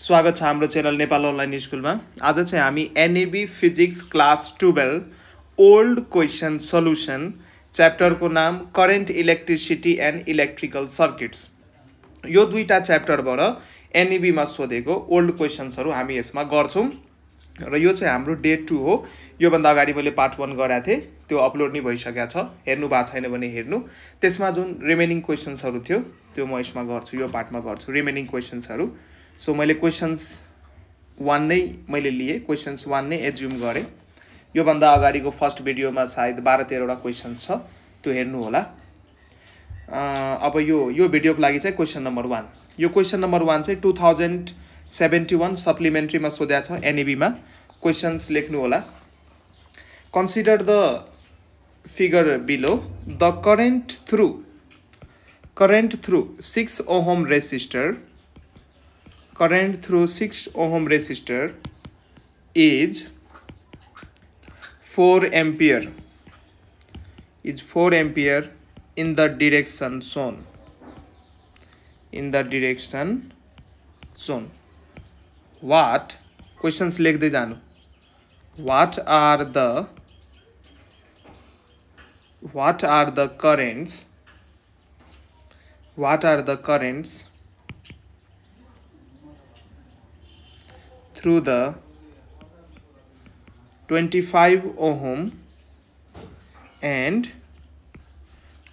स्वागत छ हाम्रो च्यानल नेपाल अनलाइन स्कुलमा आज चाहिँ हामी NEB physics class twelve old question solution च्याप्टरको नाम current electricity and electrical circuits यो दुईवटा च्याप्टरबाट एनइबीमा सोधेको ओल्ड क्वेसन्सहरू हामी यसमा गर्छौँ र यो चाहिँ हाम्रो डे टू हो योभन्दा अगाडि मैले पार्ट वान गराएको थिएँ त्यो अपलोड नै भइसकेको छ हेर्नु भएको छैन भने हेर्नु त्यसमा जुन रिमेनिङ क्वेसन्सहरू थियो त्यो म यसमा गर्छु यो पार्टमा गर्छु रिमेनिङ क्वेसन्सहरू सो मैले क्वेसन्स वान नै मैले लिएँ क्वेसन्स वान नै एज्युम गरेँ योभन्दा अगाडिको फर्स्ट भिडियोमा सायद बाह्र तेह्रवटा क्वेसन्स छ त्यो हेर्नु हेर्नुहोला अब यो यो भिडियोको लागि चाहिँ क्वेसन नम्बर वान यो क्वेसन नम्बर वान चाहिँ टु थाउजन्ड सेभेन्टी वान सप्लिमेन्ट्रीमा सोध्या छ एनएबीमा क्वेसन्स लेख्नुहोला consider the figure below the current through current through six ohm resistor current through 6 ohm resistor is 4 ampere is 4 ampere in the direction shown in the direction shown what questions लिखते जानो what are the what are the currents what are the currents through the 25 ohm and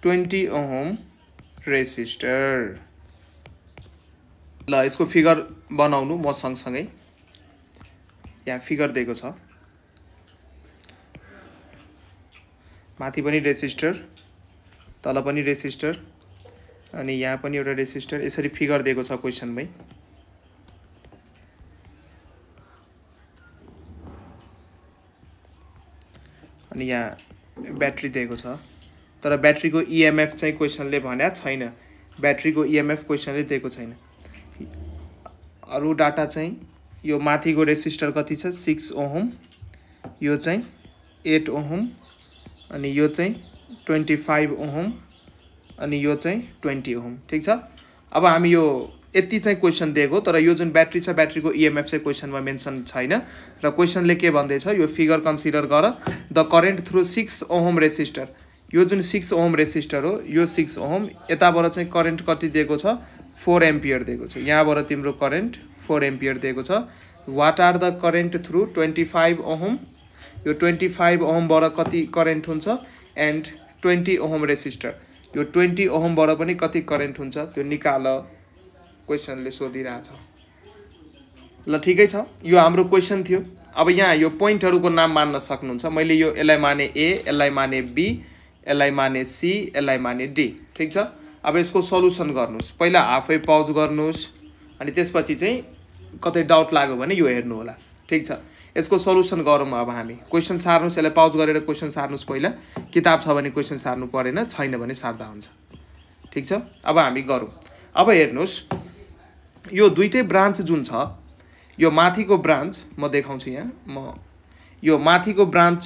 20 ohm resistor ल यसको figure बनाउनु म सँगसँगै यहाँ figure दिएको छ माथि पनि रेसिस्टर तल पनि रेसिस्टर अनि यहाँ पनि एउटा रेसिस्टर यसरी फिगर दिएको छ क्वेसनमै अनि यहाँ ब्याट्री दिएको छ तर ब्याट्रीको इएमएफ e चाहिँ क्वेसनले भने छैन ब्याट्रीको इएमएफ e क्वेसनले दिएको छैन अरू डाटा चाहिँ यो माथिको रेसिस्टर कति छ सिक्स ओहोम यो चाहिँ एट ओहोम अनि यो चाहिँ ट्वेन्टी फाइभ ओहोम अनि यो चाहिँ ट्वेन्टी ओहोम ठिक छ अब हामी यो यति चाहिँ क्वेसन दिएको तर यो जुन ब्याट्री छ ब्याट्रीको इएमएफ चाहिँ क्वेसनमा मेन्सन छैन र क्वेसनले के भन्दैछ यो फिगर कन्सिडर गर the current through six ohm resistor यो जुन सिक्स ओहोम रेसिस्टर हो यो सिक्स ओहोम यताबाट चाहिँ करेन्ट कति दिएको छ फोर एम्पियर दिएको छ यहाँबाट तिम्रो करेन्ट फोर एम्पियर दिएको छ what are the current through twenty five ohm यो ट्वेन्टी फाइभ ओहोमबाट कति करेन्ट हुन्छ एन्ड ट्वेन्टी ओहोम रेसिस्टर यो ट्वेन्टी ओहोमबाट पनि कति करेन्ट हुन्छ त्यो निकाल क्वेसनले सोधिरहेछ ल ठिकै छ यो हाम्रो क्वेसन थियो अब यहाँ यो पोइन्टहरूको नाम मान्न सक्नुहुन्छ मैले यो यसलाई माने ए यसलाई माने बी यसलाई माने सी यसलाई माने डी ठिक छ अब यसको सल्युसन गर्नुहोस् पहिला हाफै पाउज गर्नुहोस् अनि त्यसपछि चाहिँ कतै डाउट लाग्यो भने यो हेर्नु होला ठिक छ यसको सल्युसन गरौँ अब हामी क्वेसन सार्नुहोस् यसलाई पाउज गरेर क्वेसन सार्नुहोस् पहिला किताब छ भने क्वेसन सार्नु परेन छैन भने सार्दा हुन्छ ठिक छ अब हामी गरौँ अब हेर्नुहोस् यो दुइटै ब्रान्च जुन छ यो माथिको ब्रान्च म देखाउँछु यहाँ म यो माथिको ब्रान्च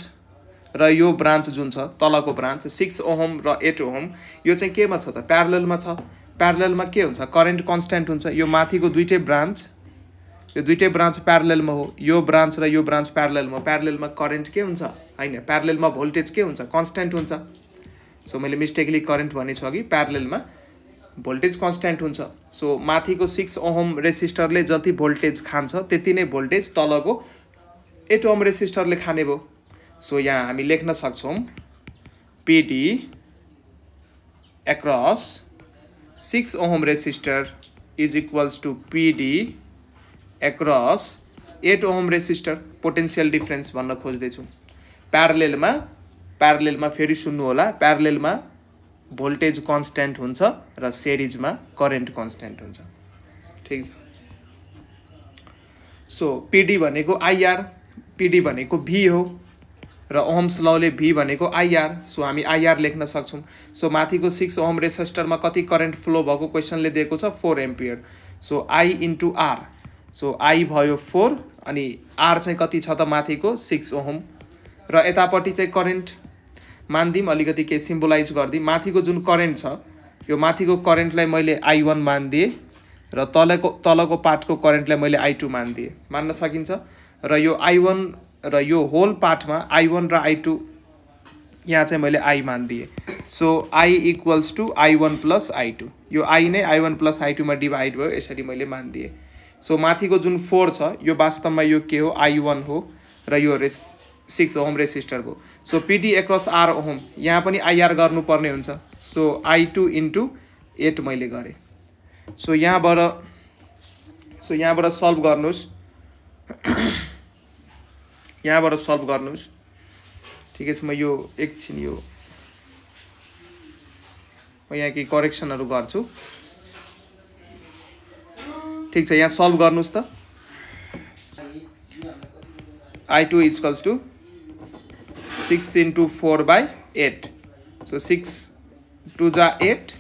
र यो ब्रान्च जुन छ तलको ब्रान्च सिक्स ओहोम र एट ओहोम यो चाहिँ केमा छ त प्यारलमा छ प्यारलमा के हुन्छ करेन्ट कन्सट्यान्ट हुन्छ यो माथिको दुइटै ब्रान्च यो दुइटै ब्रान्च प्यारलमा हो यो ब्रान्च र यो ब्रान्च प्यारलमा प्यारलमा करेन्ट के हुन्छ होइन प्यारलमा भोल्टेज के हुन्छ कन्सट्यान्ट हुन्छ सो मैले मिस्टेकली करेन्ट भनेको छु अघि प्यारलमा भोल्टेज कन्सट्यान्ट हुन्छ सो माथिको सिक्स ओहम रेसिस्टरले जति भोल्टेज खान्छ त्यति नै भोल्टेज तलको एट ओम रेसिस्टरले खाने भयो सो यहाँ हामी लेख्न सक्छौँ PD across six ohm resistor is equals to PD across eight ohm resistor potential difference भन्न खोज्दैछु प्यारलेलमा प्यारलेलमा फेरि सुन्नु होला प्यारलेलमा भोल्टेज कन्सट्यान्ट हुन्छ र सेरिजमा करेन्ट कन्सट्यान्ट हुन्छ ठिक छ सो पिडी भनेको आइआर पिडी भनेको भी हो र ओम्स लले भी भनेको आइआर सो हामी आइआर लेख्न सक्छौँ सो माथिको सिक्स ओम रेसिस्टरमा कति करेन्ट फ्लो भएको क्वेसनले दिएको छ four ampere so I into R so I भयो फोर अनि आर चाहिँ कति छ त माथिको सिक्स ओम र यतापट्टि चाहिँ करेन्ट मानिदिउँ अलिकति के सिम्बोलाइज गरिदिउँ माथिको जुन करेन्ट छ यो माथिको करेन्टलाई मैले आई वान मानिदिएँ र तलको तलको पार्टको करेन्टलाई मैले आई टू मानिदिएँ मान्न सकिन्छ र यो आई वान र यो होल पार्टमा आई वान र आई टू यहाँ चाहिँ मैले आई मानिदिएँ so I equals to I one plus I two यो आई नै आई वान प्लस आई टूमा डिभाइड भयो यसरी मैले मानिदिएँ सो माथिको जुन फोर छ यो वास्तवमा यो के हो आई वान हो र यो रेस सिक्स होम रेसिस्टर हो so PD across R ohm यहाँ पनि आइआर गर्नुपर्ने हुन्छ so I two into eight मैले गरेँ सो यहाँबाट सो यहाँबाट सल्भ गर्नुहोस् यहाँबाट सल्भ गर्नुहोस् ठिकै छ म यो एकछिन यो म यहाँ केही करेक्सनहरू गर्छु ठिक छ यहाँ सल्भ गर्नुहोस् त I two equals to 6 into 4 by 8. So 6 2 जा 8,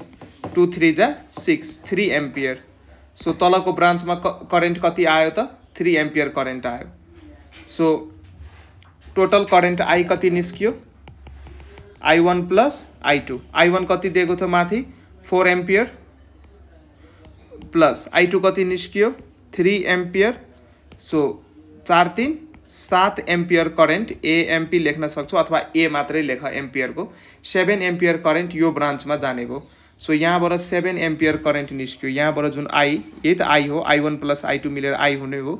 2 3 जा 6, 3 एम्पियर. सो so, तलको ब्रान्चमा करेन्ट कति आयो त थ्री एम्पियर करेन्ट आयो सो टोटल करेन्ट आई कति निस्कियो I one plus I two I one कति दिएको थियो माथि four ampere plus I two कति निस्कियो थ्री एम्पियर सो so, चार तिन सात एम्पियर करेन्ट एएमपी लेख्न सक्छौ अथवा ए मात्रै लेख एम्पियरको सेभेन एम्पियर करेन्ट यो ब्रान्चमा जाने भयो सो यहाँबाट सेभेन एम्पियर करेन्ट निस्क्यो यहाँबाट जुन आई यही त आई हो I one plus I two मिलेर आई हुने हो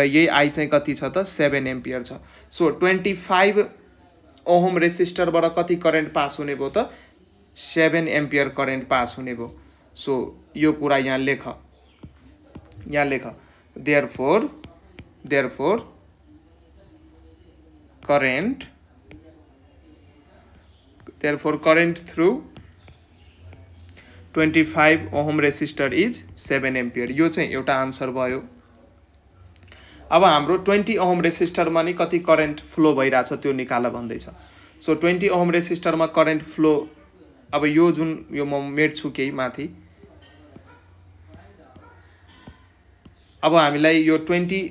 र यही आई चाहिँ कति छ त सेभेन एम्पियर छ सो ट्वेन्टी फाइभ ओहोम रेसिस्टरबाट कति करेन्ट पास हुने भयो त सेभेन एम्पियर करेन्ट पास हुने भयो सो यो कुरा यहाँ लेख यहाँ लेख therefore therefore current therefore current through 25 ohm resistor is seven ampere यो चाहिँ एउटा आन्सर भयो अब हाम्रो ट्वेन्टी ओहम रेसिस्टरमा नि कति करेन्ट फ्लो भइरहेछ त्यो निकाल भन्दैछ सो ट्वेन्टी ओहम रेसिस्टरमा करेन्ट फ्लो अब यो जुन यो म मेट्छु के माथि अब हामीलाई यो ट्वेन्टी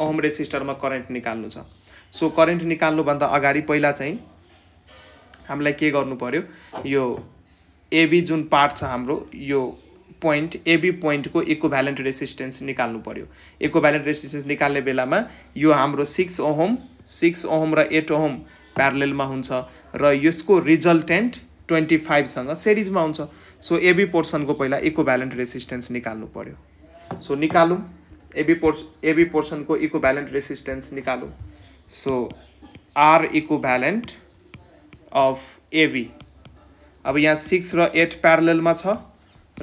ओहम रेसिस्टरमा करेन्ट निकाल्नु छ सो करेन्ट निकाल्नुभन्दा अगाडि पहिला चाहिँ हामीलाई के गर्नु पऱ्यो यो एबी जुन पार्ट छ हाम्रो यो पोइन्ट एबी पोइन्टको इको भ्यालेन्ट रेसिस्टेन्स निकाल्नु पऱ्यो इको भ्यालेन्ट रेसिस्टेन्स निकाल्ने बेलामा यो हाम्रो सिक्स ओहोम सिक्स ओहोम र एट ओहोम प्यारलेलमा हुन्छ र यसको रिजल्टेन्ट ट्वेन्टी फाइभसँग सिरिजमा हुन्छ सो एबी पोर्सनको पहिला इको भ्यालेन्ट रेसिस्टेन्स निकाल्नु पऱ्यो सो निकालौँ एबी पोर्स एबी पोर्सनको इको भ्यालेन्ट रेसिस्टेन्स निकालौँ so R equivalent of AB अब यहाँ सिक्स र एट प्यारलमा छ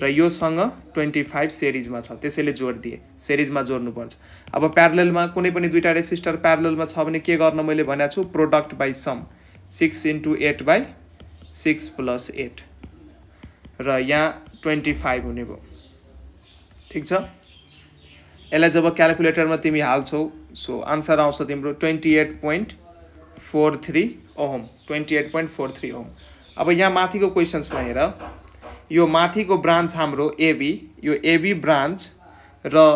र योसँग ट्वेन्टी फाइभ सिरिजमा छ त्यसैले जोड दिएँ सिरिजमा जोड्नुपर्छ अब प्यारलमा कुनै पनि दुईवटा रेसिस्टर प्यारलमा छ भने के गर्न मैले भनेको छु product by sum six into eight by six plus eight र यहाँ ट्वेन्टी फाइभ हुने भयो ठिक छ यसलाई जब क्यालकुलेटरमा तिमी हाल्छौ सो आन्सर आउँछ तिम्रो twenty eight point four three ohm twenty eight point four three ohm अब यहाँ माथिको क्वेसन्समा हेर यो माथिको ब्रान्च हाम्रो एबी यो एबी ब्रान्च र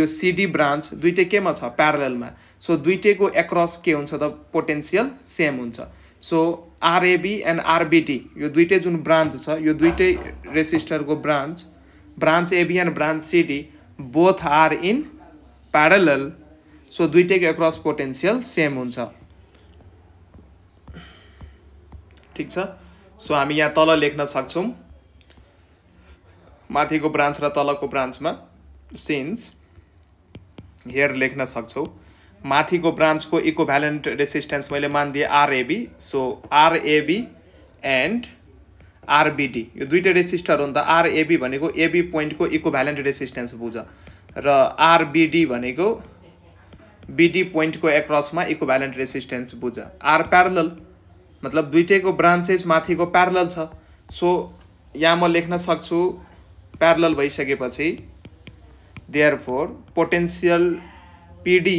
यो सिडी ब्रान्च दुइटै केमा छ प्यारलमा सो दुइटैको एक्रस के हुन्छ त पोटेन्सियल सेम हुन्छ सो आरएबी एन्ड आरबिटी यो दुइटै जुन ब्रान्च छ यो दुइटै रेसिस्टरको branch branch AB and branch CD both are in parallel so दुइटैको एक्रस पोटेन्सियल सेम हुन्छ ठिक छ सो हामी यहाँ तल लेख्न सक्छौँ माथिको ब्रान्च र तलको ब्रान्चमा सिन्स हेयर लेख्न सक्छौँ माथिको ब्रान्चको इको भ्यालेन्ट रेसिस्टेन्स मैले मानिदिएँ RAB so RAB and RBD यो दुईवटा रेसिस्टर हो नि त आरएबी भनेको एबी पोइन्टको इको भ्यालेन्ट रेसिस्टेन्स बुझ र आरबिडी भनेको बिडी पोइन्टको एक्रसमा इको भ्यालेन्ट रेसिस्टेन्स बुझ आर प्यारल मतलब दुइटैको ब्रान्चेस माथिको प्यारल छ सो यहाँ म लेख्न सक्छु प्यारल भइसकेपछि therefore potential PD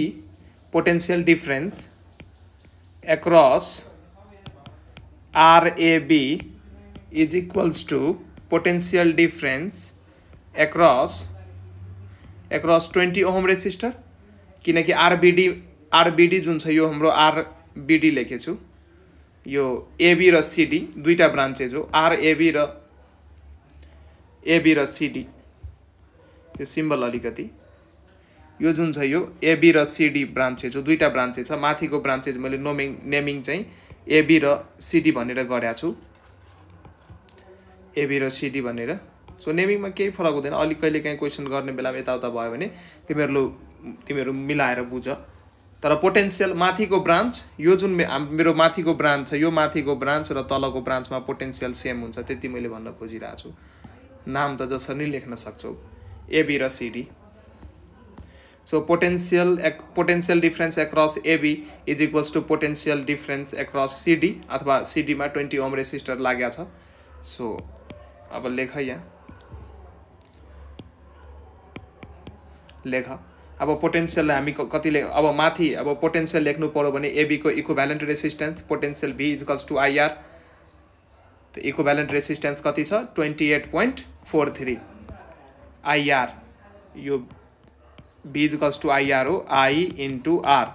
potential difference across RAB is equals to potential difference across across 20 ohm resistor किनकि आरबिडी आरबिडी जुन छ यो हाम्रो आरबिडी लेखेको छु यो एबी र सिडी दुईवटा ब्रान्चेज हो आरएबी र एबी र सिडी यो सिम्बल अलिकति यो जुन छ यो एबी र सिडी ब्रान्चेज हो दुईवटा ब्रान्चेज छ माथिको ब्रान्चेज मैले नोमिङ नेमिङ चाहिँ एबी र सिडी भनेर गरेको छु एबी र सिडी भनेर सो नेमिङमा केही फरक हुँदैन अलिक कहिले काहीँ क्वेसन गर्ने बेलामा यताउता भयो भने तिमीहरू तिमीहरू मिलाएर बुझ तर पोटेन्सियल माथिको ब्रान्च यो जुन मेरो माथिको ब्रान्च छ यो माथिको ब्रान्च र तलको ब्रान्चमा पोटेन्सियल सेम हुन्छ त्यति मैले भन्न खोजिरहेको छु नाम त जसरी नै लेख्न सक्छौ एबी र सिडी सो पोटेन्सियल एक potential difference across AB is equals to potential difference across CD अथवा सिडीमा ट्वेन्टी ओम रेसिस्टर लागेको छ सो अब लेख यहाँ लेख अब पोटेन्सियललाई हामी कतिले अब माथि अब पोटेन्सियल लेख्नु पऱ्यो भने एबीको equivalent resistance potential V equals to IR त भ्यालेन्ट रेसिस्टेन्स कति छ twenty eight point four three IR यो भी कल्स टु आइआर हो आई इन्टु आर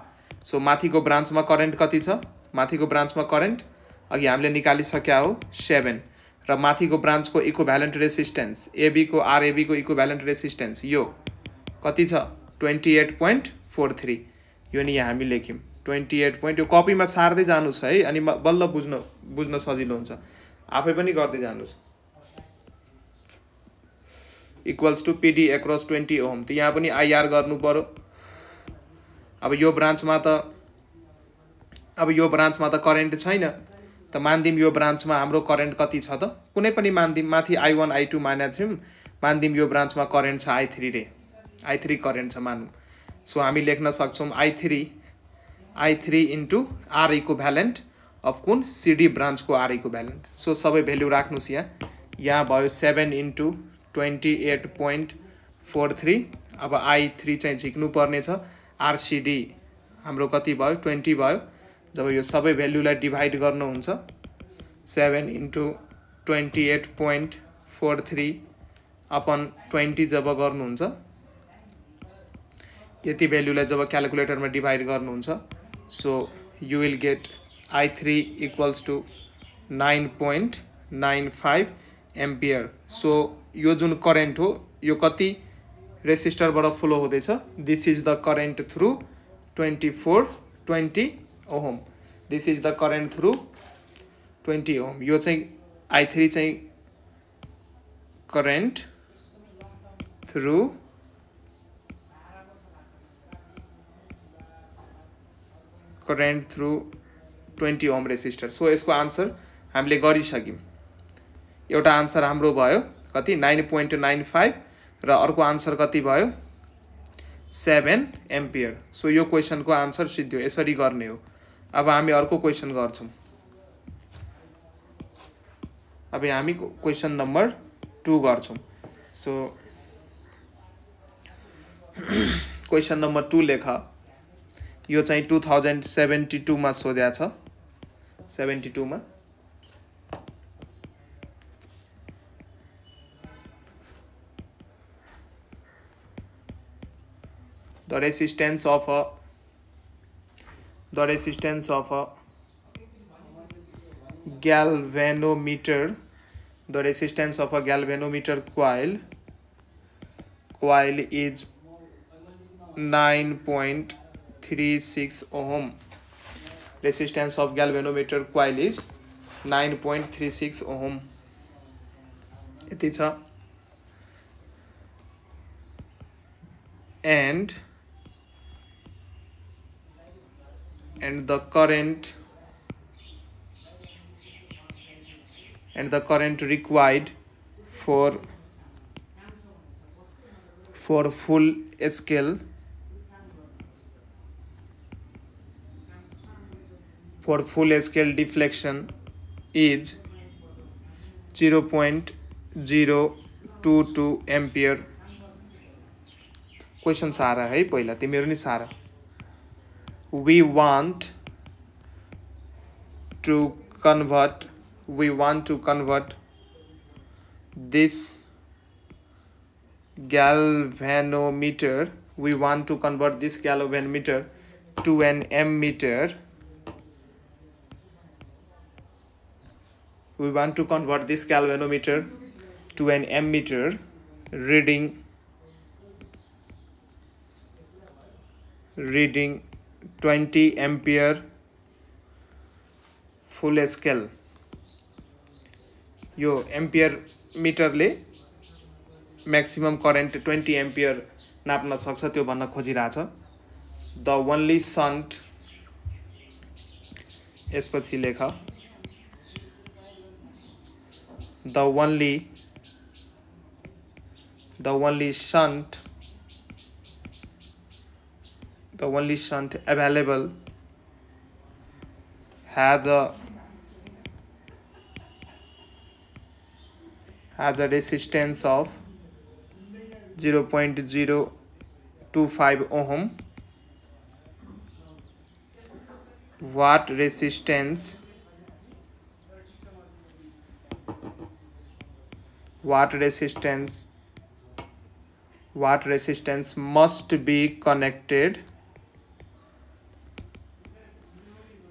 सो माथिको ब्रान्चमा करेन्ट कति छ माथिको ब्रान्चमा करेन्ट अघि हामीले निकालिसक्या हो सेभेन र माथिको ब्रान्चको इको भ्यालेन्ट रेसिस्टेन्स एबीको आरएबीको इको भ्यालेन्ट रेसिस्टेन्स यो कति छ twenty eight point four three यो नि यहाँ हामी लेख्यौँ ट्वेन्टी एट पोइन्ट यो कपीमा सार्दै जानुहोस् है अनि बल्ल बुझ्न बुझ्न सजिलो हुन्छ आफै पनि गर्दै जानुहोस् equals to PD across twenty ohm त यहाँ पनि आइआर गर्नु पऱ्यो अब यो ब्रान्चमा त अब यो ब्रान्चमा त करेन्ट छैन त मान्दिम यो ब्रान्चमा हाम्रो करेन्ट कति छ त कुनै पनि मान्दिम माथि आई वान आई टू मानेको थियौँ मान्दिम यो ब्रान्चमा करेन्ट छ आई थ्री रे आई थ्री करेन्ट छ मानौँ सो हामी लेख्न सक्छौँ I three I three into R equivalent of कुन सिडी ब्रान्चको आर भ्यालेन्ट सो सबै भेल्यु राख्नुहोस् यहाँ यहाँ भयो seven into twenty eight point four three अब आई थ्री चाहिँ झिक्नुपर्ने छ आरसिडी हाम्रो कति भयो ट्वेन्टी भयो जब यो सबै भेल्युलाई डिभाइड गर्नुहुन्छ seven into twenty eight point four three upon twenty जब गर्नुहुन्छ यति भेल्युलाई जब क्यालकुलेटरमा डिभाइड गर्नुहुन्छ so you will get I three equals to nine point nine five ampere so यो जुन करेन्ट हो यो कति रेसिस्टरबाट फ्लो हुँदैछ this is the current through twenty four twenty ohm this is the current through twenty ohm यो चाहिँ I three चाहिँ current through current through twenty ohm resistor so यसको आन्सर हामीले गरिसक्यौँ एउटा आन्सर हाम्रो भयो कति नाइन पोइन्ट नाइन फाइभ र अर्को आन्सर कति भयो सेभेन एम्पियर सो यो क्वेसनको आन्सर सिद्धि यसरी गर्ने हो अब हामी अर्को क्वेसन गर्छौँ अब हामी क्वेसन नम्बर टू गर्छौँ सो क्वेसन नम्बर टू लेख यो चाहिँ टु थाउजन्ड सेभेन्टी टूमा सोध्या छ सेभेन्टी टूमा the resistance of a the resistance of a galvanometer the resistance of a galvanometer coil coil is 9.36 ohm resistance of galvanometer coil is 9.36 ohm यति छ and and the current and the current required for for full scale for full scale deflection is 0 0.022 ampere question सारा है पहिला तिमीहरू नि सारा we want to convert we want to convert this galvanometer we want to convert this galvanometer to an ammeter we want to convert this galvanometer to an ammeter reading reading twenty ampere full scale यो ampere मिटरले maximum current twenty ampere नाप्न सक्छ त्यो भन्न खोजिरहेछ the only shunt यसपछि लेख the only the only shunt the only shunt available has a has a resistance of 0 0.025 ohm watt resistance watt resistance watt resistance must be connected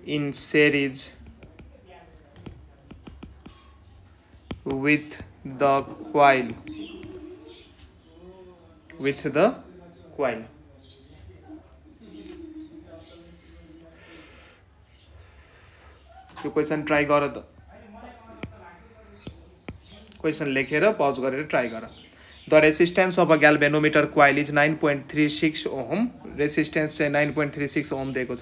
in series with the coil with the coil यो try कर त question pause गरेर try गर the resistance of a galvanometer coil is nine point three six ohm resistance चाहिँ nine point three six ohm दिएको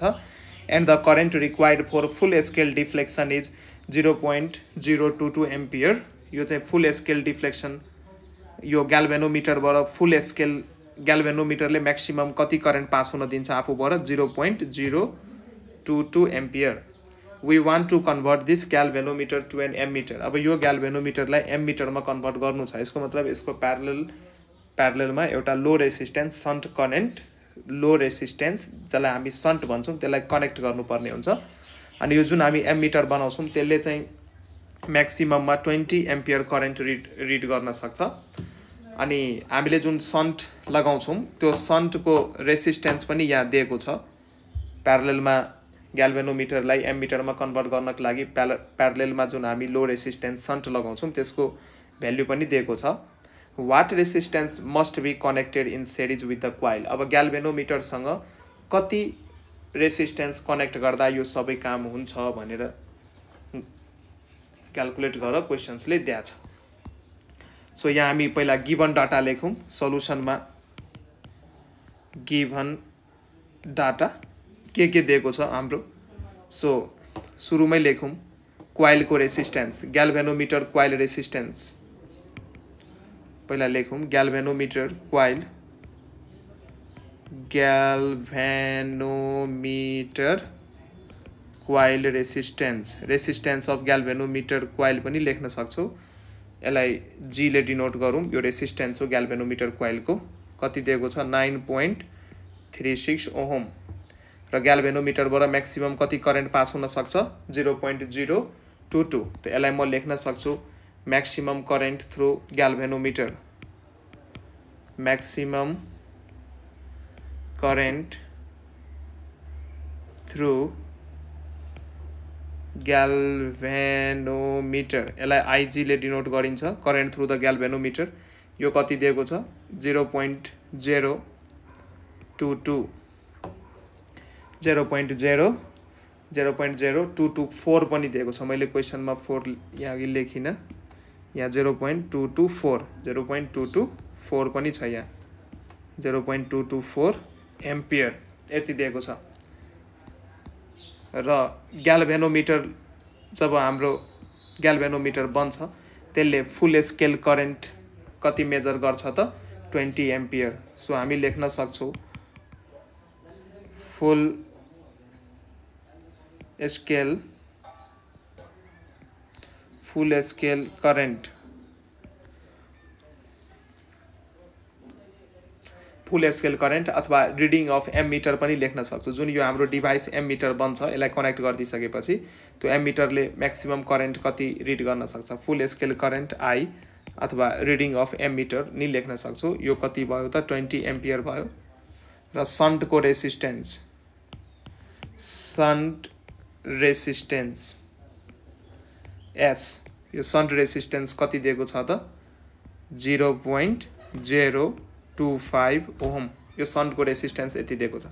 and the current required for full scale deflection is 0.022 ampere यो चाहिँ full scale deflection यो ग्याल्भेनोमिटरबाट full scale ग्याल्भेनोमिटरले maximum कति current pass हुन दिन्छ आफूबाट zero point zero two two ampere we want to convert this galvanometer to an ammeter अब यो ग्याल्भेनोमिटरलाई एम मिटरमा कन्भर्ट गर्नु छ यसको मतलब यसको प्यारल प्यारलमा एउटा low resistance shunt current low resistance जसलाई हामी सन्ट भन्छौँ त्यसलाई कनेक्ट गर्नुपर्ने हुन्छ अनि यो जुन हामी एमिटर बनाउँछौँ त्यसले चाहिँ म्याक्सिमममा twenty ampere current read read गर्न सक्छ अनि हामीले जुन सन्ट लगाउँछौँ त्यो सन्टको रेसिस्टेन्स पनि यहाँ दिएको छ प्यारलेलमा ग्याल्भेनोमिटरलाई एमिटरमा कन्भर्ट गर्नको लागि प्यार प्यारलेलमा जुन हामी लो रेसिस्टेन्स सन्ट लगाउँछौँ त्यसको भ्यालु पनि दिएको छ what resistance must be connected in series with the coil अब ग्याल्भेनोमिटरसँग कति रेसिस्टेन्स कनेक्ट गर्दा यो सबै काम हुन्छ भनेर क्यालकुलेट गर क्वेसन्सले दिएको छ सो यहाँ हामी पहिला गिभन डाटा लेखौँ सल्युसनमा गिभन डाटा के के दिएको छ हाम्रो सो सुरुमै लेखौँ क्वाइलको रेसिस्टेन्स ग्याल्भेनोमिटर क्वाइल रेसिस्टेन्स पहिला लेखौँ galvanometer coil galvanometer coil resistance resistance of galvanometer coil पनि लेख्न सक्छौँ यसलाई जीले डिनोट गरौँ यो रेसिस्टेन्स हो ग्याल्भेनोमिटर क्वाइलको कति दिएको छ nine point three six ohm र ग्याल्भेनोमिटरबाट म्याक्सिमम् कति करेन्ट पास हुनसक्छ zero point zero two two त यसलाई म लेख्न सक्छु maximum current through galvanometer maximum current through galvanometer यसलाई आइजीले डिनोट गरिन्छ करेन्ट थ्रु द ग्याल्भेनोमिटर यो कति दिएको छ zero point zero two two zero point zero zero point zero two two four पनि दिएको छ मैले क्वेसनमा फोर यहाँ अघि लेखिनँ यहाँ zero point two two four zero point two two four पनि छ यहाँ zero point two two four ampere यति दिएको छ र ग्यालभेनोमिटर जब हाम्रो ग्यालभेनोमिटर बन्छ त्यसले फुल स्केल करेन्ट कति मेजर गर्छ त ट्वेन्टी एम्पियर सो हामी लेख्न सक्छौँ full scale full scale current full scale current अथवा रिडिङ अफ एम मिटर पनि लेख्न सक्छु जुन यो हाम्रो डिभाइस एम मिटर बन्छ यसलाई कनेक्ट गरिदिइसकेपछि त्यो एम मिटरले म्याक्सिमम् करेन्ट कति रिड गर्न सक्छ फुल स्केल करेन्ट आई अथवा रिडिङ अफ एम मिटर नि लेख्न सक्छु यो कति भयो त ट्वेन्टी एमपियर भयो र सन्टको रेसिस्टेन्स सन्ट रेसिस्टेन्स एस यो सन रेसिस्टेन्स कति दिएको छ त zero point zero two five ohm यो सनको रेसिस्टेन्स यति दिएको छ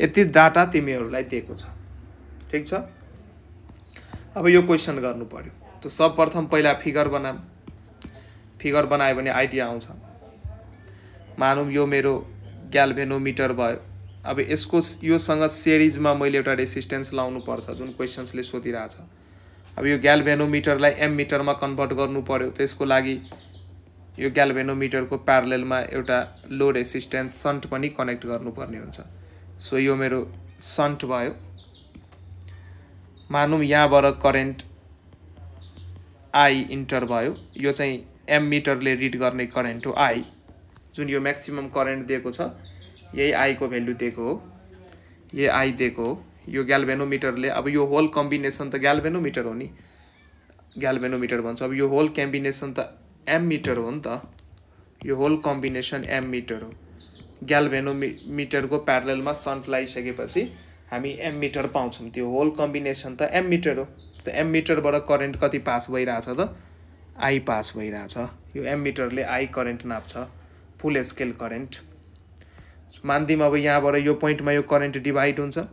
यति डाटा तिमीहरूलाई दिएको छ ठिक छ अब यो क्वेसन गर्नु पऱ्यो त सर्वप्रथम पहिला फिगर बनाऊ फिगर बनायो भने आइडिया आउँछ मानौँ यो मेरो ग्यालभेनोमिटर भयो अब यसको योसँग सिरिजमा मैले एउटा रेसिस्टेन्स लाउनु पर्छ जुन क्वेसन्सले सोधिरहेछ अब यो ग्यालभेनोमिटरलाई एम मिटरमा कन्भर्ट गर्नु पर्यो त्यसको लागि यो ग्यालभेनोमिटरको प्यारलेलमा एउटा लोड एसिस्टेन्स सन्ट पनि कनेक्ट गर्नुपर्ने हुन्छ सो यो मेरो सन्ट भयो मानौँ यहाँबाट करेन्ट आई इन्टर भयो यो चाहिँ एम मिटरले रिड गर्ने करेन्ट हो आई जुन यो म्याक्सिमम करेन्ट दिएको छ यही आईको भेल्यु दिएको हो यही आई दिएको हो यो ग्याल्भेनोमिटरले अब यो होल कम्बिनेसन त ग्याल्भेनोमिटर हो नि ग्याल्भेनोमिटर भन्छ अब यो होल कम्बिनेसन त एम मिटर हो नि त यो होल कम्बिनेसन एम मिटर हो ग्याल्भेनोमि मिटरको प्यारलमा सन्ट लगाइसकेपछि हामी एम मिटर पाउँछौँ त्यो होल कम्बिनेसन त एम मिटर हो त एम मिटरबाट करेन्ट कति पास भइरहेछ त आई पास भइरहेछ यो एम मिटरले आई करेन्ट नाप्छ फुल स्केल करेन्ट मान्दिम अब यहाँबाट यो पोइन्टमा यो करेन्ट डिभाइड हुन्छ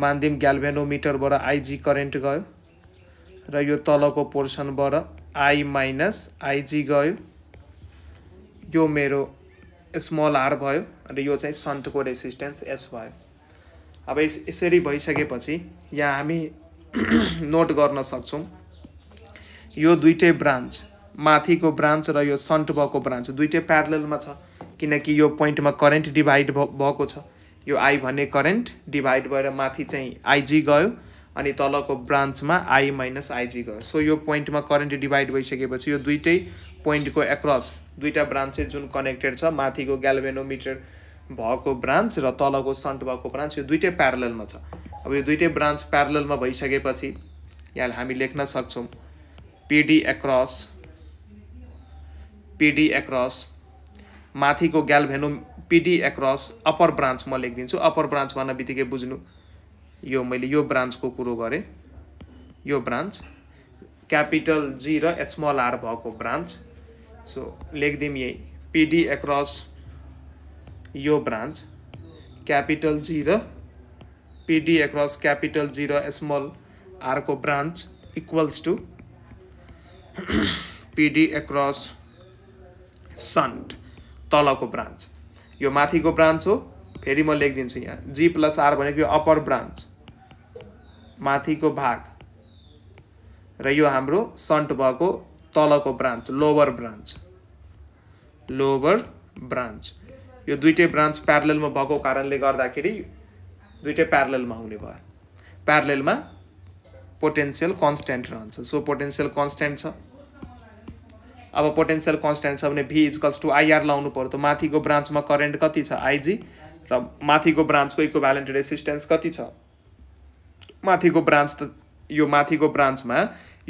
मान्दिम ग्याल्भेनोमिटरबाट आइजी करेन्ट गयो र यो तलको पोर्सनबाट आई माइनस आइजी गयो यो मेरो स्मल आर भयो र यो चाहिँ सन्टको रेसिस्टेन्स एस भयो अब यस यसरी भइसकेपछि यहाँ हामी नोट गर्न सक्छौँ यो दुइटै ब्रान्च माथिको ब्रान्च र यो सन्ट भएको ब्रान्च दुइटै प्यारलमा छ किनकि यो पोइन्टमा करेन्ट डिभाइड भएको छ यो आई भन्ने करेन्ट डिभाइड भएर माथि चाहिँ आइजी गयो अनि तलको ब्रान्चमा आई माइनस आइजी गयो सो यो पोइन्टमा करेन्ट डिभाइड भइसकेपछि यो दुइटै पोइन्टको एक्रस दुईवटा ब्रान्चेस जुन कनेक्टेड छ माथिको ग्यालभेनोमिटर भएको ब्रान्च र तलको सन्ट भएको ब्रान्च यो दुइटै प्यारलमा छ अब यो दुइटै ब्रान्च प्यारलमा भइसकेपछि यहाँ हामी लेख्न सक्छौँ पिडी एक्रस पिडी एक्रस माथिको ग्यालभेनो पिडी एक्रस अप्पर ब्रान्च म लेखिदिन्छु अप्पर ब्रान्च भन्न बित्तिकै बुझ्नु यो मैले यो ब्रान्चको कुरो गरेँ यो ब्रान्च क्यापिटल जी र स्मल आर भएको ब्रान्च सो लेखिदिउँ यही पिडी एक्रस यो ब्रान्च क्यापिटल जी र पिडी एक्रस क्यापिटल जी र स्मल आरको branch equals to PD across shunt तलको ब्रान्च यो माथिको ब्रान्च हो फेरि म लेखिदिन्छु यहाँ जी प्लस आर भनेको यो अप्पर ब्रान्च माथिको भाग र यो हाम्रो सन्ट भएको तलको branch lower branch lower branch यो दुइटै ब्रान्च प्यारलमा भएको कारणले गर्दाखेरि दुइटै प्यारलमा हुने भयो प्यारलमा पोटेन्सियल कन्सटेन्ट रहन्छ सो पोटेन्सियल कन्सटेन्ट छ अब पोटेन्सियल कन्सटेन्ट छ भने भी इजकल्स टु आइआर लाउनु पर्थ्यो माथिको ब्रान्चमा करेन्ट कति छ आइजी र माथिको ब्रान्चको इको इक्वेभ्यालेन्ट रेसिस्टेन्स कति छ माथिको ब्रान्च त यो माथिको ब्रान्चमा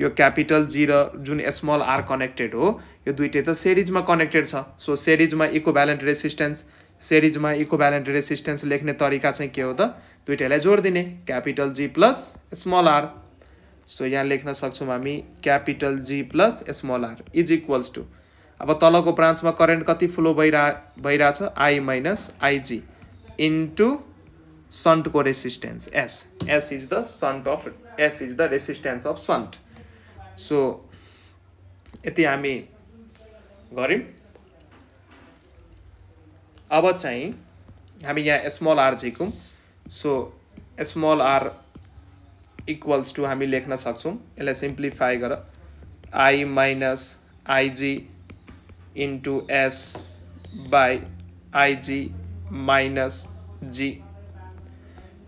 यो क्यापिटल जी र जुन स्मल आर कनेक्टेड हो यो दुइटै त सेरिजमा कनेक्टेड छ सो सेरिजमा इको भ्यालेन्ट रेसिस्टेन्स सेरिजमा इको भ्यालेन्ट रेसिस्टेन्स लेख्ने तरिका चाहिँ के हो त दुइटैलाई जोड दिने capital G plus small R so यहाँ लेख्न सक्छौँ हामी capital G plus small R is equals to अब तलको ब्रान्चमा करेन्ट कति फ्लो भइरह भइरहेछ आई माइनस आइजी इन्टु सन्टको resistance S S is the shunt of S is the resistance of shunt so यति हामी गऱ्यौँ अब चाहिँ हामी यहाँ स्मल आर झिकौँ so small R equals to हामी लेख्न सक्छौँ यसलाई सिम्प्लिफाई गर I minus IG into S by IG minus G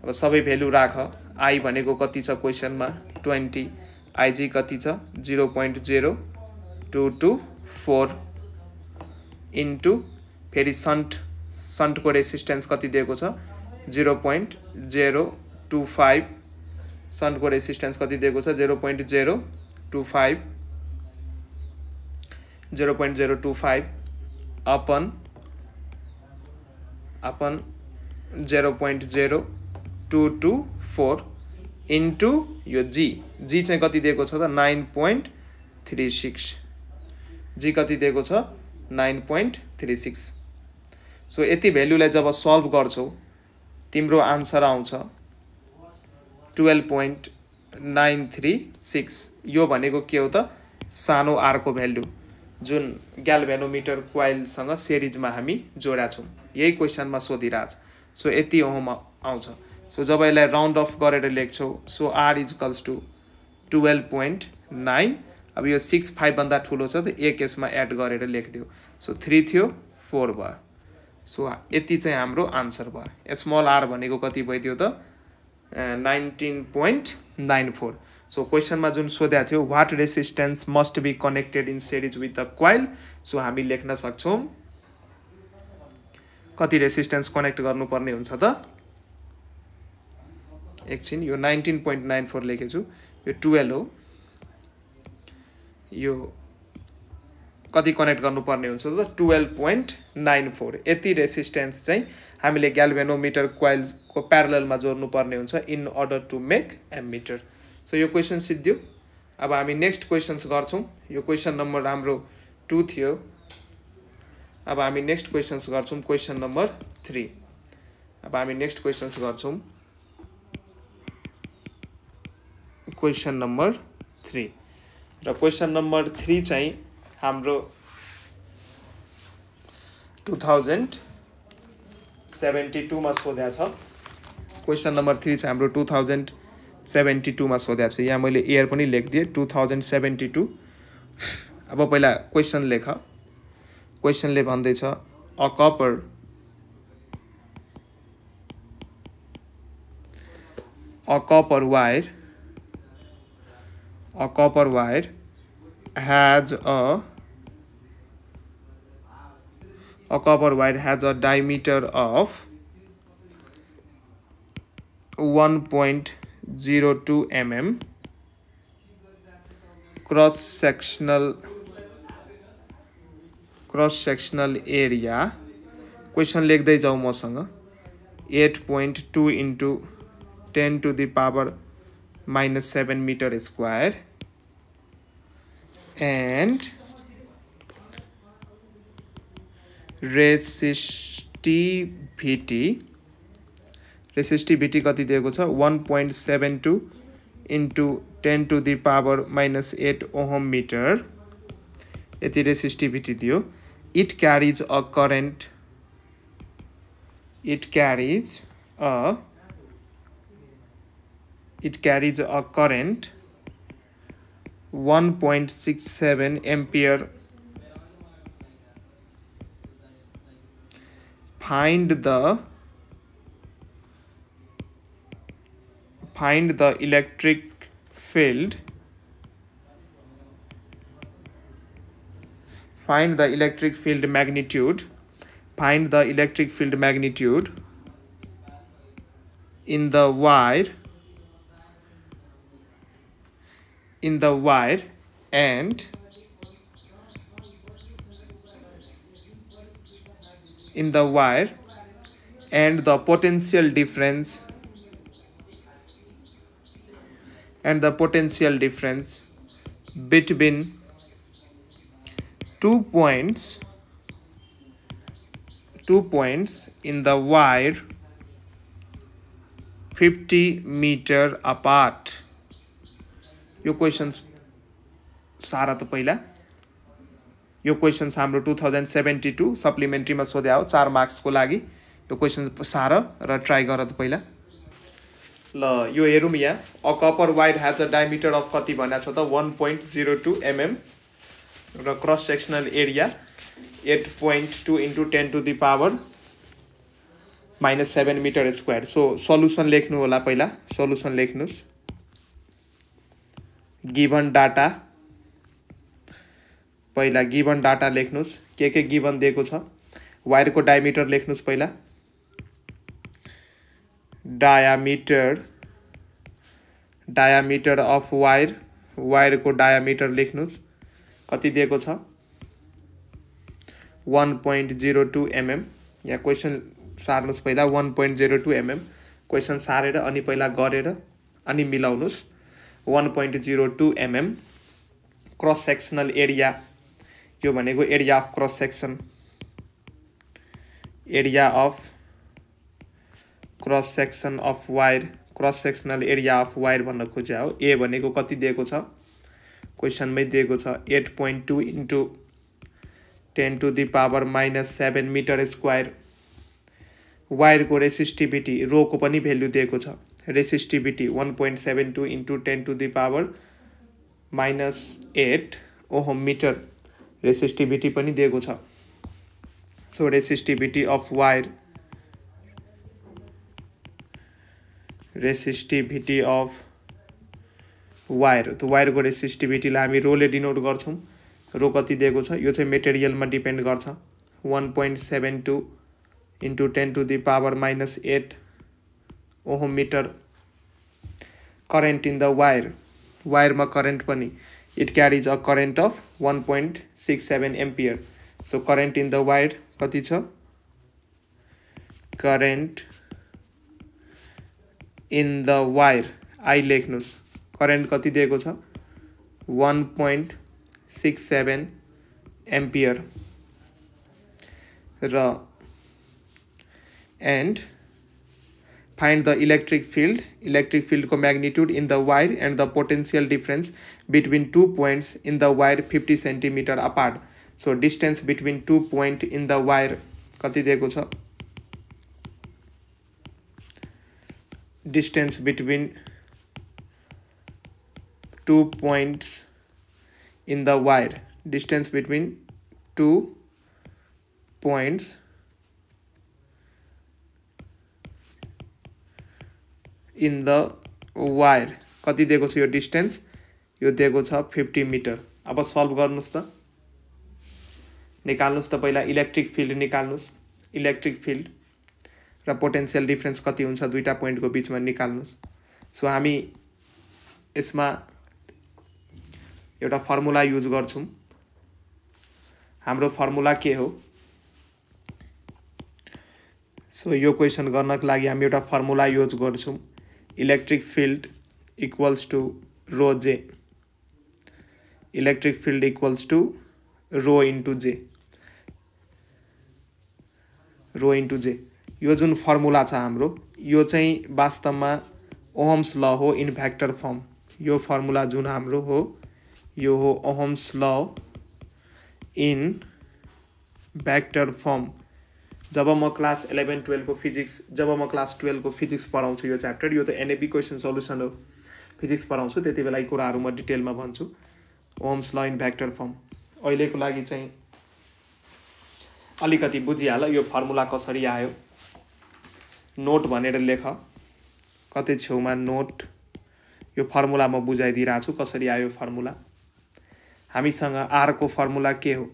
अब सबै भेल्यु राख आई भनेको कति छ क्वेसनमा ट्वेन्टी आइजी कति छ zero point zero two two four into फेरि सन्ट सन्टको रेसिस्टेन्स कति दिएको छ zero point zero two five सनको रेसिस्टेन्स कति दिएको छ zero point zero two five zero point zero two five upon upon zero point zero two two four into यो जी जी चाहिँ कति दिएको छ त nine point three six G कति दिएको छ nine point three six so यति भेल्युलाई जब सल्भ गर्छौ तिम्रो आन्सर आउँछ 12.936 यो भनेको के हो त सानो आरको भ्यालु जुन ग्यालभेनोमिटर क्वाइलसँग सिरिजमा हामी जोडा छौँ यही क्वेसनमा सोधिरहेछ सो यति ओहमा आउँछ सो जब यसलाई राउन्ड अफ गरेर लेख्छौँ so R equals to twelve point nine अब यो सिक्स फाइभभन्दा ठुलो छ त एक यसमा एड गरेर लेखिदियो सो थ्री थियो फोर भयो सो यति चाहिँ हाम्रो आन्सर भयो स्मल आर भनेको कति भइदियो त nineteen point nine four so क्वेसनमा जुन सोधेको थियो what resistance must be connected in series with the coil so हामी लेख्न सक्छौँ कति रेसिस्टेन्स कनेक्ट गर्नुपर्ने हुन्छ त एकछिन यो नाइन्टिन पोइन्ट नाइन फोर लेखेको छु यो टुवेल्भ हो यो कति कनेक्ट गर्नुपर्ने हुन्छ त टुवेल्भ पोइन्ट नाइन फोर यति रेसिस्टेन्स चाहिँ हामीले ग्यालभेनोमिटर क्वाइल्सको प्यारलमा जोड्नुपर्ने हुन्छ in order to make meter so यो क्वेसन सिद्धियो अब हामी नेक्स्ट क्वेसन्स गर्छौँ यो क्वेसन नम्बर हाम्रो टू थियो अब हामी नेक्स्ट क्वेसन्स गर्छौँ क्वेसन नम्बर थ्री अब हामी नेक्स्ट क्वेसन्स गर्छौँ क्वेसन नम्बर थ्री र क्वेसन नम्बर थ्री चाहिँ हाम्रो टु थाउजन्ड सेभेन्टी टूमा सोध्या छ क्वेसन नम्बर थ्री छ हाम्रो टु थाउजन्ड सेभेन्टी टूमा सोध्या छ यहाँ मैले इयर पनि लेखिदिएँ टु थाउजन्ड सेभेन्टी टू अब पहिला क्वेसन लेख क्वेसनले भन्दैछ a copper a copper wire a copper wire has a a copper wire has a diameter of 1.02 mm cross sectional cross sectional area question लेख्दै जाउँ मसँग eight point two into ten to the power minus seven metre square and resistivity resistivity कति दिएको छ one point seven two into ten to the power minus eight ohm metre यति resistivity दियो it carries a current it carries a it carries a current one point six seven ampere find the find the electric field find the electric field magnitude find the electric field magnitude in the wire in the wire and in the wire and the potential difference and the potential difference between two points two points in the wire 50 meter apart your questions सारा त पहिला यो questions हाम्रो two thousand seventy two सप्लिमेन्ट्रीमा सोध्या हो चार मार्क्सको लागि यो क्वेसन सार र ट्राई गर त पहिला ल यो हेरौँ यहाँ a copper wire has a diameter of कति भनेको छ त one point zero two mm र cross sectional area eight point two into ten to the power minus seven metre square so solution लेख्नु होला पहिला सल्युसन लेख्नुहोस् गिभन डाटा पहिला गिभन डाटा लेख्नुहोस् के के गिभन दिएको छ वायरको डायमिटर लेख्नुहोस् पहिला डायामिटर डायामिटर अफ वायर वायरको डायामिटर लेख्नुहोस् कति दिएको छ one point zero two mm या क्वेसन सार्नुहोस् पहिला one point zero two mm question सारेर अनि पहिला गरेर अनि मिलाउनुहोस् one point zero two mm cross sectional area यो भनेको area of cross section area of cross section of wire cross sectional area of wire भन्न खोजे हो ए भनेको कति दिएको छ क्वेसनमै दिएको छ eight point two into ten to the power minus seven metre square वायरको रेसिस्टिभिटी रोको पनि भेल्यु दिएको छ resistivity one point seven two into ten to the power minus eight ohm metre resistivity पनि दिएको छ so resistivity of wire resistivity of wire त्यो वायरको रेसिस्टिभिटीलाई हामी रोले डिनोट गर्छौँ रो कति दिएको छ यो चाहिँ मेटेरियलमा डिपेन्ड गर्छ one point seven two into ten to the power minus eight ohm metre current in the wire वायरमा करेन्ट पनि it carries a current of 1.67 ampere so current in the wire kati cha current in the wire i lekhnus current kati dieko cha 1.67 ampere ra and find the electric field electric field ko magnitude in the wire and the potential difference between two points in the wire 50 centimeter apart. So distance between two point in the wire. Kati deko cha. Distance between two points in the wire. Distance between two points in the wire. Kati deko cha your distance. यो दिएको छ fifty metre अब solve गर्नुहोस् त निकाल्नुहोस् त पहिला electric field निकाल्नुहोस् इलेक्ट्रिक फिल्ड र पोटेन्सियल डिफ्रेन्स कति हुन्छ दुईवटा पोइन्टको बिचमा निकाल्नुहोस् सो हामी यसमा एउटा फर्मुला युज गर्छौँ हाम्रो फर्मुला के हो सो यो क्वेसन गर्नको लागि हामी एउटा फर्मुला युज गर्छौँ electric field equals to rho J electric field equals to rho into j rho into J यो जुन फर्मुला छ हाम्रो यो चाहिँ वास्तवमा ओहम्स ल हो इन भ्याक्टर फर्म यो फर्मुला जुन हाम्रो हो यो हो ओहम्स ल इन भ्याक्टर फर्म जब म क्लास इलेभेन टुवेल्भको फिजिक्स जब म क्लास टुवेल्भको फिजिक्स पढाउँछु यो च्याप्टर यो त एनएबी क्वेसन सल्युसन हो फिजिक्स पढाउँछु त्यति बेला यी कुराहरू म डिटेलमा भन्छु ओम्स ल इन भ्याक्टर फर्म अहिलेको लागि चाहिँ अलिकति बुझिहाल यो फर्मुला कसरी आयो नोट भनेर लेख कतै छेउमा नोट यो फर्मुला म बुझाइदिइरहेको छु कसरी आयो फर्मुला हामीसँग आरको फर्मुला के हो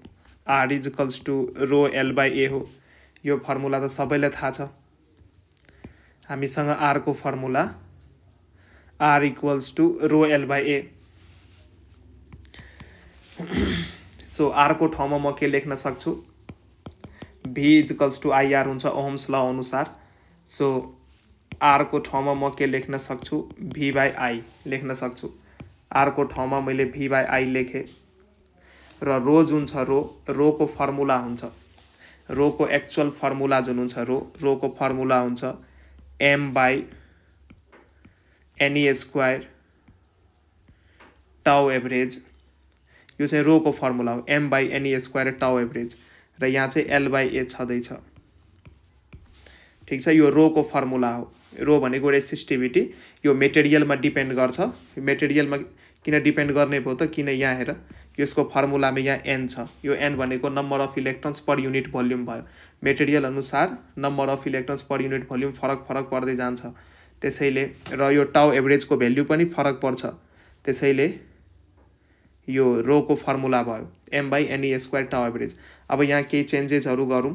R equals to rho L by A हो यो फर्मुला त सबैलाई थाहा छ हामीसँग आरको formula R equals to rho L by A so अर्को ठाउँमा म के लेख्न सक्छु भी इजकल्स टु आइआर हुन्छ ओम्स ल अनुसार सो आरको ठाउँमा म के लेख्न सक्छु भी बाई आई लेख्न सक्छु आरको ठाउँमा मैले भी बाई आई लेखेँ र रो जुन छ रो रोको फर्मुला हुन्छ रोको एक्चुअल फर्मुला जुन हुन्छ रो रोको फर्मुला हुन्छ m by ne square tau average यो चाहिँ रोको फर्मुला हो m by ne square tau average र यहाँ चाहिँ एल बाई ए छँदैछ ठिक छ यो रोको फर्मुला हो रो भनेको रेसिस्टिभिटी यो मेटेरियलमा डिपेन्ड गर्छ मेटेरियलमा किन डिपेन्ड गर्ने भयो त किन यहाँ हेर यसको फर्मुलामा यहाँ एन छ यो एन भनेको number of electrons per unit volume भयो मेटेरियल अनुसार number of electrons per unit volume फरक फरक पर्दै जान्छ त्यसैले र यो टाउ एभरेजको भेल्यु पनि फरक पर्छ त्यसैले यो रोको फर्मुला भयो m by ne square tau average अब यहाँ केही चेन्जेसहरू गरौँ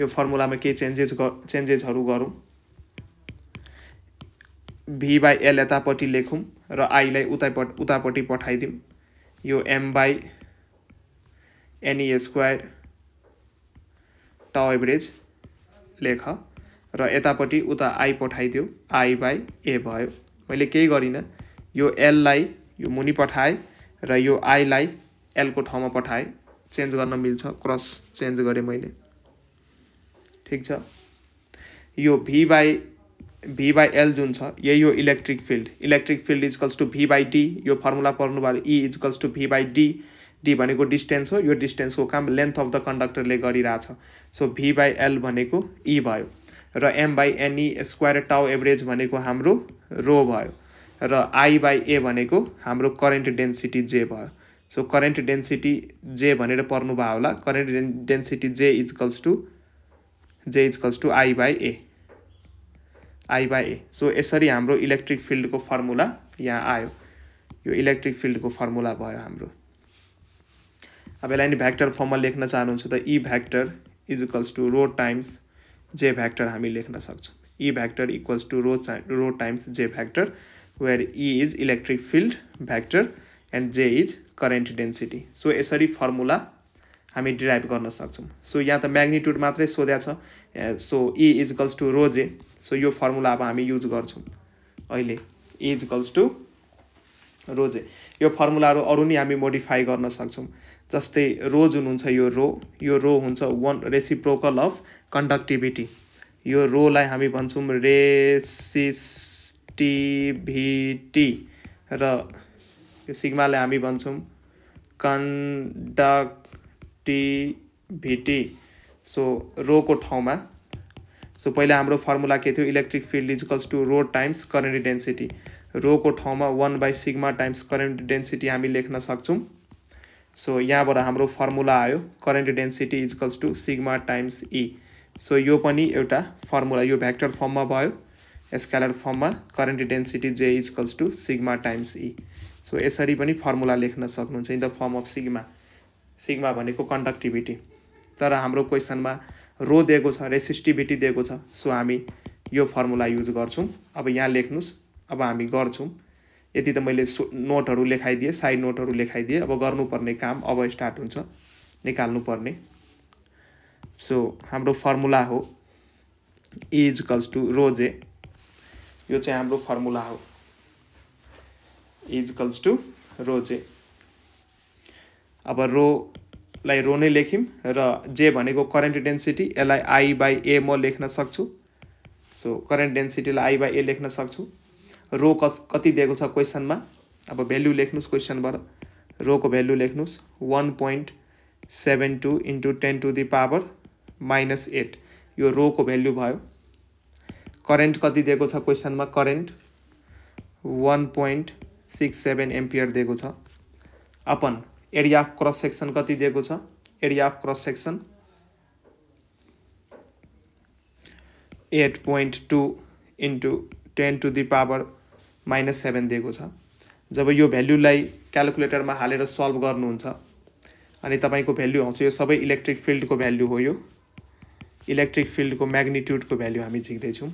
यो फर्मुलामा केही चेन्जेस चेन्जेसहरू गरौँ भी बाई एल यतापट्टि लेखौँ र आईलाई उतापट उतापट्टि पठाइदिउँ यो m by ne square tau average लेख र यतापट्टि उता आई पठाइदियो आई बाई ए भयो मैले केही गरिनँ यो एललाई यो मुनि पठाएँ र यो आईलाई एलको ठाउँमा पठाएँ चेन्ज गर्न मिल्छ क्रस चेन्ज गरेँ मैले ठिक छ यो V by V by L जुन छ यही हो electric field electric field equals to V by D यो फर्मुला भयो E equals to V by D D भनेको डिस्टेन्स हो यो डिस्टेन्सको काम लेन्थ अफ द कन्डक्टरले गरिरहेछ सो भी बाई एल भनेको ई e भयो र m by ne square tau average भनेको हाम्रो रो भयो र आई बाई ए भनेको हाम्रो करेन्ट डेन्सिटी जे भयो सो करेन्ट डेन्सिटी जे भनेर पर्नु भयो होला current density J equals to J equals to I by A I by A so यसरी हाम्रो इलेक्ट्रिक फिल्डको फर्मुला यहाँ आयो यो इलेक्ट्रिक फिल्डको फर्मुला भयो हाम्रो अब यसलाई नि भ्याक्टर फर्ममा लेख्न चाहनुहुन्छ त E vector equals to rho times J vector हामी लेख्न सक्छौँ E vector equals to rho चा rho times J vector where E is electric field vector and J is current density so यसरी फर्मुला हामी डिराइभ गर्न सक्छौँ सो यहाँ त म्याग्निट्युड मात्रै सोध्या छ so E equals to rho J so यो फर्मुला अब हामी युज गर्छौँ अहिले इजकल्स टु रोजे यो फर्मुलाहरू अरू नि हामी मोडिफाई गर्न सक्छौँ जस्तै रो जुन हुन्छ यो रो यो रो हुन्छ वान रेसिप्रोकल अफ कन्डक्टिभिटी यो रोलाई हामी भन्छौँ रेसिस कन्डक्टिभिटी र यो सिग्माले हामी भन्छौँ कन्डक्टिभिटी सो रोको ठाउँमा सो पहिला हाम्रो फर्मुला के थियो electric field equals to rho times current density रोको ठाउँमा one by sigma times current density हामी लेख्न सक्छौँ सो यहाँबाट हाम्रो फर्मुला आयो current density equals to sigma times E e। So यो पनि एउटा फर्मुला यो भ्याक्टर फर्ममा भयो स्कालर फर्ममा current density J equals to sigma times E so यसरी पनि फर्मुला लेख्न सक्नुहुन्छ in the form of sigma sigma भनेको कन्डक्टिभिटी तर हाम्रो क्वेसनमा रो दिएको छ रेसिस्टिभिटी दिएको छ सो हामी यो फर्मुला युज गर्छौँ अब यहाँ लेख्नुहोस् अब हामी गर्छौँ यति त मैले नोटहरू लेखाइदिएँ साइड नोटहरू लेखाइदिएँ अब गर्नुपर्ने काम अब स्टार्ट हुन्छ निकाल्नुपर्ने सो हाम्रो फर्मुला हो इजकल्स टु रोजे यो चाहिँ हाम्रो फर्मुला हो इजकल्स टु रो जे अब रोलाई रो नै लेख्यौँ र जे भनेको करेन्ट डेन्सिटी यसलाई आई बाई ए म लेख्न सक्छु सो करेन्ट डेन्सिटीलाई आई बाई ए लेख्न सक्छु रो कस कति दिएको छ क्वेसनमा अब भेल्यु लेख्नुहोस् क्वेसनबाट रोको भेल्यु लेख्नुहोस् one point seven two into ten to the power minus eight यो रोको भेल्यु भयो करेन्ट कति दिएको छ क्वेसनमा current one point six seven ampere दिएको छ upon area of cross section कति दिएको छ area of cross section eight point two into ten to the power minus seven दिएको छ जब यो भेल्युलाई क्यालकुलेटरमा हालेर सल्भ गर्नुहुन्छ अनि तपाईँको भेल्यु आउँछ यो सबै इलेक्ट्रिक फिल्डको भेल्यु हो यो इलेक्ट्रिक फिल्डको म्याग्निट्युडको भेल्यु हामी झिक्दैछौँ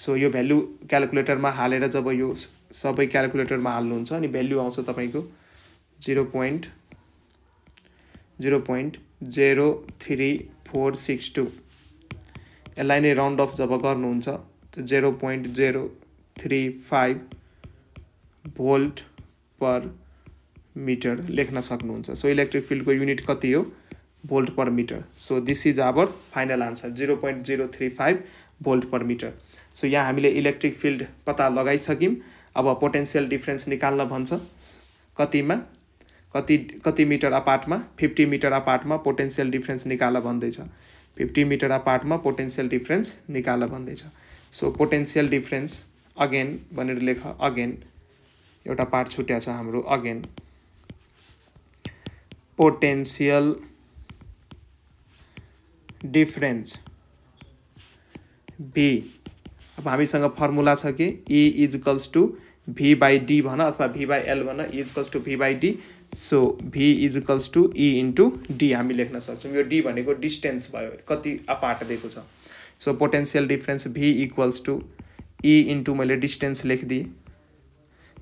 सो यो भ्यालु क्यालकुलेटरमा हालेर जब यो सबै क्यालकुलेटरमा हाल्नुहुन्छ अनि भ्याल्यु आउँछ तपाईँको zero point zero point zero three four six two यसलाई नै राउन्ड अफ जब गर्नुहुन्छ त zero point zero three five volt per metre लेख्न सक्नुहुन्छ सो इलेक्ट्रिक फिल्डको युनिट कति हो volt per metre so this is our final answer zero point zero three five volt per metre so यहाँ हामीले इलेक्ट्रिक फिल्ड पत्ता लगाइसक्यौँ अब potential difference निकाल्न भन्छ कतिमा कति कति मिटर अपार्टमा फिफ्टी मिटर अपार्टमा पोटेन्सियल डिफ्रेन्स निकाल भन्दैछ फिफ्टी मिटर अपार्टमा पोटेन्सियल डिफ्रेन्स निकाल भन्दैछ सो पोटेन्सियल डिफ्रेन्स अगेन भनेर लेख अगेन एउटा पार्ट छुट्या छ हाम्रो अगेन पोटेन्सियल डिफ्रेन्स बी अब हामीसँग फर्मुला छ कि E equals to V by D भन अथवा भी बाई एल भन equals to V by D so V equals to E into D हामी लेख्न सक्छौँ यो डी भनेको डिस्टेन्स भयो कति अपार्ट दिएको छ so potential difference V equals to E into मैले डिस्टेन्स लेखिदिएँ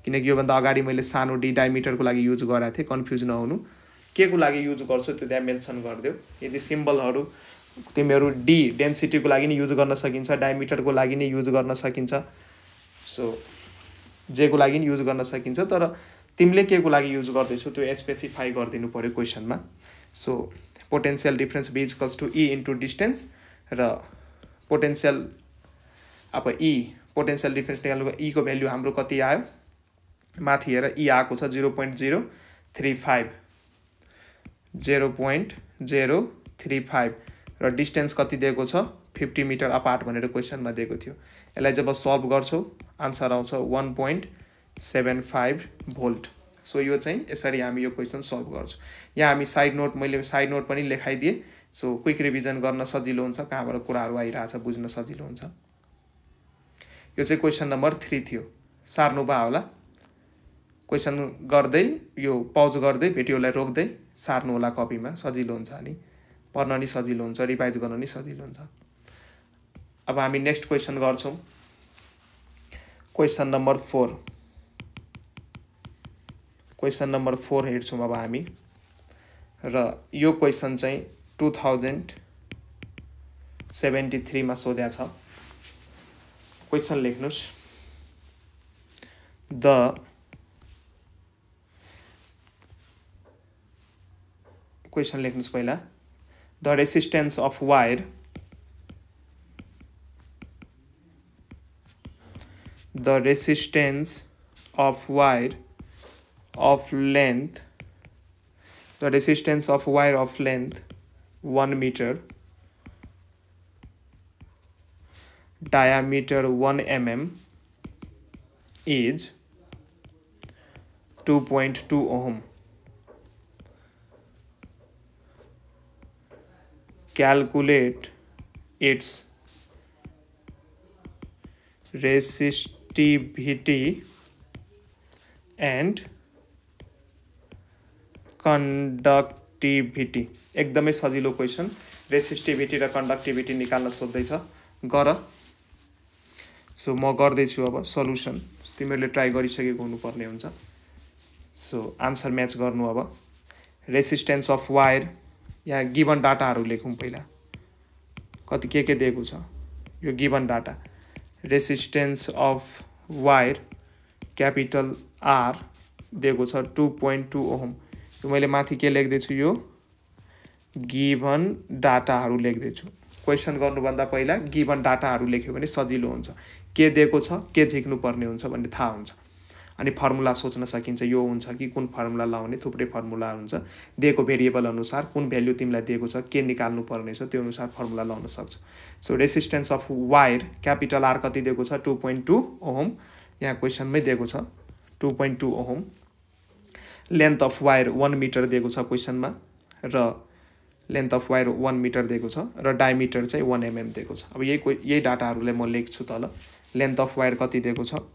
किनकि योभन्दा अगाडि मैले सानो डी डाइमिटरको लागि युज गराएको थिएँ कन्फ्युज नहुनु के को लागि युज गर्छु त्यो त्यहाँ मेन्सन गरिदियो यदि सिम्बलहरू तिमीहरू डी डेन्सिटीको लागि नि युज गर्न सकिन्छ डायमिटरको लागि नै युज गर्न सकिन्छ सो जेको लागि नि युज गर्न सकिन्छ तर तिमीले के को लागि युज गर्दैछौ त्यो स्पेसिफाई गरिदिनु पऱ्यो क्वेसनमा so potential difference equals to E into distance र पोटेन्सियल अब ई पोटेन्सियल डिफ्रेन्स निकाल्नुको ईको e भेल्यु हाम्रो कति आयो माथि हेर ई e आएको छ zero point zero three five zero point zero three five र डिस्टेन्स कति दिएको छ फिफ्टी मिटर अपार्ट भनेर क्वेसनमा दिएको थियो यसलाई जब सल्भ गर्छौँ आन्सर आउँछ one point seven five volt so यो चाहिँ यसरी हामी यो क्वेसन सल्भ गर्छौँ यहाँ हामी साइड नोट मैले साइड नोट पनि लेखाइदिएँ सो क्विक रिभिजन गर्न सजिलो हुन्छ कहाँबाट कुराहरू आइरहेछ बुझ्न सजिलो हुन्छ यो चाहिँ क्वेसन नम्बर थ्री थियो सार्नु भयो होला क्वेसन गर्दै यो पज गर्दै भिडियोलाई रोक्दै सार्नु होला कपीमा सजिलो हुन्छ अनि पढ्न नि सजिलो हुन्छ रिभाइज गर्न नि सजिलो हुन्छ अब हामी नेक्स्ट क्वेसन गर्छौँ question number four question number four हेर्छौँ अब हामी र यो क्वेसन चाहिँ टु थाउजन्ड सेभेन्टी थ्रीमा सोध्या छ क्वेसन लेख्नुहोस् द क्वेसन लेख्नुहोस् पहिला the resistance of wire the resistance of wire of length the resistance of wire of length 1 meter diameter 1 mm is 2.2 ohm calculate its resistivity and conductivity एकदमै सजिलो question resistivity र conductivity निकाल्न सोध्दैछ गर so म गर्दैछु अब सल्युसन तिमीहरूले try गरिसकेको हुनुपर्ने हुन्छ सो आन्सर म्याच गर्नु अब रेसिस्टेन्स अफ वायर या गिभन डाटाहरू लेखौँ पहिला कति के के दिएको छ यो given data resistance of wire capital R दिएको छ टु पोइन्ट टू ओहम यो मैले माथि के लेख्दैछु यो गिभन डाटाहरू लेख्दैछु क्वेसन गर्नुभन्दा पहिला गिभन डाटाहरू लेख्यो भने सजिलो हुन्छ के दिएको छ के झिक्नुपर्ने हुन्छ भन्ने थाहा हुन्छ अनि फर्मुला सोच्न सकिन्छ यो हुन्छ कि कुन फर्मुला लाउने थुप्रै फर्मुला हुन्छ दिएको भेरिएबल अनुसार कुन भेल्यु तिमीलाई दिएको छ के निकाल्नु पर्ने छ त्यो अनुसार फर्मुला लाउन सक्छ so resistance of wire capital R कति दिएको छ टु पोइन्ट टू ओहोम यहाँ क्वेसनमै दिएको छ two point two ohm length of wire one metre दिएको छ क्वेसनमा र length of wire one metre दिएको छ र डायमिटर चाहिँ वान एमएम दिएको छ अब यही यही डाटाहरूलाई म लेख्छु तल लेन्थ अफ वायर कति दिएको छ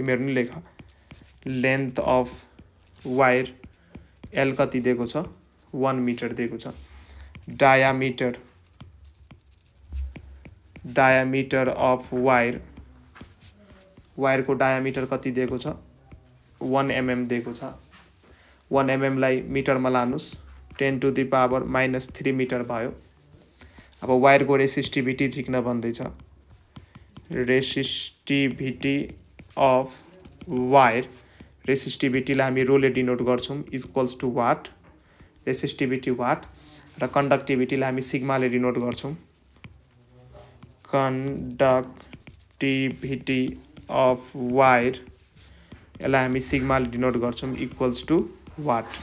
तिमीहरू नि लेख लेन्थ अफ वायर एल कति दिएको छ वान मिटर दिएको छ डायामिटर डायामिटर अफ वायर वायरको डायामिटर कति दिएको छ वान एमएम दिएको छ वान एमएमलाई मिटरमा लानुहोस् ten to the power minus three metre भयो अब वायरको रेसिस्टिभिटी झिक्न भन्दैछ रेसिस्टिभिटी अफ वायर रेसिस्टिभिटीलाई हामी रोले डिनोट गर्छौँ equals to what resistivity what र कन्डक्टिभिटीलाई हामी सिग्माले डिनोट गर्छौँ कन्डक्टिभिटी अफ वायर यसलाई हामी सिग्माले डिनोट गर्छौँ इक्वल्स टु वाट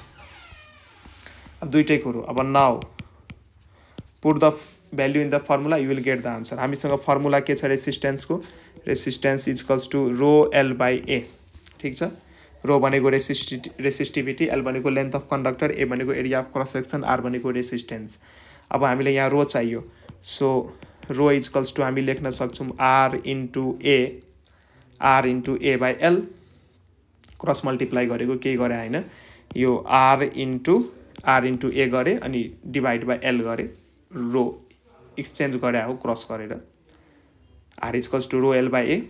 अब दुइटै कुरो अब now put the value in the formula you will get the answer हामीसँग फर्मुला के छ रेसिस्टेन्सको resistance equals to rho L by A ठिक छ रो भनेको रेसिस्टि रेसिस्टिभिटी एल भनेको लेन्थ अफ कन्डक्टर ए भनेको area of cross section R भनेको रेसिस्टेन्स अब हामीलाई यहाँ रो चाहियो सो रो इजकल्स टु हामी लेख्न सक्छौँ R into A R into A by L cross multiply गरेको केही गरे होइन यो R into R into A गरेँ अनि डिभाइड बाई एल गरेँ रो एक्सचेन्ज गरे हो क्रस गरेर R is equals to rho L by A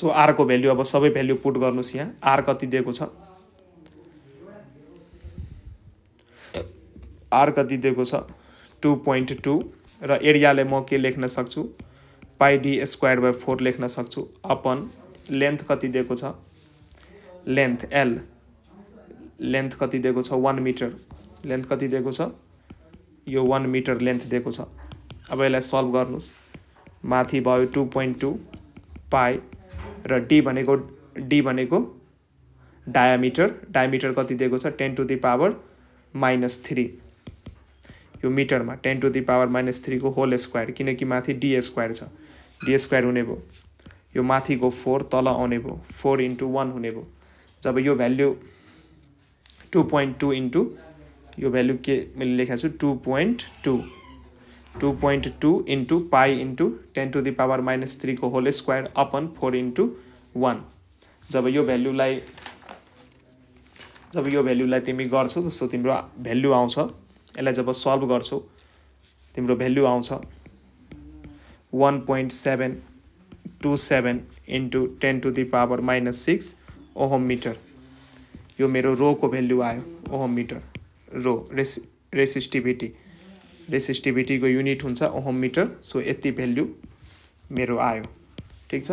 so आरको भेल्यु अब सबै भेल्यु पुट गर्नुहोस् यहाँ आर कति दिएको छ आर कति दिएको छ टु पोइन्ट टू र एरियाले म के लेख्न सक्छु pi D square by four लेख्न सक्छु अपन लेन्थ कति दिएको छ लेन्थ एल लेन्थ कति दिएको छ वान मिटर लेन्थ कति दिएको छ यो वान मिटर लेन्थ दिएको छ अब यसलाई सल्भ गर्नुहोस् माथि भयो टु पोइन्ट टू पाई र डी भनेको डी भनेको डायामिटर डायामिटर कति दिएको छ ten to the power minus three यो मिटरमा ten to the power minus थ्रीको होल स्क्वायर किनकि माथि डी स्क्वायर छ डी स्क्वायर हुने भयो यो माथिको फोर तल आउने भयो फोर इन्टु वान हुने भयो जब यो value two point two into यो भ्यालु के मैले लेखाएको छु two point two two point two into pi into ten to the power minus थ्रीको whole square upon four into one जब यो भ्यालुलाई जब यो भ्यालुलाई तिमी गर्छौ जस्तो तिम्रो भ्यालु आउँछ यसलाई जब सल्भ गर्छौ तिम्रो भ्यालु आउँछ one point seven two seven into ten to the power minus six ohm metre यो मेरो रोको भ्यालु आयो ohm metre rho resistivity resistivity रेसिस्टिभिटीको युनिट हुन्छ ओहोम मिटर सो यति भेल्यु मेरो आयो ठिक छ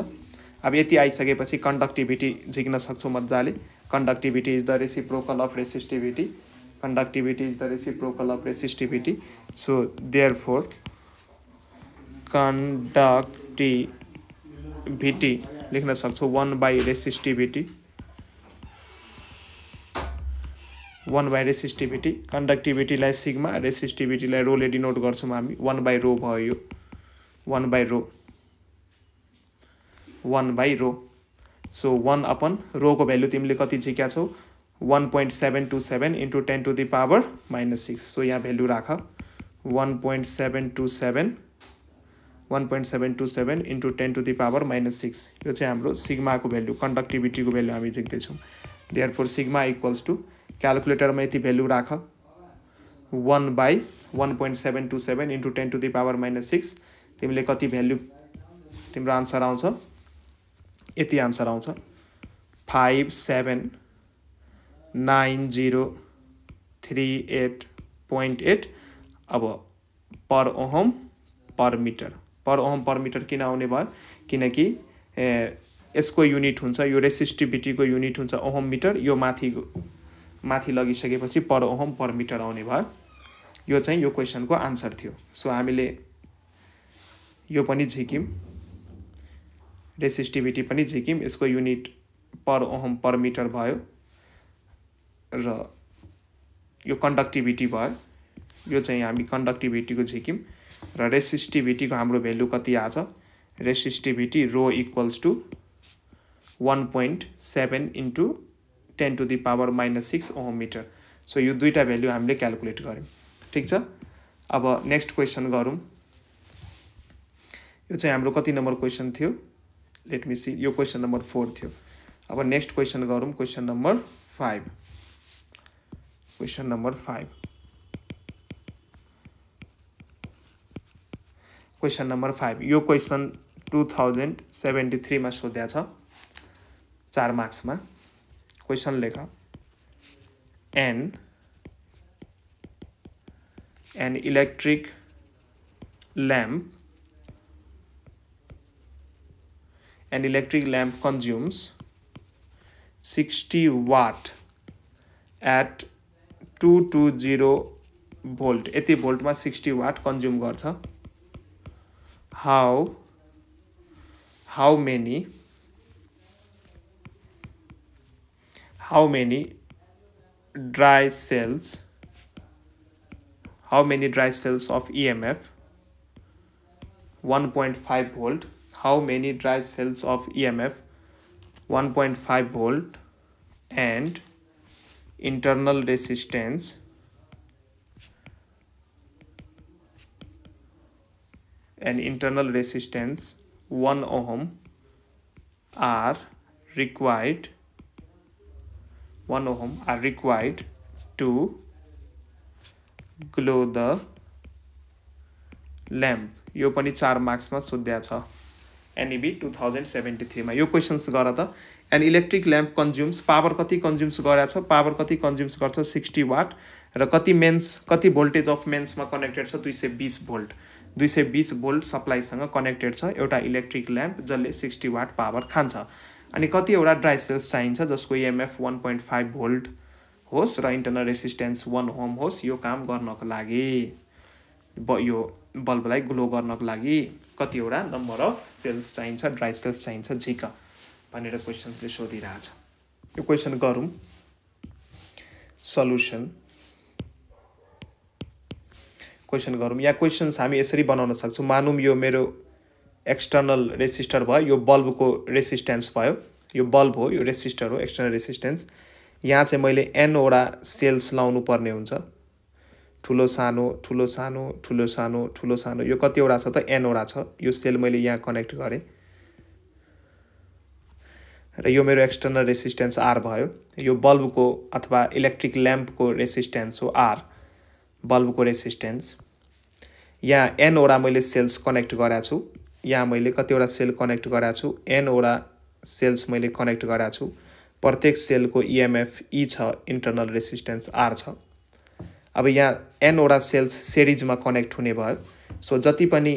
अब यति आइसकेपछि कन्डक्टिभिटी झिक्न सक्छौँ मजाले conductivity is the reciprocal of resistivity conductivity is the reciprocal of resistivity so therefore conductivity लेख्न सक्छौँ one by resistivity one by resistivity कन्डक्टिभिटीलाई सिग्मा रेसिस्टिभिटीलाई रोले डिनोट गर्छौँ हामी वान बाई रो भयो यो one by rho one by rho so one upon रोको भ्यालु तिमीले कति झिक्या छौ one point seven two seven into ten to the power minus six so यहाँ भेल्यु राख one point seven two seven one point seven two seven into ten to the power minus six यो चाहिँ हाम्रो सिग्माको value कन्डक्टिभिटीको value हामी झिक्दैछौँ therefore sigma equals to क्यालकुलेटरमा यति भेल्यु राख one by one point seven two seven into ten to the power minus six तिमीले कति भेल्यु तिम्रो आन्सर आउँछ यति आन्सर आउँछ five seven nine zero three eight point eight अब per ohm per metre per ohm per metre किन आउने भयो किनकि यसको युनिट हुन्छ यो रेसिस्टिभिटीको युनिट हुन्छ ओहम मिटर यो माथि माथि लगिसकेपछि पर ओहम पर मिटर आउने भयो यो चाहिँ यो क्वेसनको आन्सर थियो सो हामीले यो पनि झिक्यौँ रेसिस्टिभिटी पनि झिक्यौँ यसको unit per ohm per metre भयो र यो कन्डक्टिभिटी भयो यो चाहिँ हामी कन्डक्टिभिटीको झिक्यौँ र रेसिस्टिभिटीको हाम्रो भेल्यु कति आएछ resistivity rho equals to one point seven into ten to the power minus six ohm metre so यो दुईवटा भेल्यु हामीले क्यालकुलेट गऱ्यौँ ठिक छ अब नेक्स्ट क्वेसन गरौँ यो चाहिँ हाम्रो कति नम्बर क्वेसन थियो लेट मी सी यो क्वेसन नम्बर फोर थियो अब नेक्स्ट क्वेसन गरौँ question number five question number five question number five यो क्वेसन टु थाउजन्ड सेभेन्टी थ्रीमा सोध्या छ चार मार्क्समा क्वेश्चन लेगा an an electric lamp an electric lamp consumes sixty watt at two two zero volt ये volt में सिक्सटी वाट कंज्यूम कर how how many how many dry cells how many dry cells of EMF 1.5 volt how many dry cells of EMF 1.5 volt and internal resistance and internal resistance 1 ohm are required 1 ohm are required to glow the lamp यो पनि चार मार्क्समा सोध्या छ NEB two thousand seventy थ्रीमा यो questions गर त an electric lamp consumes power कति कन्ज्युम्स गरेको छ पावर कति कन्ज्युम्स गर्छ सिक्सटी वाट र कति मेन्स कति भोल्टेज अफ मेन्समा कनेक्टेड छ दुई सय बिस भोल्ट दुई सय बिस भोल्ट सप्लाईसँग कनेक्टेड छ एउटा इलेक्ट्रिक ल्याम्प जसले सिक्सटी वाट पावर खान्छ अनि कतिवटा ड्राई सेल्स चाहिन्छ जसको EMF one point five volt होस् र इन्टरनल रेसिस्टेन्स वान होम होस् यो काम गर्नको लागि ब यो बल्बलाई ग्लो गर्नको लागि कतिवटा नम्बर अफ सेल्स चाहिन्छ ड्राई सेल्स चाहिन्छ झिक भनेर क्वेसन्सले सोधिरहेछ यो क्वेसन गरौँ सल्युसन क्वेसन गरौँ या क्वेसन्स हामी यसरी बनाउन सक्छौँ मानौँ यो मेरो एक्सटर्नल रेसिस्टर भयो यो बल्बको रेसिस्टेन्स भयो यो बल्ब हो यो रेसिस्टर हो एक्सटर्नल रेसिस्टेन्स यहाँ चाहिँ मैले एनवटा सेल्स लाउनु पर्ने हुन्छ ठुलो सानो ठुलो सानो ठुलो सानो ठुलो सानो यो कतिवटा छ त एनवटा छ यो सेल मैले यहाँ कनेक्ट गरेँ र यो मेरो एक्सटर्नल रेसिस्टेन्स आर भयो यो बल्बको अथवा इलेक्ट्रिक ल्याम्पको रेसिस्टेन्स हो आर बल्बको रेसिस्टेन्स यहाँ एनवटा मैले सेल्स कनेक्ट गराएको छु यहाँ मैले कतिवटा सेल कनेक्ट गराएको छु एनवटा सेल्स मैले कनेक्ट गराएको छु प्रत्येक सेलको इएमएफ e ई e छ इन्टर्नल रेसिस्टेन्स आर छ अब यहाँ एनवटा सेल्स सेरिजमा कनेक्ट हुने भयो सो जति पनि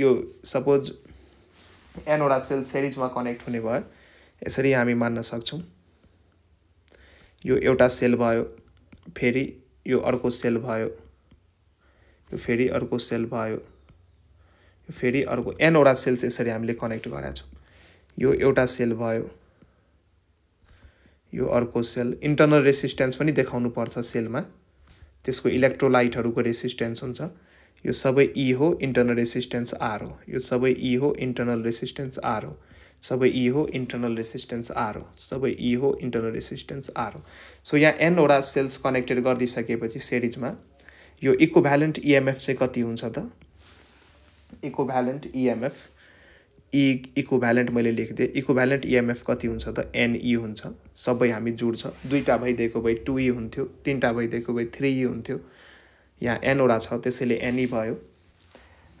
यो सपोज एनवटा सेल सेरिजमा कनेक्ट हुने भयो यसरी हामी मान्न सक्छौँ यो एउटा सेल भयो फेरि यो अर्को सेल भयो यो फेरि अर्को सेल भयो फेरि अर्को एनवटा सेल्स यसरी हामीले कनेक्ट गराएको छौँ यो एउटा सेल भयो यो अर्को सेल इन्टर्नल रेसिस्टेन्स पनि देखाउनु पर्छ सेलमा त्यसको इलेक्ट्रोलाइटहरूको रेसिस्टेन्स हुन्छ यो सबै ई e हो इन्टर्नल रेसिस्टेन्स आर हो यो सबै ई e हो इन्टर्नल रेसिस्टेन्स आर हो सबै ई e हो इन्टर्नल रेसिस्टेन्स आर हो सबै ई हो इन्टर्नल रेसिस्टेन्स आर हो सो यहाँ एनवटा सेल्स कनेक्टेड गरिदिइसकेपछि सिरिजमा यो इको भ्यालेन्ट इएमएफ चाहिँ कति हुन्छ त इको भ्यालेन्ट इएमएफ इ भ्यालेन्ट मैले लेखिदिएँ इको भ्यालेन्ट इएमएफ कति हुन्छ त एनई e हुन्छ सबै हामी जुड्छ दुईवटा भइदिएको भए टु ई e हुन्थ्यो तिनवटा भइदिएको भए थ्री ई e हुन्थ्यो यहाँ एनवटा छ त्यसैले एनई भयो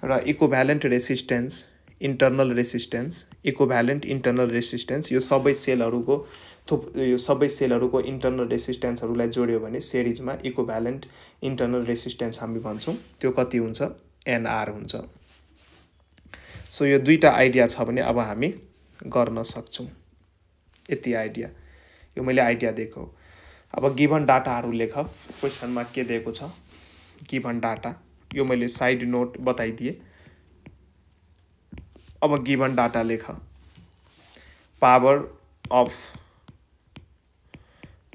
र equivalent resistance internal resistance equivalent internal resistance यो सबै सेलहरूको थुप यो सबै सेलहरूको इन्टर्नल रेसिस्टेन्सहरूलाई जोड्यो भने सेरिजमा भ्यालेन्ट इन्टर्नल रेसिस्टेन्स हामी भन्छौँ त्यो कति हुन्छ एनआर हुन्छ सो यो दुईवटा आइडिया छ भने अब हामी गर्न सक्छौँ यति आइडिया यो मैले आइडिया दिएको अब गिभन डाटाहरू लेख क्वेसनमा के दिएको छ गिभन डाटा यो मैले साइड नोट बताइदिएँ अब गिभन डाटा लेख power of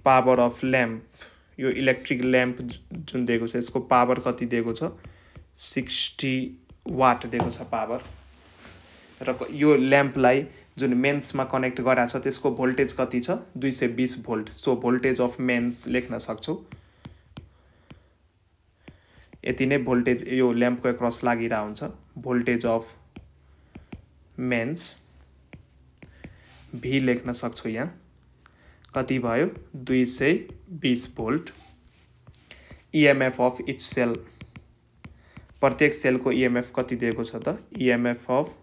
power of lamp यो इलेक्ट्रिक ल्याम्प जुन दिएको छ यसको पावर कति दिएको छ सिक्सटी वाट दिएको छ पावर र यो ल्याम्पलाई जुन मेन्समा कनेक्ट गराएको छ त्यसको भोल्टेज कति छ दुई सय बिस volt so voltage of mains लेख्न सक्छौँ यति नै भोल्टेज यो ल्याम्पको एक्रस लागिरहेको हुन्छ भोल्टेज अफ मेन्स भी लेख्न सक्छु यहाँ कति भयो दुई सय बिस volt EMF of each cell प्रत्येक सेलको इएमएफ e कति दिएको छ त EMF e of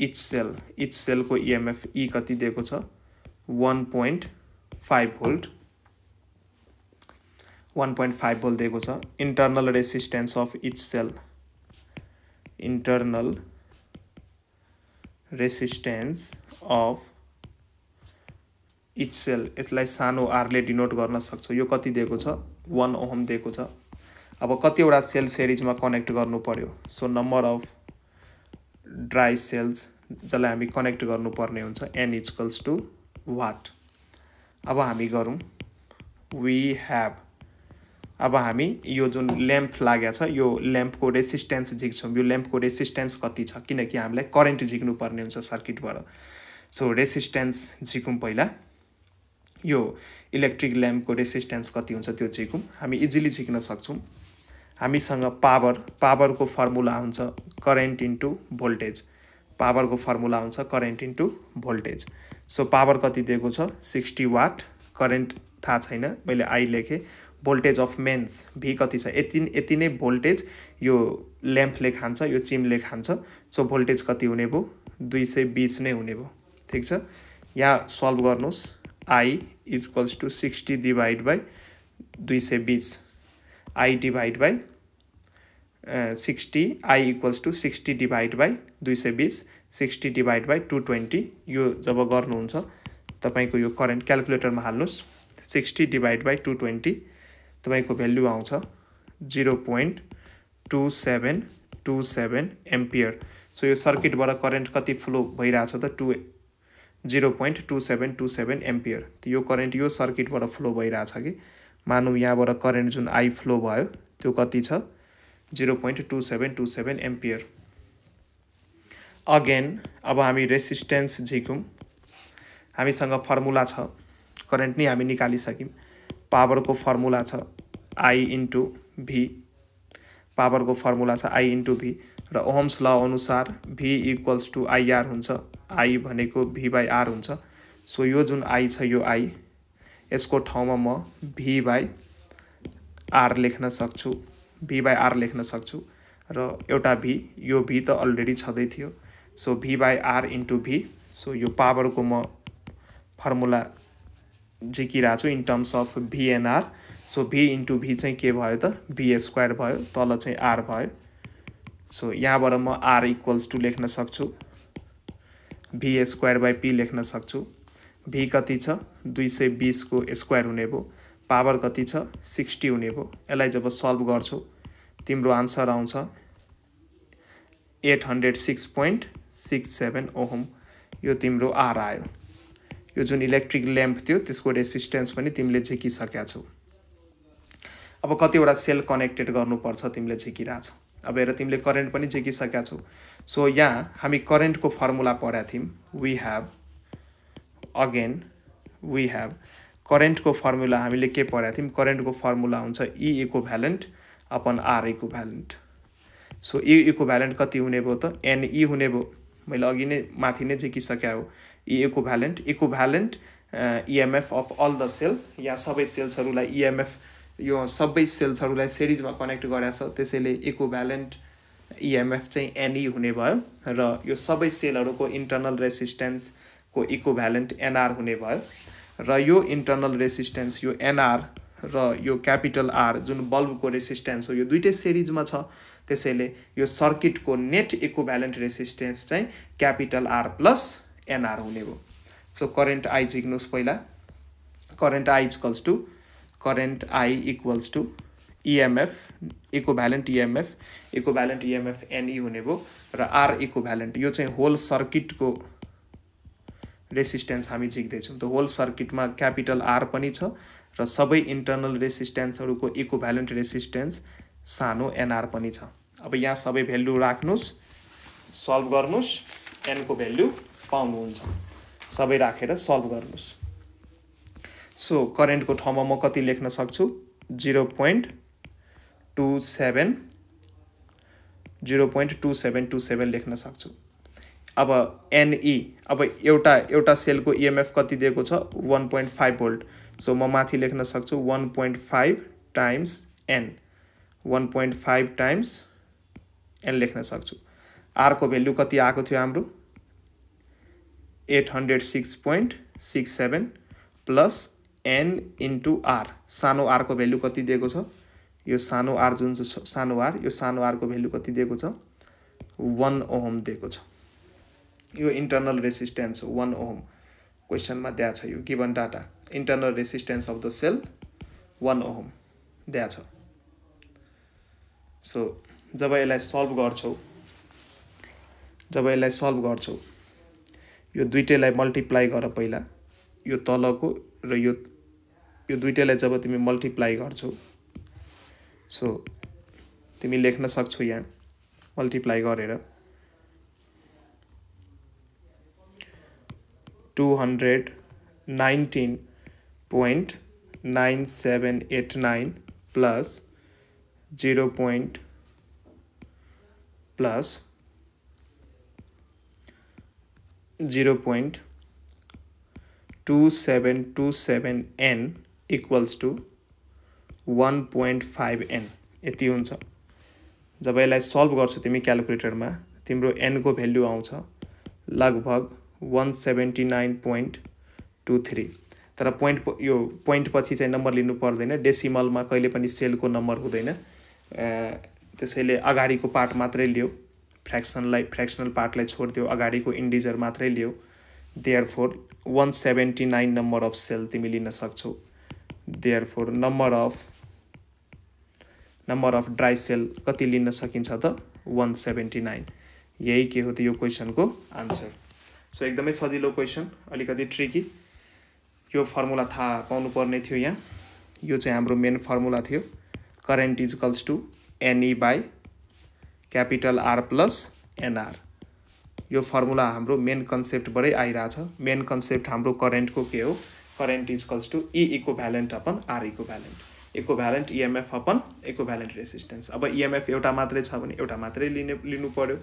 each cell each सेलको इएमएफ ई कति दिएको छ one point five volt one point five volt दिएको छ internal resistance of each cell internal resistance of each cell यसलाई सानो आरले डिनोट गर्न सक्छ यो कति दिएको छ वान ओहम दिएको छ अब कतिवटा सेल सिरिजमा कनेक्ट गर्नु पर्यो so number of dry cells जसलाई हामी कनेक्ट गर्नुपर्ने हुन्छ एन इजकल्स टु वाट अब हामी गरौँ वी ह्याभ अब हामी यो जुन ल्याम्प लागेको छ यो ल्याम्पको रेसिस्टेन्स झिक्छौँ यो ल्याम्पको रेसिस्टेन्स कति छ किनकि हामीलाई करेन्ट झिक्नुपर्ने हुन्छ सर्किटबाट सो रेसिस्टेन्स झिकौँ पहिला यो इलेक्ट्रिक ल्याम्पको रेसिस्टेन्स कति हुन्छ त्यो झिकौँ हामी इजिली झिक्न सक्छौँ हामीसँग पावर पावरको फर्मुला हुन्छ करेन्ट इन्टु भोल्टेज पावरको फर्मुला हुन्छ current into voltage so power कति दिएको छ सिक्सटी वाट करेन्ट थाहा छैन मैले आई लेखेँ भोल्टेज अफ मेन्स भी कति छ यति यति नै भोल्टेज यो ल्याम्पले खान्छ यो चिमले खान्छ सो भोल्टेज कति हुने भयो दुई सय बिस नै हुने भयो ठिक छ यहाँ सल्भ गर्नुहोस् I is equals to sixty divide by दुई सय बिस I divide by sixty I equals to sixty divide by दुई सय बिस sixty divide by two twenty यो जब गर्नुहुन्छ तपाईँको यो करेन्ट क्यालकुलेटरमा हाल्नुहोस् sixty divide by two twenty तपाईँको भेल्यु आउँछ zero point two seven two seven ampere so यो सर्किटबाट करेन्ट कति फ्लो भइरहेछ त two zero point two seven two seven ampere यो करेन्ट यो सर्किटबाट फ्लो भइरहेछ कि मानौँ यहाँबाट करेन्ट जुन आई फ्लो भयो त्यो कति छ zero point two seven two seven ampere again अब हामी रेसिस्टेन्स झिकौँ हामीसँग फर्मुला छ करेन्ट नै हामी निकालिसक्यौँ पावरको फर्मुला छ आई इन्टु भी पावरको फर्मुला छ आई इन्टु भी र ओम्स ल अनुसार भी इक्वल्स टु आइआर हुन्छ आई भनेको भी बाई आर हुन्छ सो यो जुन आई छ यो आई यसको ठाउँमा म भी बाई आर लेख्न सक्छु भी बाई आर लेख्न सक्छु र एउटा भी यो भी त अलरेडी छँदै थियो so V by R into V so यो पावरको म फर्मुला झिकिरहेको छु in terms of V and R so V into V चाहिँ के भयो त भी स्क्वायर भयो तल चाहिँ आर भयो सो यहाँबाट म आर इक्वल्स टु लेख्न सक्छु भी स्क्वायर बाई पी लेख्न सक्छु भी कति छ दुई सय बिसको स्क्वायर हुने भयो पावर कति छ सिक्सटी हुने भयो यसलाई जब सल्भ गर्छौ तिम्रो आन्सर आउँछ eight hundred six point six seven ohm यो तिम्रो आर आयो यो जुन इलेक्ट्रिक ल्याम्प थियो त्यसको रेसिस्टेन्स पनि तिमीले झिकिसकेका छौ अब कतिवटा सेल कनेक्टेड गर्नुपर्छ तिमीले झिकिरहेछौ अब हेर तिमीले करेन्ट पनि झिकिसकेका छौ सो यहाँ हामी करेन्टको फर्मुला पढाएको थियौँ we have again we have करेन्टको फर्मुला हामीले के पढाएको थियौँ करेन्टको फर्मुला हुन्छ E equivalent upon R equivalent so E equivalent कति हुने भयो त एनई e हुने भयो मैले अघि नै माथि नै झिकिसकेँ हो E equivalent equivalent EMF of all the cell यहाँ सबै सेल्सहरूलाई इएमएफ e यो सबै सेल्सहरूलाई सिरिजमा कनेक्ट गराएको छ त्यसैले इको भ्यालेन्ट इएमएफ चाहिँ एनई e हुने भयो र यो सबै सेलहरूको इन्टर्नल रेसिस्टेन्स को भ्यालेन्ट एनआर हुने भयो र यो इन्टरनल रेसिस्टेन्स यो एनआर र यो क्यापिटल आर जुन बल्बको रेसिस्टेन्स हो यो दुइटै सिरिजमा छ त्यसैले यो सर्किटको नेट भ्यालेन्ट रेसिस्टेन्स चाहिँ क्यापिटल आर प्लस एनआर हुने हो सो करेन्ट आई झिक्नुहोस् पहिला current I equals to current I equals to EMF equivalent EMF equivalent EMF NE हुने भयो र आर भ्यालेन्ट यो चाहिँ होल सर्किटको रेसिस्टेन्स हामी झिक्दैछौँ त होल सर्किटमा क्यापिटल आर पनि छ र सबै इन्टर्नल रेसिस्टेन्सहरूको इको भ्यालेन्ट रेसिस्टेन्स सानो एनआर पनि छ अब यहाँ सबै भेल्यु राख्नुहोस् सल्भ गर्नुहोस् एनको भेल्यु पाउनुहुन्छ सबै राखेर सल्भ गर्नुहोस् सो करेन्टको ठाउँमा म कति लेख्न सक्छु zero point two seven zero point two seven two seven लेख्न सक्छु अब एनई e, अब एउटा एउटा सेलको इएमएफ e कति दिएको छ one point five volt so म माथि लेख्न सक्छु one point five times N one point five times N लेख्न सक्छु आरको भेल्यु कति आएको थियो हाम्रो eight hundred six point six seven plus N into R सानो आरको भेल्यु कति दिएको छ यो सानो आर जुन सानो आर यो सानो आरको भेल्यु कति दिएको छ वान ओहम दिएको छ यो इन्टर्नल रेसिस्टेन्स हो वान ओम क्वेसनमा दिएको छ यो given data internal resistance of the cell one ohm दिएको छ सो जब यसलाई सल्भ गर्छौ जब यसलाई सल्भ गर्छौ यो दुइटैलाई मल्टिप्लाई गर पहिला यो तलको र यो यो दुइटैलाई जब तिमी मल्टिप्लाई गर्छौ सो तिमी लेख्न सक्छौ यहाँ मल्टिप्लाई गरेर two hundred 0. Point nine seven eight nine plus zero point plus zero two two N equals N यति हुन्छ जब यसलाई सल्भ गर्छौ तिमी क्याल्कुलेटरमा तिम्रो को भ्यालु आउँछ लगभग one seventy nine point two three तर पोइन्ट यो पोइन्ट पछि चाहिँ नम्बर लिनु पर्दैन डेसिमलमा कहिले पनि सेलको नम्बर हुँदैन त्यसैले अगाडिको पार्ट मात्रै लियो फ्रेक्सनलाई फ्रेक्सनल पार्टलाई छोडिदियो अगाडिको इन्डिजर मात्रै लियो therefore one seventy nine number of cell तिमी लिन सक्छौ therefore number of number of dry cell कति लिन सकिन्छ त वान सेभेन्टी नाइन यही के हो त यो क्वेसनको आन्सर सो एकदमै सजिलो क्वेसन अलिकति ट्रिकी यो फर्मुला थाहा पाउनुपर्ने थियो यहाँ यो चाहिँ हाम्रो मेन फर्मुला थियो current equals to NE by capital R plus NR यो फर्मुला हाम्रो मेन कन्सेप्टबाटै आइरहेछ मेन कन्सेप्ट हाम्रो करेन्टको के हो current equals to E equivalent upon R equivalent equivalent EMF upon equivalent resistance अब इएमएफ e एउटा मात्रै छ भने एउटा मात्रै लिने लिनु पऱ्यो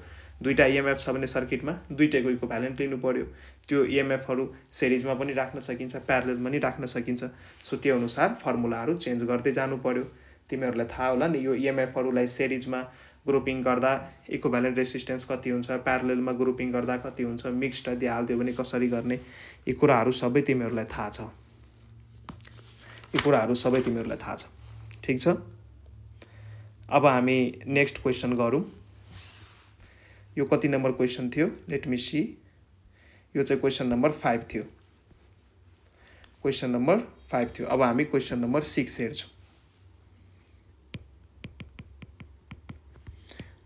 दुईवटा इएमएफ e छ भने सर्किटमा दुइटैको भ्यालेन्ट लिनु पऱ्यो त्यो इएमएफहरू e सिरिजमा पनि राख्न सकिन्छ प्यारलमा पनि राख्न सकिन्छ सो त्यो अनुसार फर्मुलाहरू चेन्ज गर्दै जानु पऱ्यो तिमीहरूलाई थाहा होला नि यो इएमएफहरूलाई e सिरिजमा ग्रुपिङ गर्दा इको भ्यालेन्ट रेसिस्टेन्स कति हुन्छ प्यारलमा ग्रुपिङ गर्दा कति हुन्छ मिक्स्ड दिइहालिदियो भने कसरी गर्ने यी कुराहरू सबै तिमीहरूलाई थाहा छ यी कुराहरू सबै तिमीहरूलाई थाहा छ ठिक छ अब हामी नेक्स्ट क्वेसन गरौँ यो कति नम्बर क्वेसन थियो लेट मी सी यो चाहिँ क्वेसन नम्बर फाइभ थियो क्वेसन नम्बर फाइभ थियो अब हामी क्वेसन नम्बर सिक्स हेर्छौँ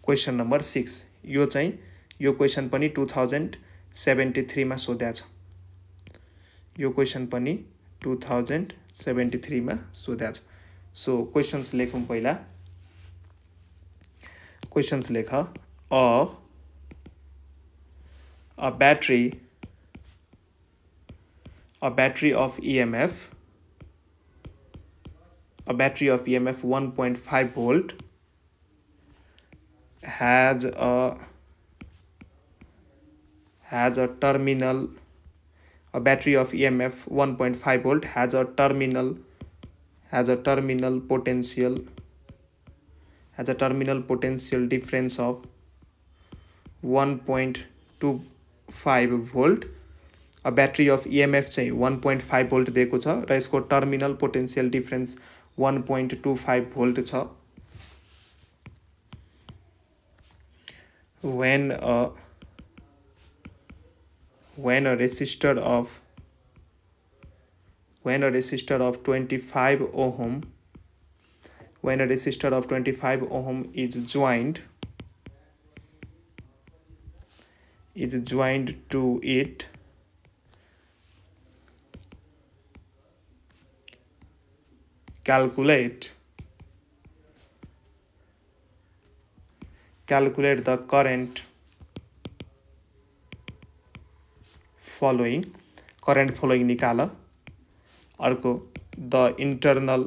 क्वेसन नम्बर सिक्स यो चाहिँ यो क्वेसन पनि टु थाउजन्ड सेभेन्टी थ्रीमा सोध्या छ यो क्वेसन पनि टु थाउजन्ड सेभेन्टी थ्रीमा सोध्या छ सो क्वेसन्स लेखौँ पहिला क्वेसन्स लेख a a battery a battery of EMF a battery of EMF 1.5 volt has a has a terminal a battery of EMF 1.5 volt has a terminal has a terminal potential has a terminal potential difference of 1.2 five volt battery of EMF चाहिँ one point five volt दिएको छ र यसको terminal potential difference one point two five volt छ when when a resistor of when a resistor of twenty five ohm when a resistor of twenty five ohm is joined is joined to it calculate calculate the current following current following nikala arko the internal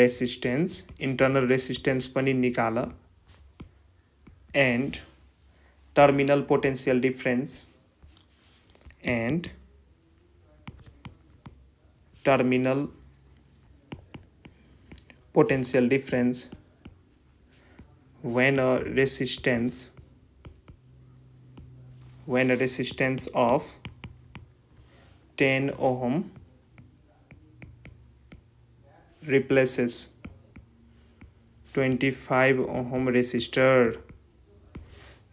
resistance internal resistance pani nikala and terminal potential difference and terminal potential difference when a resistance when a resistance of 10 ohm replaces 25 ohm resistor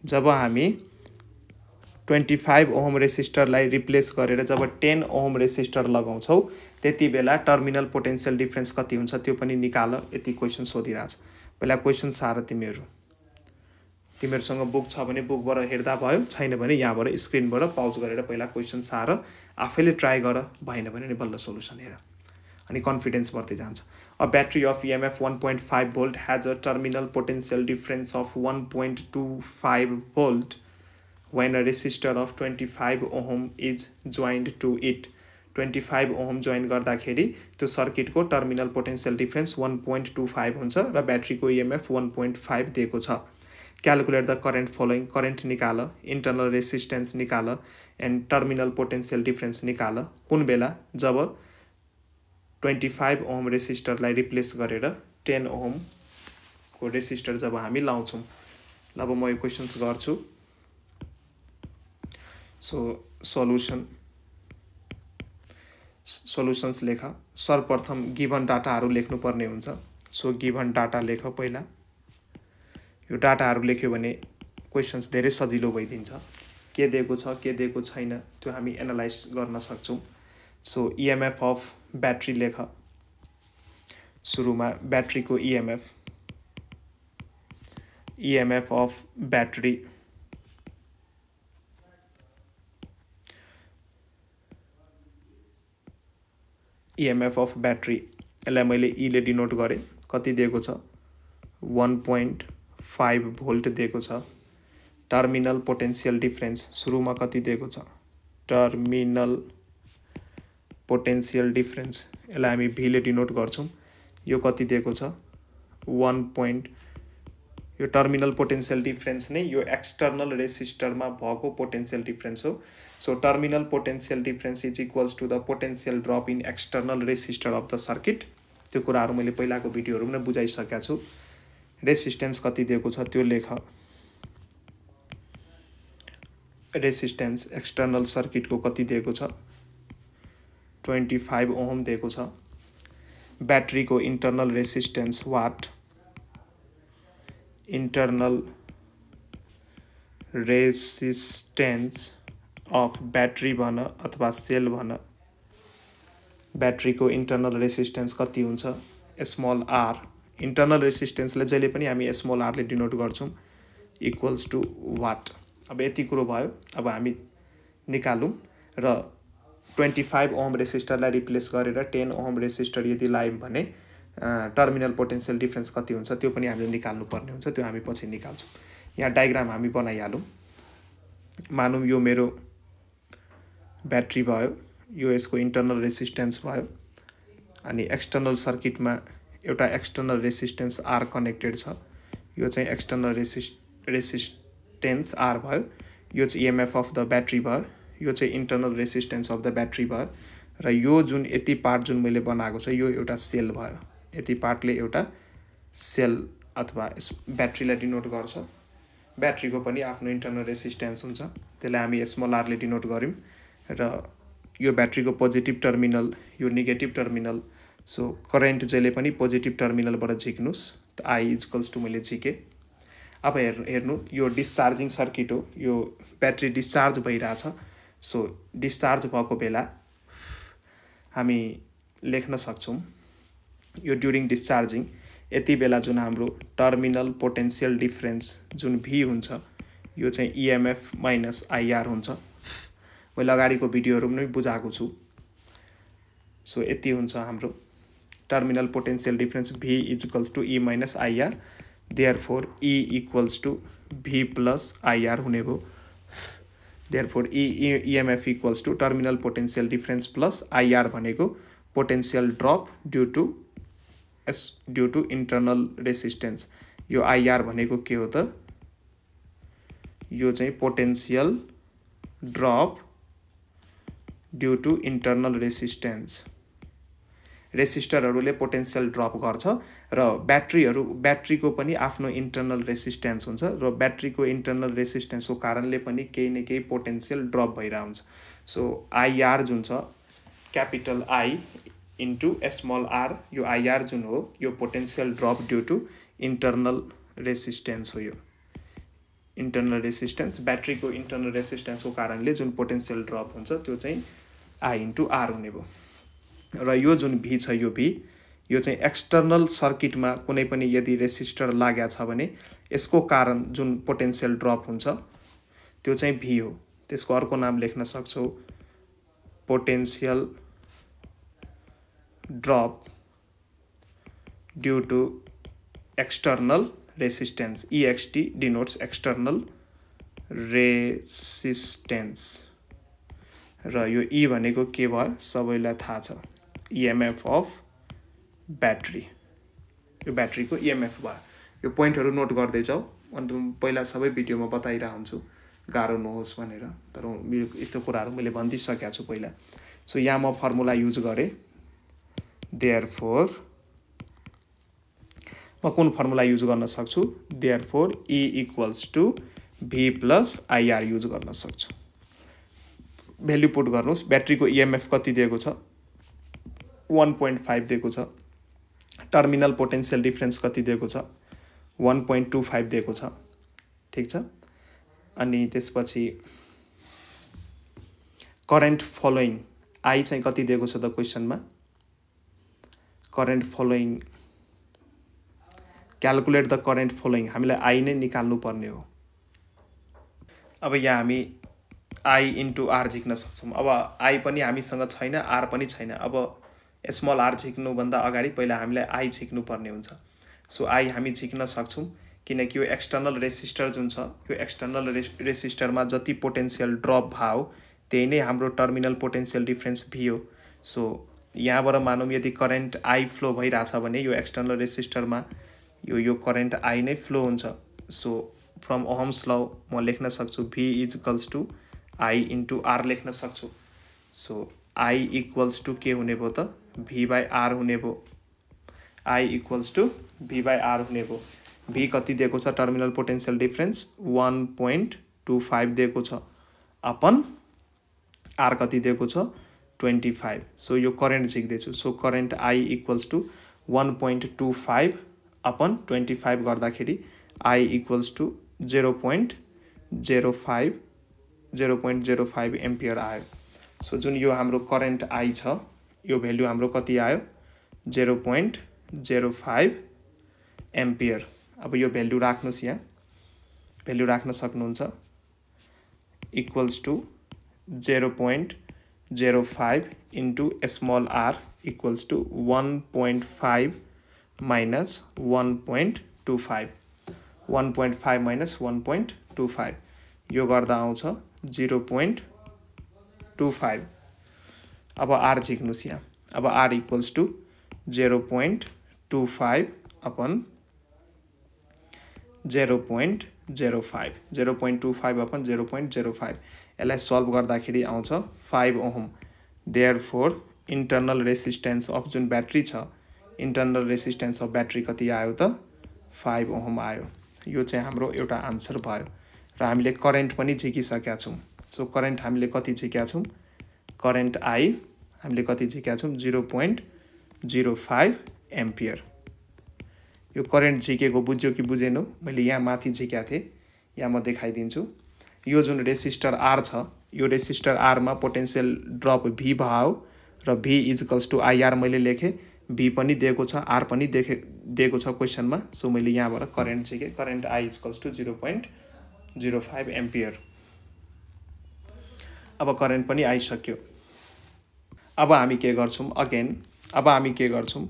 जब हामी twenty five ohm रेसिस्टरलाई replace गरेर जब ten ohm resistor लगाउँछौँ त्यति बेला terminal potential difference कति हुन्छ त्यो पनि निकाल यति क्वेसन सोधिरहेछ पहिला क्वेसन सार तिमीहरू तिमीहरूसँग बुक छ भने बुकबाट हेर्दा भयो छैन भने यहाँबाट स्क्रिनबाट पाउज गरेर पहिला क्वेसन सार आफैले ट्राई गर भएन भने नि बल्ल सोल्युसन हेर अनि कन्फिडेन्स बढ्दै जान्छ A battery of EMF 1.5 volt has a terminal potential difference of 1.25 volt when a resistor of 25 ohm is joined to it. 25 ohm join gardakheri to circuit ko terminal potential difference 1.25 huncha ra battery ko EMF 1.5 deko cha. Calculate the current following current nikala, internal resistance nikala and terminal potential difference nikala. Kun bela जब? Twenty five ohm रेसिस्टरलाई replace गरेर ten ओमको resistor जब हामी लाउँछौँ ल अब म यो क्वेसन्स गर्छु सो सल्युसन सल्युसन्स लेख सर्वप्रथम गिभन डाटाहरू लेख्नुपर्ने हुन्छ सो गिभन डाटा लेख पहिला यो डाटाहरू लेख्यो भने क्वेसन्स धेरै सजिलो भइदिन्छ के दिएको छ के दिएको छैन त्यो हामी एनालाइज गर्न सक्छौँ सो इएमएफ अफ ब्याट्री लेख सुरुमा ब्याट्रीको EMF EMF of battery EMF of battery यसलाई मैले इले e डिनोट गरेँ कति दिएको छ वान पोइन्ट फाइभ भोल्ट दिएको छ टर्मिनल पोटेन्सियल डिफ्रेन्स सुरुमा कति दिएको छ टर्मिनल पोटेन्सियल डिफ्रेन्स यसलाई हामी भीले डिनोट गर्छौँ यो कति दिएको छ वान पोइन्ट यो टर्मिनल पोटेन्सियल डिफ्रेन्स नै यो एक्सटर्नल रेसिस्टरमा भएको पोटेन्सियल डिफ्रेन्स हो so terminal potential difference is equals to the potential drop in external resistor of the circuit त्यो कुराहरू मैले पहिलाको भिडियोहरू पनि बुझाइसकेका छु रेसिस्टेन्स कति दिएको छ त्यो लेख रेसिस्टेन्स एक्सटर्नल सर्किटको कति दिएको छ ट्वेन्टी फाइभ ओहम दिएको छ ब्याट्रीको internal resistance what internal resistance of battery भन अथवा सेल भन ब्याट्रीको इन्टर्नल रेसिस्टेन्स कति हुन्छ स्मल आर इन्टर्नल रेसिस्टेन्सले जहिले पनि हामी स्मल आरले डिनोट गर्छौँ इक्वल्स टु वाट अब यति कुरो भयो अब हामी निकालौँ र ट्वेन्टी फाइभ ओम रेसिस्टरलाई रिप्लेस गरेर टेन ओम रेसिस्टर यदि लायौँ भने टर्मिनल पोटेन्सियल डिफ्रेन्स कति हुन्छ त्यो पनि हामीले निकाल्नुपर्ने हुन्छ त्यो हामी पछि निकाल्छौँ यहाँ डायग्राम हामी बनाइहालौँ मानौँ यो मेरो ब्याट्री भयो यो यसको इन्टर्नल रेसिस्टेन्स भयो अनि एक्सटर्नल सर्किटमा एउटा एक्सटर्नल रेसिस्टेन्स आर कनेक्टेड छ यो चाहिँ एक्सटर्नल रेसिस रेसिस्टेन्स आर भयो यो चाहिँ इएमएफ अफ द ब्याट्री भयो यो चाहिँ internal resistance of the battery भयो र यो जुन यति पार्ट जुन मैले बनाएको छ यो एउटा सेल भयो यति पार्टले एउटा सेल अथवा यस ब्याट्रीलाई डिनोट गर्छ ब्याट्रीको पनि आफ्नो इन्टर्नल रेसिस्टेन्स हुन्छ त्यसलाई हामी स्मल आरले डिनोट गऱ्यौँ र यो ब्याट्रीको पोजिटिभ टर्मिनल यो नेगेटिभ टर्मिनल सो करेन्ट जहिले पनि पोजिटिभ टर्मिनलबाट झिक्नुहोस् त आई इजकल्स टु मैले झिकेँ अब हेर्नु हेर्नु यो डिस्चार्जिङ सर्किट हो यो ब्याट्री डिस्चार्ज भइरहेछ सो डिस्चार्ज भएको बेला हामी लेख्न सक्छौँ यो ड्युरिङ डिस्चार्जिङ यति बेला जुन हाम्रो टर्मिनल पोटेन्सियल डिफरेन्स जुन भी हुन्छ यो चाहिँ इएमएफ माइनस आइआर हुन्छ मैले अगाडिको भिडियोहरू पनि बुझाएको छु सो यति हुन्छ हाम्रो terminal potential difference V is equals to E minus IR therefore E equals to V plus IR हुने भयो therefore e emf equals to terminal potential difference plus ir bhaneko potential drop due to s due to internal resistance yo ir bhaneko ke ho ta yo chai potential drop due to internal resistance रेसिस्टरहरूले potential drop गर्छ र ब्याट्रीहरू ब्याट्रीको पनि आफ्नो internal resistance हुन्छ र ब्याट्रीको internal रेसिस्टेन्सको कारणले पनि केही न केही पोटेन्सियल ड्रप भइरहेको हुन्छ सो आइआर जुन छ capital I into small R यो आइआर जुन हो यो potential drop due to internal resistance हो यो इन्टर्नल रेसिस्टेन्स ब्याट्रीको इन्टर्नल रेसिस्टेन्सको कारणले जुन पोटेन्सियल ड्रप हुन्छ त्यो चाहिँ आई इन्टु आर हुने भयो र यो जुन भी छ यो भी यो चाहिँ एक्सटर्नल सर्किटमा कुनै पनि यदि रेसिस्टर लागेको छ भने यसको कारण जुन पोटेन्सियल ड्रप हुन्छ त्यो चाहिँ भी हो त्यसको अर्को नाम लेख्न सक्छौँ potential drop due to external resistance EXT denotes external resistance र यो इ e भनेको के भयो सबैलाई थाहा छ इएमएफ अफ ब्याट्री यो ब्याट्रीको इएमएफ e भयो यो पोइन्टहरू नोट गर्दै जाऊ अन्त पहिला सबै भिडियोमा बताइरहेको हुन्छु गाह्रो नहोस् भनेर तर यस्तो कुराहरू मैले भनिदिइसकेको छु पहिला सो यहाँ म फर्मुला युज गरेँ देयर फोर म कुन फर्मुला युज गर्न सक्छु therefore E equals to V plus IR use गर्न सक्छु भेल्यु पुट गर्नुहोस् ब्याट्रीको इएमएफ e कति दिएको छ वान पोइन्ट फाइभ दिएको छ टर्मिनल पोटेन्सियल डिफ्रेन्स कति दिएको छ वान पोइन्ट टू फाइभ दिएको छ ठिक छ अनि त्यसपछि करेन्ट फलोइङ आई चाहिँ कति दिएको छ त क्वेसनमा current flowing calculate the current flowing हामीलाई आई नै निकाल्नुपर्ने हो अब यहाँ हामी आई इन्टु आर झिक्न सक्छौँ अब आई पनि हामीसँग छैन आर पनि छैन अब स्मल आर झिक्नुभन्दा अगाडि पहिला हामीलाई आई झिक्नुपर्ने हुन्छ सो आई हामी झिक्न सक्छौँ किनकि यो एक्सटर्नल रेसिस्टर जुन छ यो एक्सटर्नल रे रेसिस्टरमा जति पोटेन्सियल ड्रप भयो त्यही नै हाम्रो टर्मिनल पोटेन्सियल डिफ्रेन्स भी हो सो यहाँबाट मानौँ यदि करेन्ट आई फ्लो भइरहेछ भने यो एक्सटर्नल रेसिस्टरमा यो यो करेन्ट आई नै फ्लो हुन्छ सो फ्रम अहम्स ल म लेख्न सक्छु V equals to I into R लेख्न सक्छु सो आई इक्वल्स टु के हुने भयो त भी बाई आर हुने भयो I equals to V by R हुने भयो भी कति दिएको छ terminal potential difference one point two five दिएको छ अपन आर कति दिएको छ ट्वेन्टी फाइभ सो यो करेन्ट झिक्दैछु so current I equals to one point two five upon twenty five गर्दाखेरि I equals to zero point zero five zero point zero five ampere आयो so जुन यो हाम्रो करेन्ट आई छ यो value हाम्रो कति आयो zero point zero five ampere अब यो भेल्यु राख्नुहोस् यहाँ भेल्यु राख्न सक्नुहुन्छ equals to zero point zero five into small R equals to one point five minus one point two five one point five minus one point two five यो गर्दा आउँछ zero point two five अब R झिक्नुहोस् यहाँ अब R equals to zero point two five upon zero point zero five zero point two five upon zero point zero five यसलाई solve गर्दाखेरि आउँछ five ohm therefore internal resistance of जुन battery छ internal resistance of battery कति आयो त five ohm आयो यो चाहिँ हाम्रो एउटा आन्सर भयो र हामीले करेन्ट पनि झिकिसकेका छौँ सो करेन्ट हामीले कति झिकेका छौँ करेन्ट आई हामीले कति झिकेका छौँ zero point zero five ampere यो करेन्ट झिकेको बुझ्यो कि बुझेन मैले यहाँ माथि झिक्या थिएँ यहाँ म देखाइदिन्छु यो जुन रेसिस्टर आर छ यो रेसिस्टर आरमा पोटेन्सियल ड्रप भी भयो र भी इजकल्स टु आइआर मैले लेखेँ भी पनि दिएको छ आर पनि देखे दिएको छ क्वेसनमा सो मैले यहाँबाट करेन्ट झिकेँ current I equals to zero point zero five ampere अब करेन्ट पनि आइसक्यो अब हामी के गर्छौँ अगेन अब हामी के गर्छौँ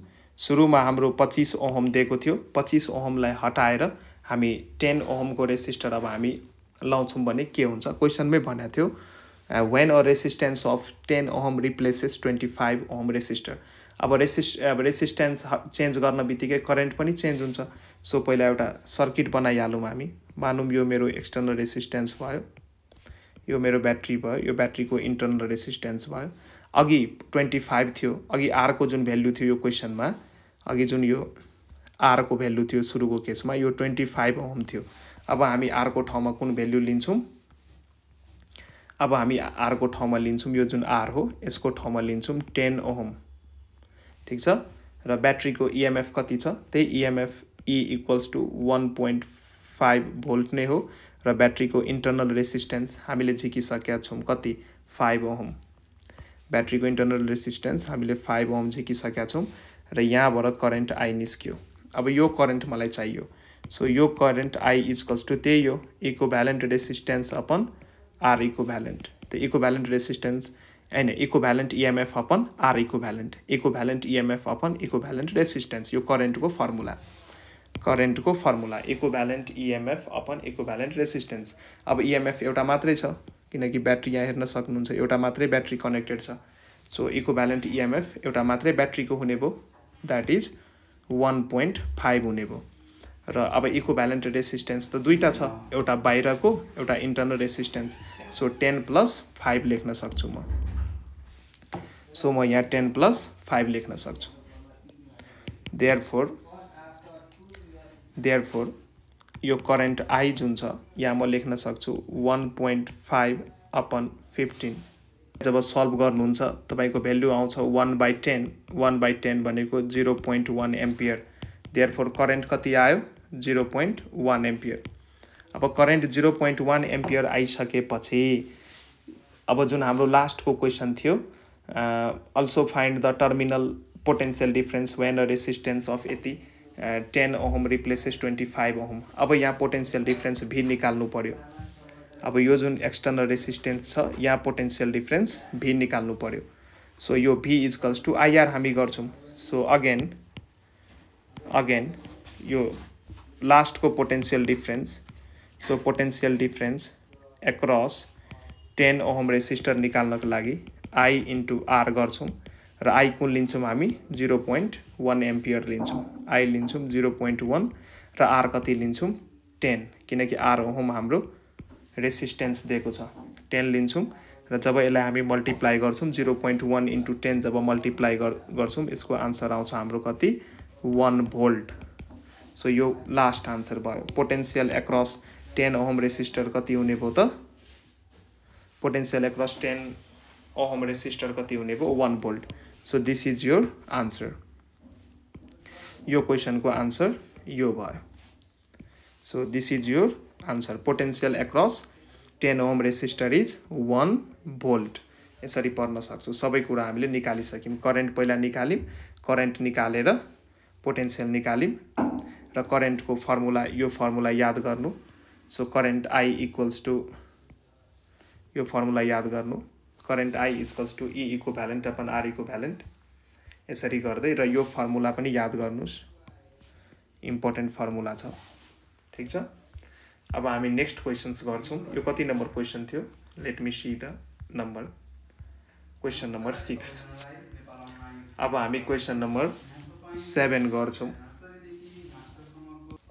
सुरुमा हाम्रो पच्चिस ओहम दिएको थियो पच्चिस ओहमलाई हटाएर हामी टेन ओहमको रेसिस्टर अब हामी लाउँछौँ भने के हुन्छ क्वेसनमै भनेको थियो when a resistance of ten ohm replaces twenty five ohm resistor अब रेसिस्ट अब रेसिस्टेन्स चेन्ज गर्न बित्तिकै करेन्ट पनि चेन्ज हुन्छ सो पहिला एउटा सर्किट बनाइहालौँ हामी मानौँ यो मेरो एक्सटर्नल रेसिस्टेन्स भयो यो मेरो ब्याट्री भयो यो ब्याट्रीको इन्टर्नल रेसिस्टेन्स भयो अघि ट्वेन्टी फाइभ थियो अघि आरको जुन भेल्यु थियो यो क्वेसनमा अघि जुन यो आरको भेल्यु थियो सुरुको केसमा यो ट्वेन्टी फाइभ होम थियो अब हामी आरको ठाउँमा कुन भेल्यु लिन्छौँ अब हामी आरको ठाउँमा लिन्छौँ यो जुन आर हो यसको ठाउँमा लिन्छौँ टेन ओहम ठिक छ र ब्याट्रीको इएमएफ e कति छ त्यही EMF E equals to one point five volt नै हो र ब्याट्रीको इन्टर्नल रेसिस्टेन्स हामीले झिकिसकेका छौँ कति फाइभ ओहम ब्याट्रीको इन्टरनल रेसिस्टेन्स हामीले फाइभ ओम झिकिसकेका छौँ र यहाँबाट करेन्ट आई निस्क्यो अब यो करेन्ट मलाई चाहियो सो यो current I is equals to त्यही हो equivalent resistance upon R equivalent त इको भ्यालेन्ट रेसिस्टेन्स होइन equivalent EMF upon R equivalent equivalent EMF upon equivalent resistance यो करेन्टको formula करेन्टको formula equivalent EMF upon equivalent resistance अब EMF e एउटा मात्रै छ किनकि ब्याट्री यहाँ हेर्न सक्नुहुन्छ एउटा मात्रै ब्याट्री कनेक्टेड छ सो इको भ्यालेन्ट इएमएफ एउटा मात्रै ब्याट्रीको हुने भयो that is one point five हुने भयो र अब इको भ्यालेन्ट रेसिस्टेन्स त दुईवटा छ एउटा बाहिरको एउटा internal resistance so ten plus five लेख्न सक्छु म सो म यहाँ टेन प्लस फाइभ लेख्न सक्छु देयर फोर देयर फोर यो करेन्ट आई जुन छ यहाँ म लेख्न सक्छु one point five upon fifteen जब सल्भ गर्नुहुन्छ तपाईँको भेल्यु आउँछ one by ten one by ten भनेको zero point one ampere therefore current कति आयो जिरो पोइन्ट वान एम्पियर अब current zero point one ampere आइसकेपछि अब जुन हाम्रो लास्टको क्वेसन थियो also find the terminal potential difference when resistance of यति ten ohm replaces twenty five ohm अब यहाँ पोटेन्सियल डिफ्रेन्स भी निकाल्नु पऱ्यो अब यो जुन एक्सटर्नल रेसिस्टेन्स छ यहाँ पोटेन्सियल डिफ्रेन्स भी निकाल्नु पऱ्यो सो यो भी इजकल्स टु आइआर हामी गर्छौँ सो अगेन अगेन यो लास्टको potential difference so potential difference across ten ohm resistor निकाल्नको लागि आई इन्टु आर गर्छौँ र आई कुन लिन्छौँ हामी जिरो पोइन्ट वान एम्पियर लिन्छौँ आई लिन्छौँ जिरो पोइन्ट वान र आर कति लिन्छौँ टेन किनकि आर ओहम हाम्रो रेसिस्टेन्स दिएको छ टेन लिन्छौँ र जब यसलाई हामी मल्टिप्लाई गर्छौँ zero point one into ten जब मल्टिप्लाई गर् गर्छौँ यसको आन्सर आउँछ हाम्रो कति वान भोल्ट सो यो लास्ट आन्सर भयो potential across ten ohm resistor कति हुने भयो त potential across ten ohm resistor कति हुने भयो one volt so this is your answer यो क्वेसनको आन्सर यो भयो so this is your answer potential across ten ohm resistor is one volt यसरी पर्न सक्छौँ सबै कुरा हामीले निकालिसक्यौँ करेन्ट पहिला निकाल्यौँ करेन्ट निकालेर पोटेन्सियल निकाल्यौँ र करेन्टको फर्मुला यो फर्मुला याद गर्नु so current I equals to यो फर्मुला याद गर्नु current I equals to E equivalent upon R equivalent यसरी गर्दै र यो फर्मुला पनि याद गर्नुहोस् इम्पोर्टेन्ट फर्मुला छ ठिक छ अब हामी नेक्स्ट क्वेसन्स गर्छौँ यो कति नम्बर क्वेसन थियो let me see the number question number six अब हामी क्वेसन नम्बर सेभेन गर्छौँ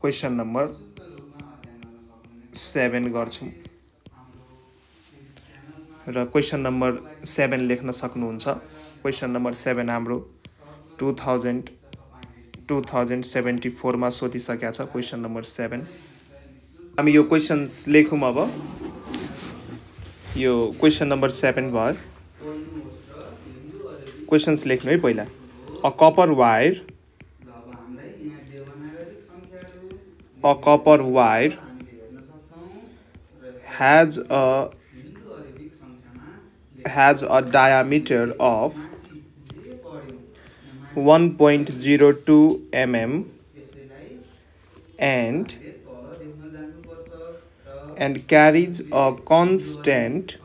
क्वेसन नम्बर सेभेन गर्छौँ र क्वेसन नम्बर सेभेन लेख्न सक्नुहुन्छ क्वेसन नम्बर सेभेन हाम्रो two thousand two thousand seventy फोरमा सोधिसकेका छ क्वेसन नम्बर सेभेन हामी यो क्वेसन लेखौँ अब यो क्वेसन नम्बर सेभेन भयो क्वेसन्स लेख्नु है पहिला a copper wire a copper wire has a has a diameter of 1.02 mm and and carries a constant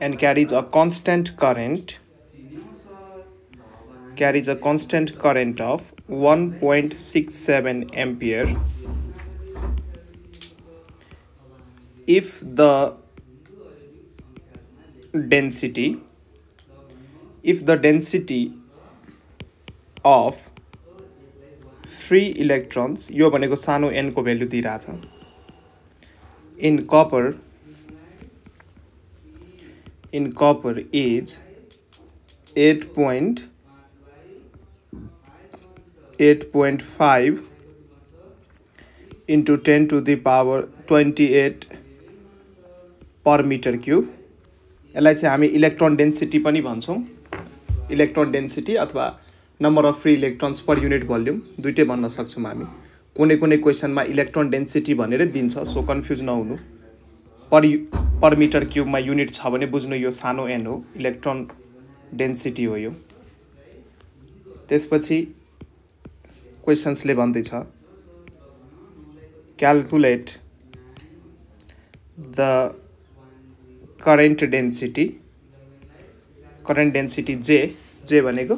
and carries a constant current carries a constant current of 1.67 ampere if the density if the density of free electrons यो भनेको सानो एनको value दिइरहेछ in copper in copper is eight point eight point five into ten to the power twenty eight per metre cube यसलाई चाहिँ हामी electron density पनि भन्छौँ इलेक्ट्रोन डेन्सिटी अथवा number of free electrons per unit volume दुइटै भन्न सक्छौँ हामी कुनै कुनै क्वेसनमा इलेक्ट्रोन डेन्सिटी भनेरै दिन्छ सो कन्फ्युज नहुनु पर यु पर मिटर क्युबमा युनिट छ भने बुझ्नु यो सानो एन हो इलेक्ट्रोन डेन्सिटी हो यो त्यसपछि क्वेसन्सले भन्दैछ calculate the current density current density J J भनेको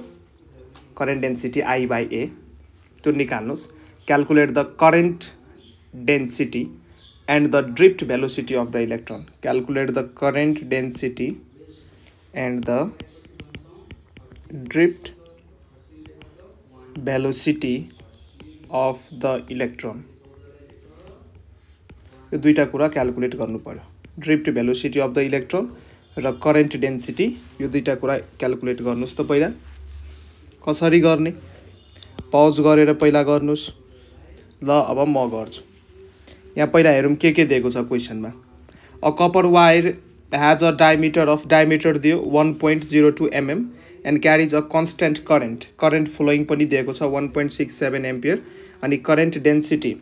current density I by A त्यो निकाल्नुहोस् calculate the current density and the drift velocity of the electron calculate the current density and the drift velocity of the electron यो दुइटा कुरा calculate गर्नु पऱ्यो drift velocity of the electron र current density यो दुईवटा कुरा क्यालकुलेट गर्नुहोस् त पहिला कसरी गर्ने पज गरेर पहिला गर्नुहोस् ल अब म गर्छु यहाँ पहिला हेरौँ के के दिएको छ क्वेसनमा a copper wire has a diameter of diameter दियो one point zero two mm and carries a constant current current flowing पनि दिएको छ one point six seven ampere अनि current density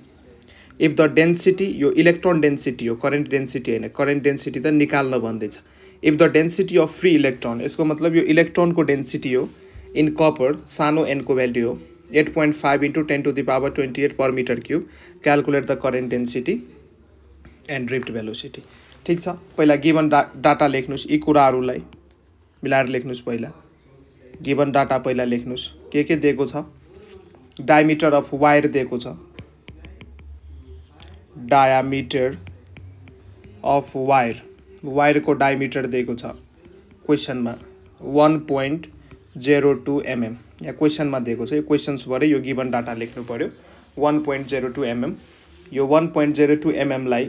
if the density यो इलेक्ट्रोन डेन्सिटी हो current density होइन current density त निकाल्न भन्दैछ if the density of free electron यसको मतलब यो इलेक्ट्रोनको डेन्सिटी हो इन कपर सानो एनको भ्याल्यु हो at point five into ten to the power twenty eight per metre cube calculate the current density and drift velocity ठिक छ पहिला गिभन डा डाटा लेख्नुहोस् यी कुराहरूलाई मिलाएर लेख्नुहोस् पहिला गिभन डाटा पहिला लेख्नुहोस् के के दिएको छ डायमिटर अफ वायर दिएको छ डायामिटर अफ वायर वायरको डायमिटर दिएको छ क्वेसनमा one point zero two mm या क्वेसनमा दिएको छ यो क्वेसन्सबाटै यो गिभन डाटा लेख्नु पऱ्यो one point zero two mm यो वान पोइन्ट जेरो टू एमएमलाई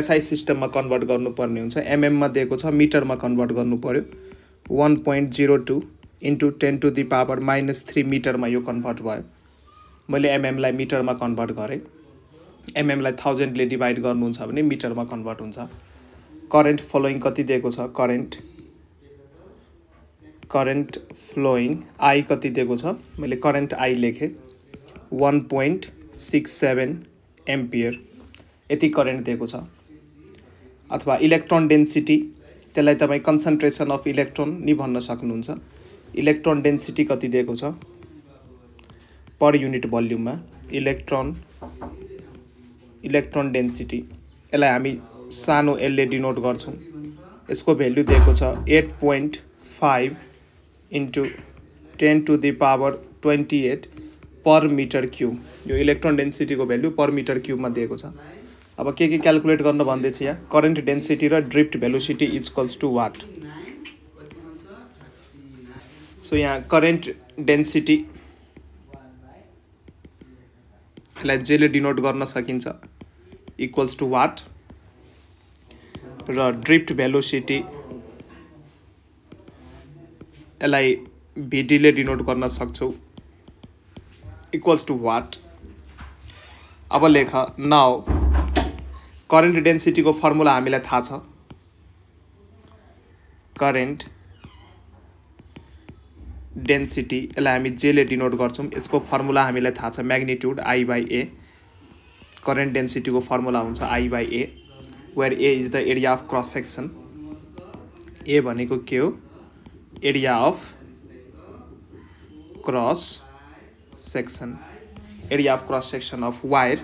एसआई सिस्टममा कन्भर्ट गर्नुपर्ने हुन्छ एमएममा दिएको छ मिटरमा कन्भर्ट गर्नु पऱ्यो one point zero two into ten to the power minus three मिटरमा यो कन्भर्ट भयो मैले एमएमलाई मिटरमा कन्भर्ट गरेँ एमएमलाई थाउजन्डले डिभाइड गर्नुहुन्छ भने मिटरमा कन्भर्ट हुन्छ करेन्ट फ्लोइङ कति दिएको छ करेन्ट करेन्ट फ्लोइङ आई कति दिएको छ मैले करेन्ट आई लेखेँ one point six seven ampere यति करेन्ट दिएको छ अथवा इलेक्ट्रोन डेन्सिटी त्यसलाई तपाईँ कन्सन्ट्रेसन अफ इलेक्ट्रोन नि भन्न सक्नुहुन्छ इलेक्ट्रोन डेन्सिटी कति दिएको छ पर युनिट भल्युममा इलेक्ट्रोन इलेक्ट्रोन डेन्सिटी यसलाई हामी सानो एलले डिनोट गर्छौँ यसको भेल्यु दिएको छ eight point five into ten to the power twenty eight per metre cube यो इलेक्ट्रोन डेन्सिटीको भेल्यु पर मिटर क्युबमा दिएको छ अब के के क्यालकुलेट गर्नु भन्दैछ यहाँ करेन्ट डेन्सिटी र drift velocity equals to what so यहाँ करेन्ट डेन्सिटी यसलाई जेले डिनोट गर्न सकिन्छ इक्वल्स टु वाट र ड्रिफ्ट भेलोसिटी यसलाई भिडीले डिनोट गर्न सक्छौँ इक्वल्स टु वाट अब लेख नाउ करेन्ट डेन्सिटीको फर्मुला हामीलाई थाहा छ करेन्ट डेन्सिटी यसलाई हामी जेले डिनोट गर्छौँ यसको फर्मुला हामीलाई थाहा छ magnitude I by A current डेन्सिटीको फर्मुला हुन्छ I by A where A is the area of cross section A भनेको के हो area of cross section area of cross section of wire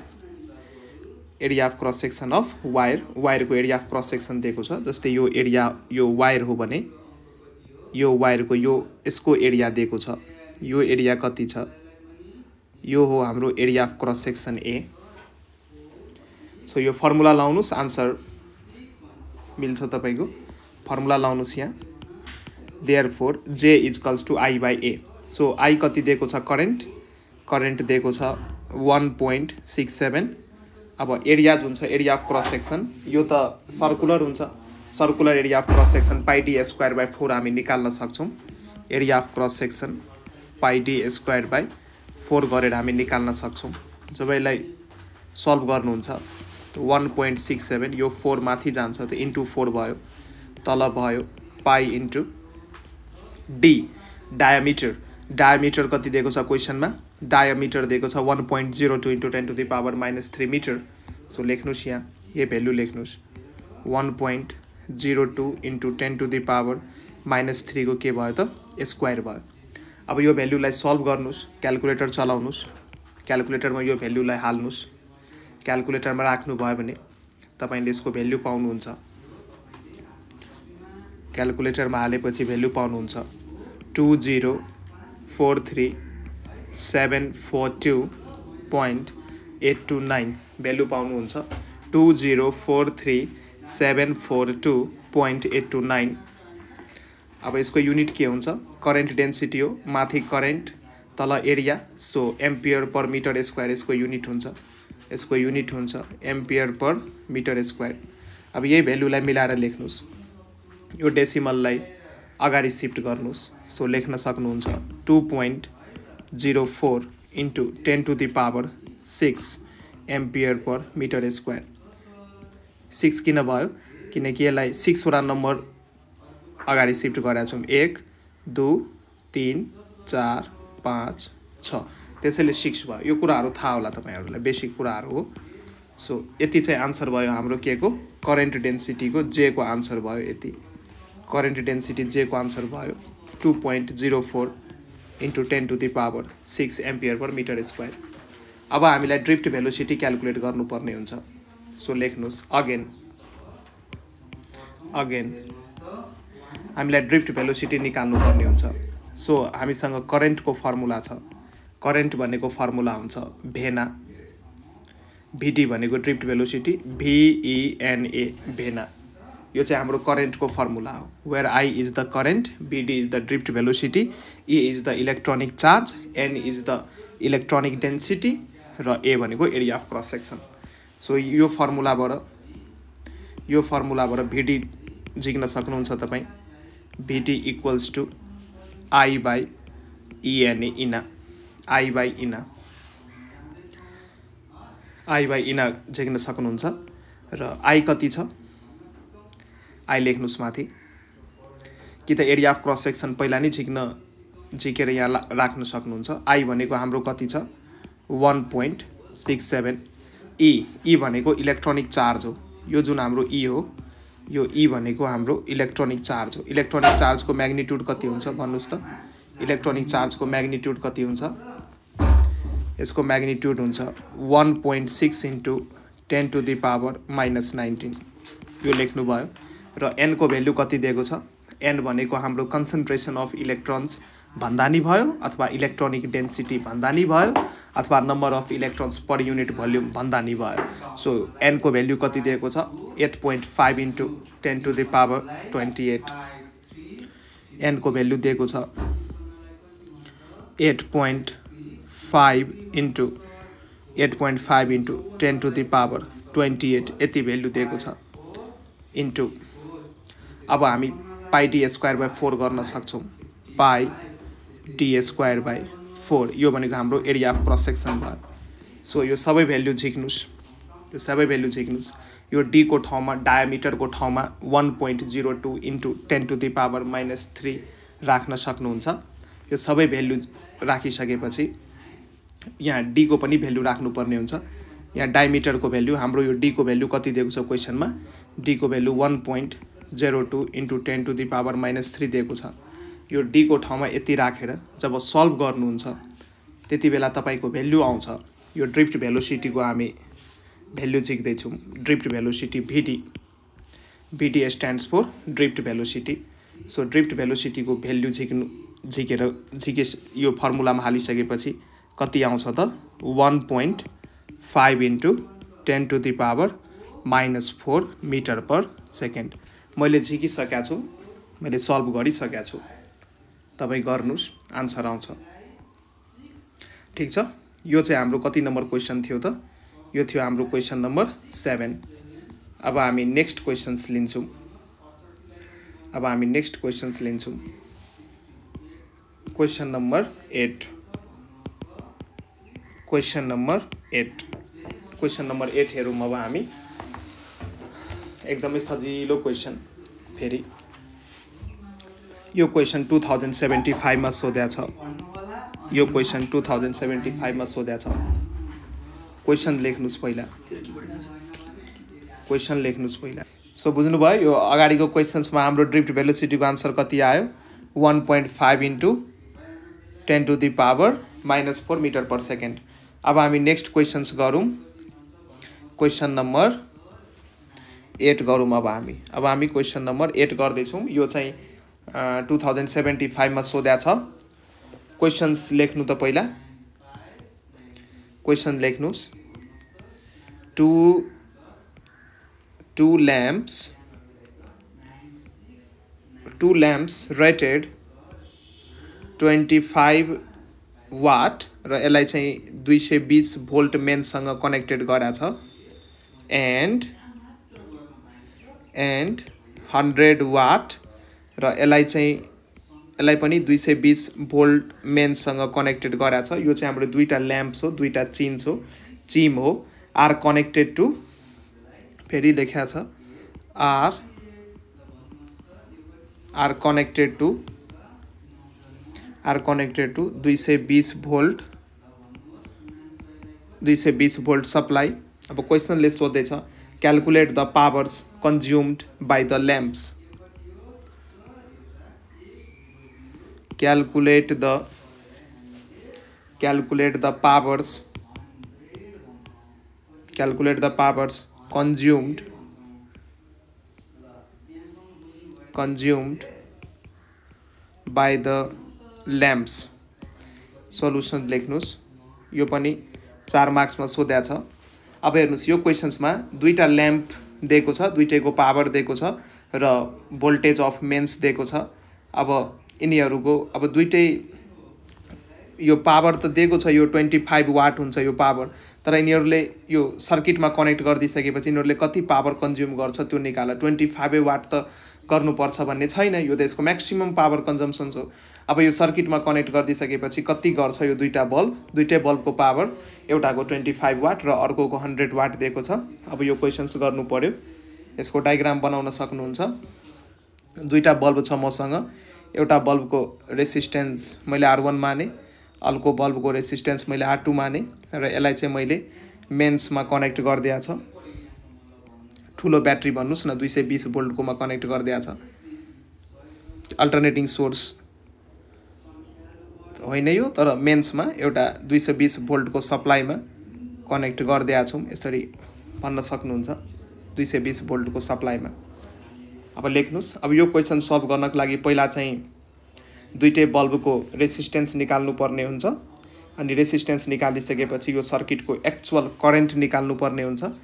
area of cross section of wire वायरको area of cross section दिएको छ जस्तै यो area यो wire हो भने यो वायरको यो यसको एरिया दिएको छ यो एरिया कति छ यो हो हाम्रो area of cross section A so यो फर्मुला लाउनुहोस् आन्सर मिल्छ तपाईँको फर्मुला लाउनुहोस् यहाँ therefore J is equals to I by A so I कति दिएको छ करेन्ट करेन्ट दिएको छ वान पोइन्ट सिक्स सेभेन अब एरिया जुन छ एरिया अफ क्रस सेक्सन यो त सर्कुलर हुन्छ circular area of cross section pi D square by four हामी निकाल्न सक्छौँ area of cross section pi D square by four गरेर हामी निकाल्न सक्छौँ जब यसलाई सल्भ गर्नुहुन्छ वान पोइन्ट सिक्स सेभेन यो फोर माथि जान्छ त इन्टु फोर भयो तल भयो pi into D diameter diameter कति दिएको छ क्वेसनमा डायामिटर दिएको छ one point zero two into ten to the power minus three metre so लेख्नुहोस् यहाँ यो भेल्यु लेख्नुहोस् one point zero two into ten to the power minus थ्रीको के भयो त स्क्वायर भयो अब यो भेल्युलाई सल्भ गर्नुहोस् क्यालकुलेटर चलाउनुहोस् क्यालकुलेटरमा यो भेल्युलाई हाल्नुहोस् क्यालकुलेटरमा राख्नुभयो भने तपाईँले यसको भेल्यु पाउनुहुन्छ क्यालकुलेटरमा हालेपछि भेल्यु पाउनुहुन्छ to zero four three seven four two point eight two nine value पाउनुहुन्छ to zero four three seven four two point eight two nine अब यसको युनिट के हुन्छ करेन्ट डेन्सिटी हो माथि करेन्ट तल area so ampere per metre square यसको unit हुन्छ यसको युनिट हुन्छ एम्पियर पर मिटर स्क्वायर अब यही भेल्युलाई मिलाएर लेख्नुहोस् यो डेसिमललाई अगाडि सिफ्ट गर्नुहोस् सो लेख्न सक्नुहुन्छ two point zero four into ten to the power six ampere per metre square six किन भयो किनकि यसलाई सिक्सवटा नम्बर अगाडि सिफ्ट गरेका छौँ एक दुई तिन चार पाँच छ त्यसैले सिक्स भयो यो कुराहरू थाहा होला तपाईँहरूलाई बेसिक कुराहरू हो सो यति चाहिँ आन्सर भयो हाम्रो के को करेन्ट डेन्सिटीको जेको आन्सर भयो यति करेन्ट डेन्सिटी जेको आन्सर भयो two point zero four into ten to the power six ampere per metre square अब हामीलाई ड्रिफ्ट भेलोसिटी क्यालकुलेट गर्नुपर्ने हुन्छ सो लेख्नुहोस् अगेन अगेन हामीलाई ड्रिफ्ट भेलोसिटी निकाल्नुपर्ने हुन्छ सो हामीसँग करेन्टको फर्मुला छ करेन्ट भनेको फर्मुला हुन्छ भेना भिडी भनेको ड्रिफ्ट भेलोसिटी भिइएनए भेना यो चाहिँ हाम्रो करेन्टको फर्मुला हो where I is the current V D is the drift velocity E is the electronic charge N is the electronic density र ए भनेको area of cross section so यो फर्मुलाबाट यो फर्मुलाबाट भिडी झिक्न सक्नुहुन्छ तपाईँ V D equals to I by E N A E N A I by E N A I by E N A झेक्न सक्नुहुन्छ र आई कति छ आई लेख्नुहोस् माथि कि त एरिया अफ क्रस सेक्सन पहिला नै झिक्न झिकेर यहाँ राख्न सक्नुहुन्छ आई भनेको हाम्रो कति छ one point six seven E E भनेको इलेक्ट्रोनिक चार्ज हो यो जुन हाम्रो ई e हो यो ई e भनेको हाम्रो इलेक्ट्रोनिक चार्ज हो इलेक्ट्रोनिक चार्जको म्याग्निट्युड कति हुन्छ भन्नुहोस् त इलेक्ट्रोनिक चार्जको म्याग्निट्युड कति हुन्छ यसको म्याग्निट्युड हुन्छ one point six into ten to the power minus nineteen यो लेख्नुभयो र एनको भेल्यु कति दिएको छ एन भनेको हाम्रो कन्सन्ट्रेसन अफ इलेक्ट्रोन्स भन्दा नि भयो अथवा इलेक्ट्रोनिक डेन्सिटी भन्दा नि भयो अथवा number of electrons per unit volume भन्दा नि भयो सो एनको भेल्यु कति दिएको छ eight point five into ten to the power twenty eight एनको भेल्यु दिएको छ eight point five into eight point five into ten to the power twenty eight यति भेल्यु दिएको छ इन्टु अब हामी पाइ डी स्क्वायर बाई फोर गर्न सक्छौँ पाइ डी स्क्वायर बाई फोर यो भनेको हाम्रो एरिया अफ क्रस सेक्सन भयो सो यो सबै भेल्यु झिक्नुहोस् यो सबै भेल्यु झिक्नुहोस् यो डीको ठाउँमा डायामिटरको ठाउँमा one point zero two into ten to the power minus three राख्न सक्नुहुन्छ यो सबै भेल्यु राखिसकेपछि यहाँ डीको पनि भेल्यु राख्नुपर्ने हुन्छ यहाँ डाइमिटरको भेल्यु हाम्रो यो डीको भेल्यु कति दिएको छ क्वेसनमा डीको value one point zero two into ten to the power minus three दिएको छ यो डीको ठाउँमा यति राखेर जब सल्भ गर्नुहुन्छ त्यति बेला तपाईँको भेल्यु आउँछ यो ड्रिफ्ट भेलोसिटीको हामी भेल्यु झिक्दैछौँ drift velocity V D V D stands for drift velocity so drift भेलोसिटीको भेल्यु झिक्नु झिकेर झिके यो फर्मुलामा हालिसकेपछि कति आउँछ त one point five into ten to the power minus four metre per second मैले झिकिसकेका छु मैले सल्भ गरिसकेका छु तपाईँ गर्नुहोस् आन्सर आउँछ ठिक छ यो चाहिँ हाम्रो कति नम्बर क्वेसन थियो त यो थियो हाम्रो क्वेसन नम्बर सेभेन अब हामी नेक्स्ट क्वेसन्स लिन्छौँ अब हामी नेक्स्ट क्वेसन्स लिन्छौँ question number eight question number eight question number eight हेरौँ अब हामी एकदमै सजिलो क्वेसन फेरि यो क्वेसन टु थाउजन्ड सेभेन्टी फाइभमा सोध्या छ यो क्वेसन टु थाउजन्ड सेभेन्टी फाइभमा सोध्या छ क्वेसन लेख्नुहोस् पहिला क्वेसन लेख्नुहोस् पहिला सो बुझ्नुभयो यो अगाडिको क्वेसन्समा हाम्रो ड्रिफ्ट भेलोसिटीको आन्सर कति आयो one point five into ten to the power minus four metre per second अब हामी नेक्स्ट क्वेसन्स गरौँ क्वेसन नम्बर एट गरौँ अब हामी अब हामी क्वेसन नम्बर एट गर्दैछौँ यो चाहिँ टु थाउजन्ड सेभेन्टी फाइभमा सोध्या छ क्वेसन्स लेख्नु त पहिला क्वेसन लेख्नुहोस् two two lamps two lamps rated twenty five watt र यसलाई चाहिँ दुई सय बिस भोल्ट मेनसँग कनेक्टेड गराएको छ एन्ड एन्ड हन्ड्रेड वाट र यसलाई चाहिँ यसलाई पनि दुई सय बिस भोल्ट मेनसँग कनेक्टेड गराएको छ यो चाहिँ हाम्रो दुईवटा ल्याम्प्स हो दुईवटा चिन्स हो चिम हो आर कनेक्टेड टु फेरि लेखा छ are are connected to are connected to दुई are बीस भोल्ट दुई volt बीस भोल्ट सप्लाई अब क्वेश्चन ने सोधे calculate the powers consumed by the lamps calculate the calculate the powers calculate the powers consumed consumed by the lamps solution लेख्नुहोस् यो पनि चार मार्क्समा सोध्या छ अब हेर्नुहोस् यो क्वेसन्समा दुईवटा ल्याम्प दिएको छ दुइटैको पावर दिएको छ र भोल्टेज अफ मेन्स दिएको छ अब यिनीहरूको अब दुइटै यो पावर त दिएको छ यो ट्वेन्टी फाइभ वाट हुन्छ यो पावर तर यिनीहरूले यो सर्किटमा कनेक्ट गरिदिइसकेपछि यिनीहरूले कति पावर कन्ज्युम गर्छ त्यो निकाल ट्वेन्टी फाइभै वाट त गर्नुपर्छ भन्ने छैन यो देशको म्याक्सिमम् पावर कन्जम्सन्स हो अब यो सर्किटमा कनेक्ट गरिदिइसकेपछि कति गर्छ यो दुईवटा बल्ब दुइटै बल्बको पावर एउटाको ट्वेन्टी फाइभ वाट र अर्कोको हन्ड्रेड वाट दिएको छ अब यो क्वेसन्स गर्नु पऱ्यो यसको डायग्राम बनाउन सक्नुहुन्छ दुईवटा बल्ब छ मसँग एउटा बल्बको रेसिस्टेन्स मैले आर वान माने अर्को बल्बको रेसिस्टेन्स मैले आर टू माने र यसलाई चाहिँ मैले मेन्समा कनेक्ट गरिदिएको छ ठुलो ब्याट्री भन्नुहोस् न दुई सय बिस भोल्टकोमा कनेक्ट गरिदिएको छ अल्टरनेटिङ सोर्स होइन यो तर मेन्समा एउटा दुई सय बिस भोल्टको सप्लाईमा कनेक्ट गरिदिएको छौँ यसरी भन्न सक्नुहुन्छ दुई सय बिस भोल्टको सप्लाईमा अब लेख्नुहोस् अब यो क्वेसन सल्भ गर्नको लागि पहिला चाहिँ दुइटै बल्बको रेसिस्टेन्स निकाल्नुपर्ने हुन्छ अनि रेसिस्टेन्स निकालिसकेपछि यो सर्किटको एक्चुअल करेन्ट निकाल्नुपर्ने हुन्छ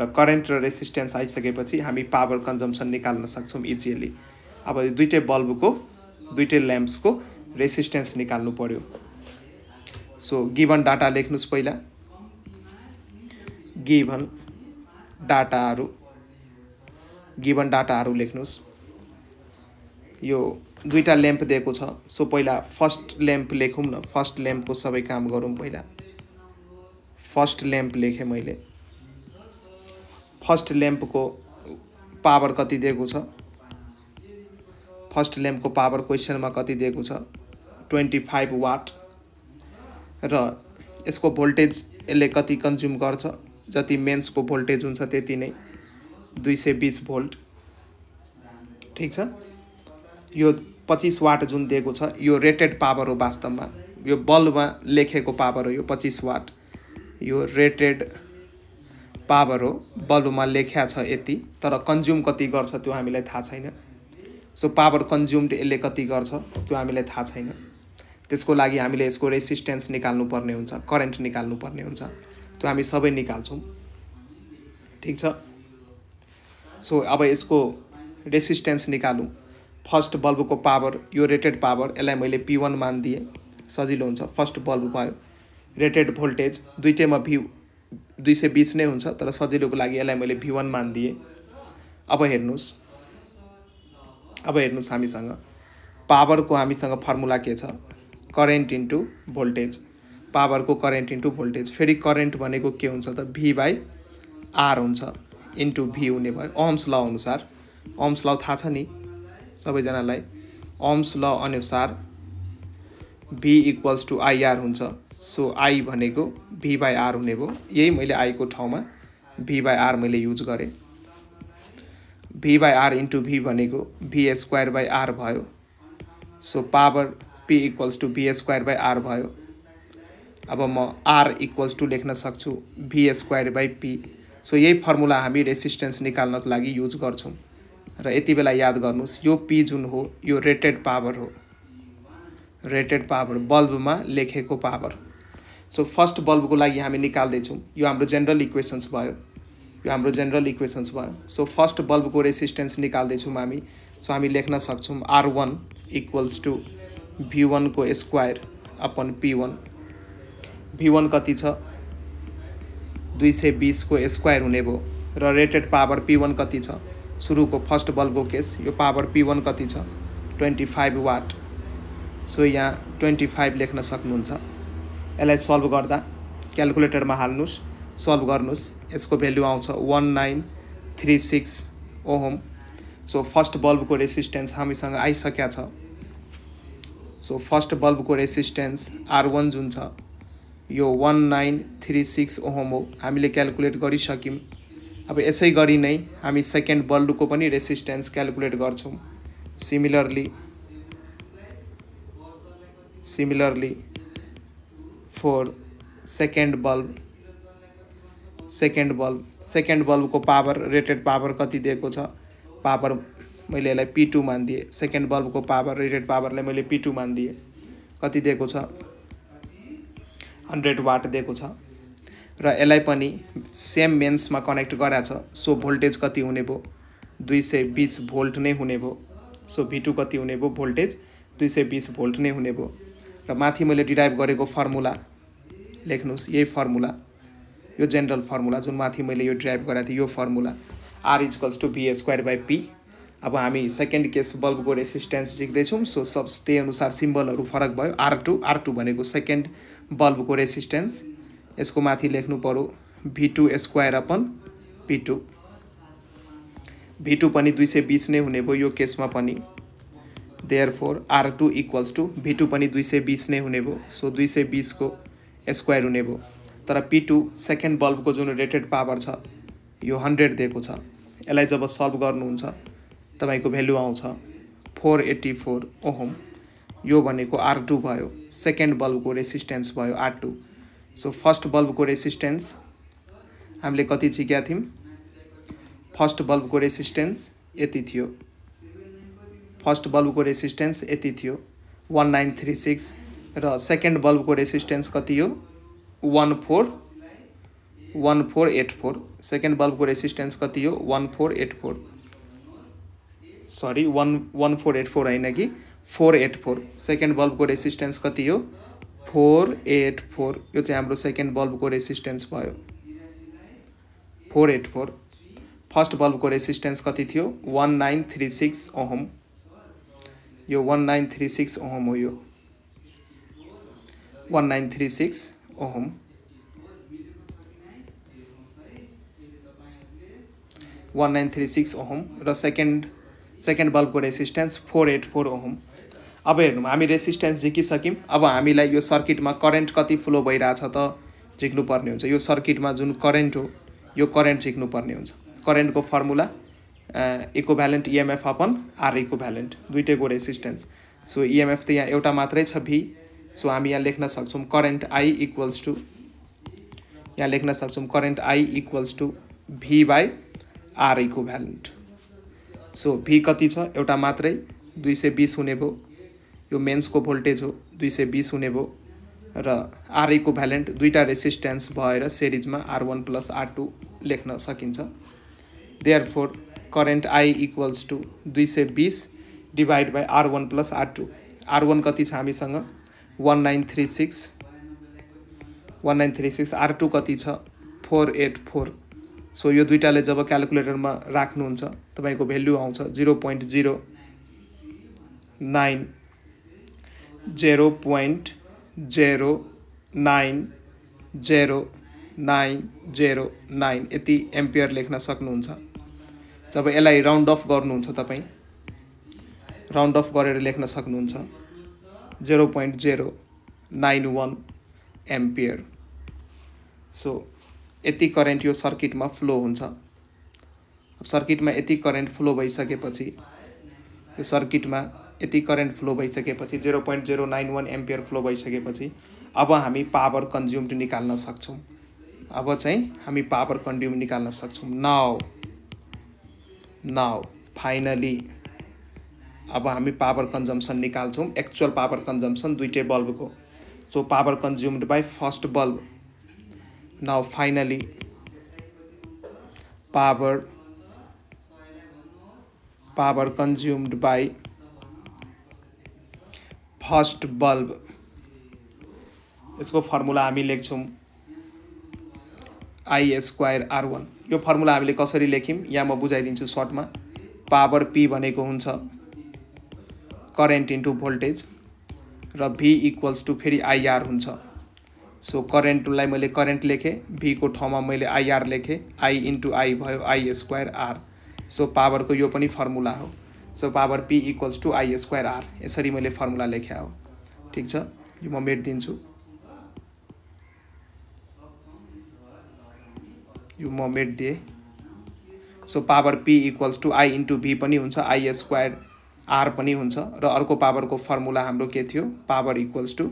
र करेन्ट र रेसिस्टेन्स आइसकेपछि हामी पावर कन्जम्सन निकाल्न सक्छौँ इजिली अब दुइटै बल्बको दुइटै ल्याम्प्सको रेसिस्टेन्स निकाल्नु पऱ्यो सो गिभन डाटा लेख्नुहोस् पहिला गिभन डाटाहरू गिभन डाटाहरू लेख्नुहोस् यो दुईटा ल्याम्प दिएको छ सो पहिला फर्स्ट ल्याम्प लेखौँ न फर्स्ट ल्याम्पको सबै काम गरौँ पहिला फर्स्ट ल्याम्प लेखेँ मैले फर्स्ट ल्याम्पको पावर कति दिएको छ फर्स्ट ल्याम्पको पावर क्वेसनमा कति दिएको छ ट्वेन्टी फाइभ वाट र यसको भोल्टेज यसले कति कन्ज्युम गर्छ जति मेन्सको भोल्टेज हुन्छ त्यति नै दुई सय बिस भोल्ट ठिक छ यो पच्चिस वाट जुन दिएको छ यो रेटेड पावर हो वास्तवमा यो बल्बमा लेखेको पावर हो यो पच्चिस वाट यो रेटेड पावर हो बल्बमा लेख्या छ यति तर कन्ज्युम कति गर्छ त्यो हामीलाई थाहा छैन सो पावर कन्ज्युम्ड यसले कति गर्छ त्यो हामीलाई थाहा छैन त्यसको लागि हामीले यसको रेसिस्टेन्स निकाल्नुपर्ने हुन्छ करेन्ट निकाल्नुपर्ने हुन्छ त्यो हामी सबै निकाल्छौँ ठिक छ सो अब यसको रेसिस्टेन्स निकालौँ फर्स्ट बल्बको पावर यो रेटेड पावर यसलाई मैले पी वान मानिदिएँ सजिलो हुन्छ फर्स्ट बल्ब भयो रेटेड भोल्टेज दुइटैमा भ्यू दुई सय बिस नै हुन्छ तर सजिलोको लागि यसलाई मैले भी वान मानिदिएँ अब हेर्नुहोस् अब हेर्नुहोस् हामीसँग पावरको हामीसँग फर्मुला के छ करेन्ट इन्टु भोल्टेज पावरको करेन्ट इन्टु भोल्टेज फेरि करेन्ट भनेको के हुन्छ त भी बाई आर हुन्छ इन्टु भी हुने भयो अम्स ल अनुसार अम्स ल थाहा छ नि सबैजनालाई अम्स ल अनुसार भी इक्वल्स टु आइआर हुन्छ सो आई भनेको भी बाई आर हुने भयो यही मैले आईको ठाउँमा भी बाई आर मैले युज गरेँ V by R into V भनेको भी स्क्वायर बाई आर भयो so power P equals to V square by R भयो अब म आर इक्वल्स टु लेख्न सक्छु V square by P so यही फर्मुला हामी रेसिस्टेन्स निकाल्नको लागि युज गर्छौँ र यति बेला याद गर्नुहोस् यो पी जुन हो यो रेटेड पावर हो रेटेड पावर बल्बमा लेखेको पावर सो फर्स्ट बल्बको लागि हामी निकाल्दैछौँ यो हाम्रो जेनरल इक्वेसन्स भयो यो हाम्रो जेनरल इक्वेसन्स भयो सो फर्स्ट बल्बको रेसिस्टेन्स निकाल्दैछौँ हामी सो हामी लेख्न सक्छौँ R one equals to V वानको square upon P one V one कति छ दुई सय बिसको स्क्वायर हुने भयो र रेटेड पावर पी वान कति छ सुरुको फर्स्ट बल्बको केस यो पावर पी वान कति छ ट्वेन्टी फाइभ वाट सो यहाँ ट्वेन्टी फाइभ लेख्न सक्नुहुन्छ यसलाई सल्भ गर्दा क्यालकुलेटरमा हाल्नुहोस् सल्भ गर्नुहोस् यसको भेल्यु आउँछ one nine three six ohm so first बल्बको रेसिस्टेन्स हामीसँग आइसकेका छ सो फर्स्ट बल्बको रेसिस्टेन्स आर वान जुन छ यो वान नाइन थ्री सिक्स ओहोम हो हामीले क्यालकुलेट गरिसक्यौँ अब यसै गरी नै हामी सेकेन्ड बल्बको पनि रेसिस्टेन्स क्यालकुलेट गर्छौँ similarly similarly for second bulb second bulb second बल्बको पावर रेटेड पावर कति दिएको छ पावर मैले यसलाई पी टू मानिदिएँ सेकेन्ड बल्बको पावर रेटेड पावरलाई मैले पी टू मानिदिएँ कति दिएको छ हन्ड्रेड वाट दिएको छ र यसलाई पनि सेम मेन्समा कनेक्ट गराएको छ सो भोल्टेज कति हुने भयो दुई सय बिस भोल्ट नै हुने भयो सो भिटु कति हुने भयो भोल्टेज दुई सय बिस भोल्ट नै हुने भयो र माथि मैले डिराइभ गरेको फर्मुला लेख्नुहोस् यही फर्मुला यो जेनरल फर्मुला जुन माथि मैले यो डिराइभ गराएको थिएँ यो formula R equals to V square by P अब हामी सेकेन्ड केस बल्बको रेसिस्टेन्स सिक्दैछौँ सो सब त्यही अनुसार सिम्बलहरू फरक भयो आर टू आर टू भनेको सेकेन्ड बल्बको रेसिस्टेन्स यसको माथि लेख्नु पऱ्यो V two square upon P two V two पनि दुई सय बिस नै हुने भयो यो केसमा पनि there four R two equals to V two पनि दुई सय बिस नै हुने भयो सो दुई सय बिसको स्क्वायर हुने भयो तर पी टू सेकेन्ड बल्बको जुन रेटेड पावर छ यो हन्ड्रेड दिएको छ यसलाई जब सल्भ गर्नुहुन्छ तपाईँको भेल्यु आउँछ फोर एट्टी फोर ओहोम यो भनेको आर टू भयो सेकेन्ड बल्बको रेसिस्टेन्स भयो आर टू सो फर्स्ट बल्बको रेसिस्टेन्स हामीले कति सिकेका थियौँ फर्स्ट बल्बको रेसिस्टेन्स यति थियो फर्स्ट बल्बको रेसिस्टेन्स यति थियो वान नाइन थ्री सिक्स र सेकेन्ड बल्बको रेसिस्टेन्स कति हो one four one four eight four second बल्बको रेसिस्टेन्स कति हो one four eight four sorry one one four eight four होइन कि फोर एट फोर सेकेन्ड बल्बको रेसिस्टेन्स कति हो फोर एट फोर यो चाहिँ हाम्रो सेकेन्ड बल्बको रेसिस्टेन्स भयो फोर एट फोर फर्स्ट बल्बको रेसिस्टेन्स कति थियो one nine three six ohm यो one nine three six ohm हो यो one nine three six ohm one nine three six ohm र सेकेन्ड सेकेन्ड बल्बको resistance four eight four ohm अब हेर्नु हामी रेसिस्टेन्स झिकिसक्यौँ अब हामीलाई यो सर्किटमा करेन्ट कति फ्लो भइरहेछ त झिक्नुपर्ने हुन्छ यो सर्किटमा जुन करेन्ट हो यो करेन्ट झिक्नुपर्ने हुन्छ करेन्टको formula equivalent EMF upon R equivalent दुइटैको रेसिस्टेन्स सो इएमएफ त यहाँ एउटा मात्रै छ भी सो हामी यहाँ लेख्न सक्छौँ करेन्ट आई इक्वल्स टु यहाँ लेख्न सक्छौँ current I equals to V by R equivalent so V कति छ एउटा मात्रै दुई सय बिस हुने भयो यो मेन्सको भोल्टेज हो दुई सय बिस हुने भयो र आरईको भ्यालेन्ट दुईवटा रेसिस्टेन्स भएर सिरिजमा R one plus R two लेख्न सकिन्छ therefore current I equals to दुई सय बिस divide by R one plus R two R one कति छ हामीसँग one nine three six one nine three six R two कति छ फोर एट फोर सो यो दुइटाले जब क्यालकुलेटरमा राख्नुहुन्छ तपाईँको भेल्यु आउँछ zero point zero nine zero point zero nine zero nine zero nine यति एम्पियर लेख्न सक्नुहुन्छ जब यसलाई राउन्ड अफ गर्नुहुन्छ तपाईँ राउन्ड अफ गरेर लेख्न सक्नुहुन्छ zero point zero nine one ampere so यति करेन्ट यो सर्किटमा फ्लो हुन्छ सर्किटमा यति करेन्ट फ्लो भइसकेपछि यो सर्किटमा यति करेन्ट फ्लो भइसकेपछि zero point zero nine one ampere flow भइसकेपछि अब हामी पावर कन्ज्युम्ड निकाल्न सक्छौँ अब चाहिँ हामी पावर कन्ज्युम निकाल्न सक्छौँ नाउ नाउ फाइनली अब हामी पावर कन्जम्सन निकाल्छौँ एक्चुअल पावर कन्जम्सन दुइटै बल्बको so power consumed by first bulb now finally power power consumed by first bulb यसको फर्मुला हामी लेख्छौँ आई स्क्वायर आर वान यो फर्मुला हामीले कसरी लेख्यौँ यहाँ म बुझाइदिन्छु सर्टमा पावर पी भनेको हुन्छ करेन्ट इन्टु भोल्टेज र भी इक्वल्स टु फेरि आइआर हुन्छ सो करेन्टलाई मैले करेन्ट लेखेँ भीको ठाउँमा मैले आइआर लेखेँ आई इन्टु आई भयो आई स्क्वायर आर सो पावरको यो पनि फर्मुला हो so power P equals to I square R यसरी मैले फर्मुला लेखेँ हो ठिक छ यो म दिन्छु यो म मेट दिएँ so power P equals to I into V पनि हुन्छ आई स्क्वायर आर पनि हुन्छ र अर्को पावरको फर्मुला हाम्रो के थियो power equals to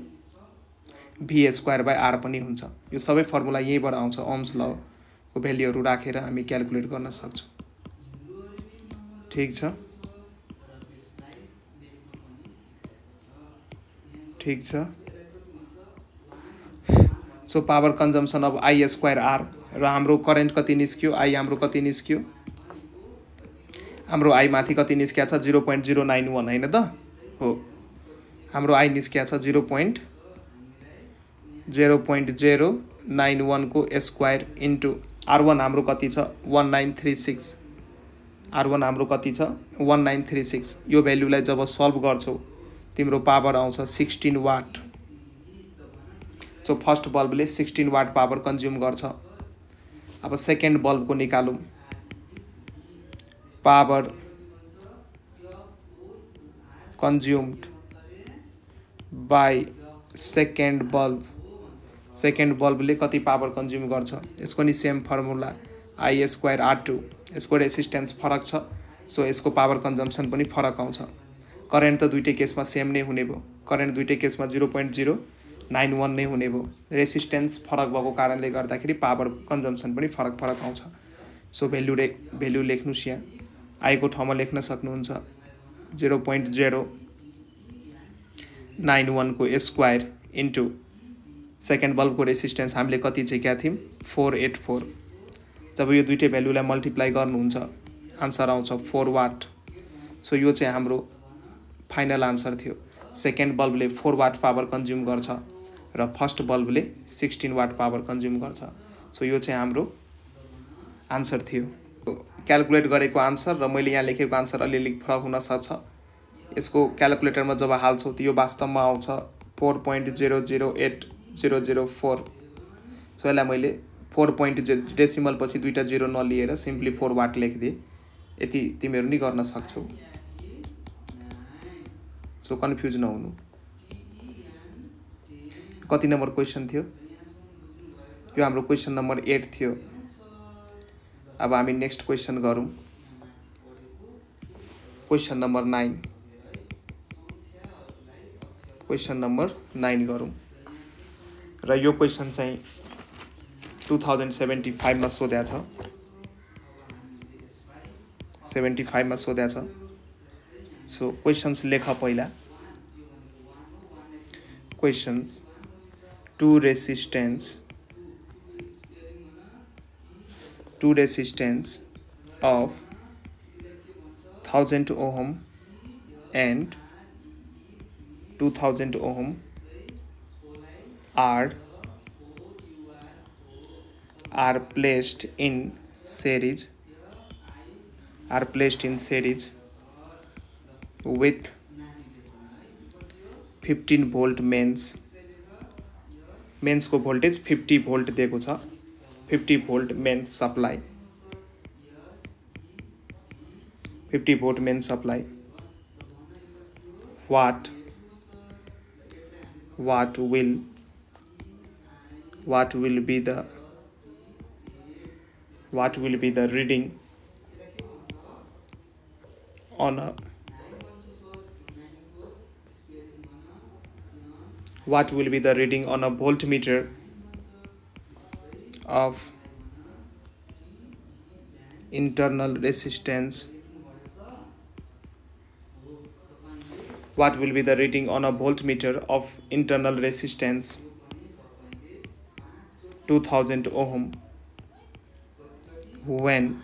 V square by R पनि हुन्छ यो सबै फर्मुला यहीँबाट आउँछ ओम्स लको भेल्युहरू राखेर हामी क्यालकुलेट गर्न सक्छौँ ठिक छ ठिक छ so power consumption of I square R र हाम्रो करेन्ट कति निस्क्यो आई हाम्रो कति निस्क्यो हाम्रो आई माथि कति निस्किया छ zero point zero nine one होइन त हो हाम्रो आई निस्किया छ zero point zero point zero nine वानको स्क्वायर इन्टु आर वान हाम्रो कति छ one nine three six R one हाम्रो कति छ वान नाइन थ्री सिक्स यो भेल्युलाई जब सल्भ गर्छौ तिम्रो पावर आउँछ सिक्सटिन वाट सो फर्स्ट बल्बले सिक्सटिन वाट पावर कन्ज्युम गर्छ अब सेकेन्ड बल्बको निकालौँ power consumed by second bulb second बल्बले कति पावर कन्ज्युम गर्छ यसको नि same formula I square R two यसको रेसिस्टेन्स फरक छ सो यसको पावर कन्जम्सन पनि फरक आउँछ करेन्ट त दुइटै केसमा सेम नै हुने भयो करेन्ट दुइटै केसमा zero point zero nine one नै हुने भयो रेसिस्टेन्स फरक भएको कारणले गर्दाखेरि पावर कन्जम्सन पनि फरक फरक आउँछ सो भेल्यु रे भेल्यु लेख्नुहोस् यहाँ आएको ठाउँमा लेख्न सक्नुहुन्छ जेरो पोइन्ट जेरो नाइन वानको स्क्वायर इन्टु सेकेन्ड बल्बको रेसिस्टेन्स हामीले कति झिक्या थियौँ फोर एट फोर जब यो दुइटै भेल्युलाई मल्टिप्लाई गर्नुहुन्छ आन्सर आउँछ फोर वाट सो यो चाहिँ हाम्रो फाइनल आन्सर थियो सेकेन्ड बल्बले फोर वाट पावर कन्ज्युम गर्छ र फर्स्ट बल्बले सिक्सटिन वाट पावर कन्ज्युम गर्छ सो यो चाहिँ हाम्रो आन्सर थियो क्यालकुलेट गरेको आन्सर र मैले यहाँ लेखेको आन्सर अलिअलि फरक हुन सक्छ यसको क्यालकुलेटरमा जब हाल्छौँ त्यो वास्तवमा आउँछ four point zero zero eight zero zero four so यसलाई मैले फोर पोइन्ट जे डेसिमल पछि दुईवटा जिरो नलिएर सिम्पली फोर वाट लेखिदिएँ यति तिमीहरू नि गर्न सक्छौ सो कन्फ्युज नहुनु कति नम्बर क्वेसन थियो यो हाम्रो क्वेसन नम्बर एट थियो अब हामी नेक्स्ट क्वेसन गरौँ question number nine question number nine गरौँ र यो क्वेसन चाहिँ टु थाउजन्ड सेभेन्टी फाइभमा सोध्या छ सेभेन्टी फाइभमा सोध्या छ सो क्वेसन्स लेख पहिला questions 2 resistance 2 resistance of 1000 ohm and 2000 ohm are are placed in series are placed in series with 15 volt mains मेन्सको भोल्टेज फिफ्टी भोल्ट दिएको छ fifty volt mains supply fifty volt mains supply what what will what will be the what will be the reading on what will be the reading on a voltmeter of internal resistance what will be the reading on a voltmeter of internal resistance 2000 ohm when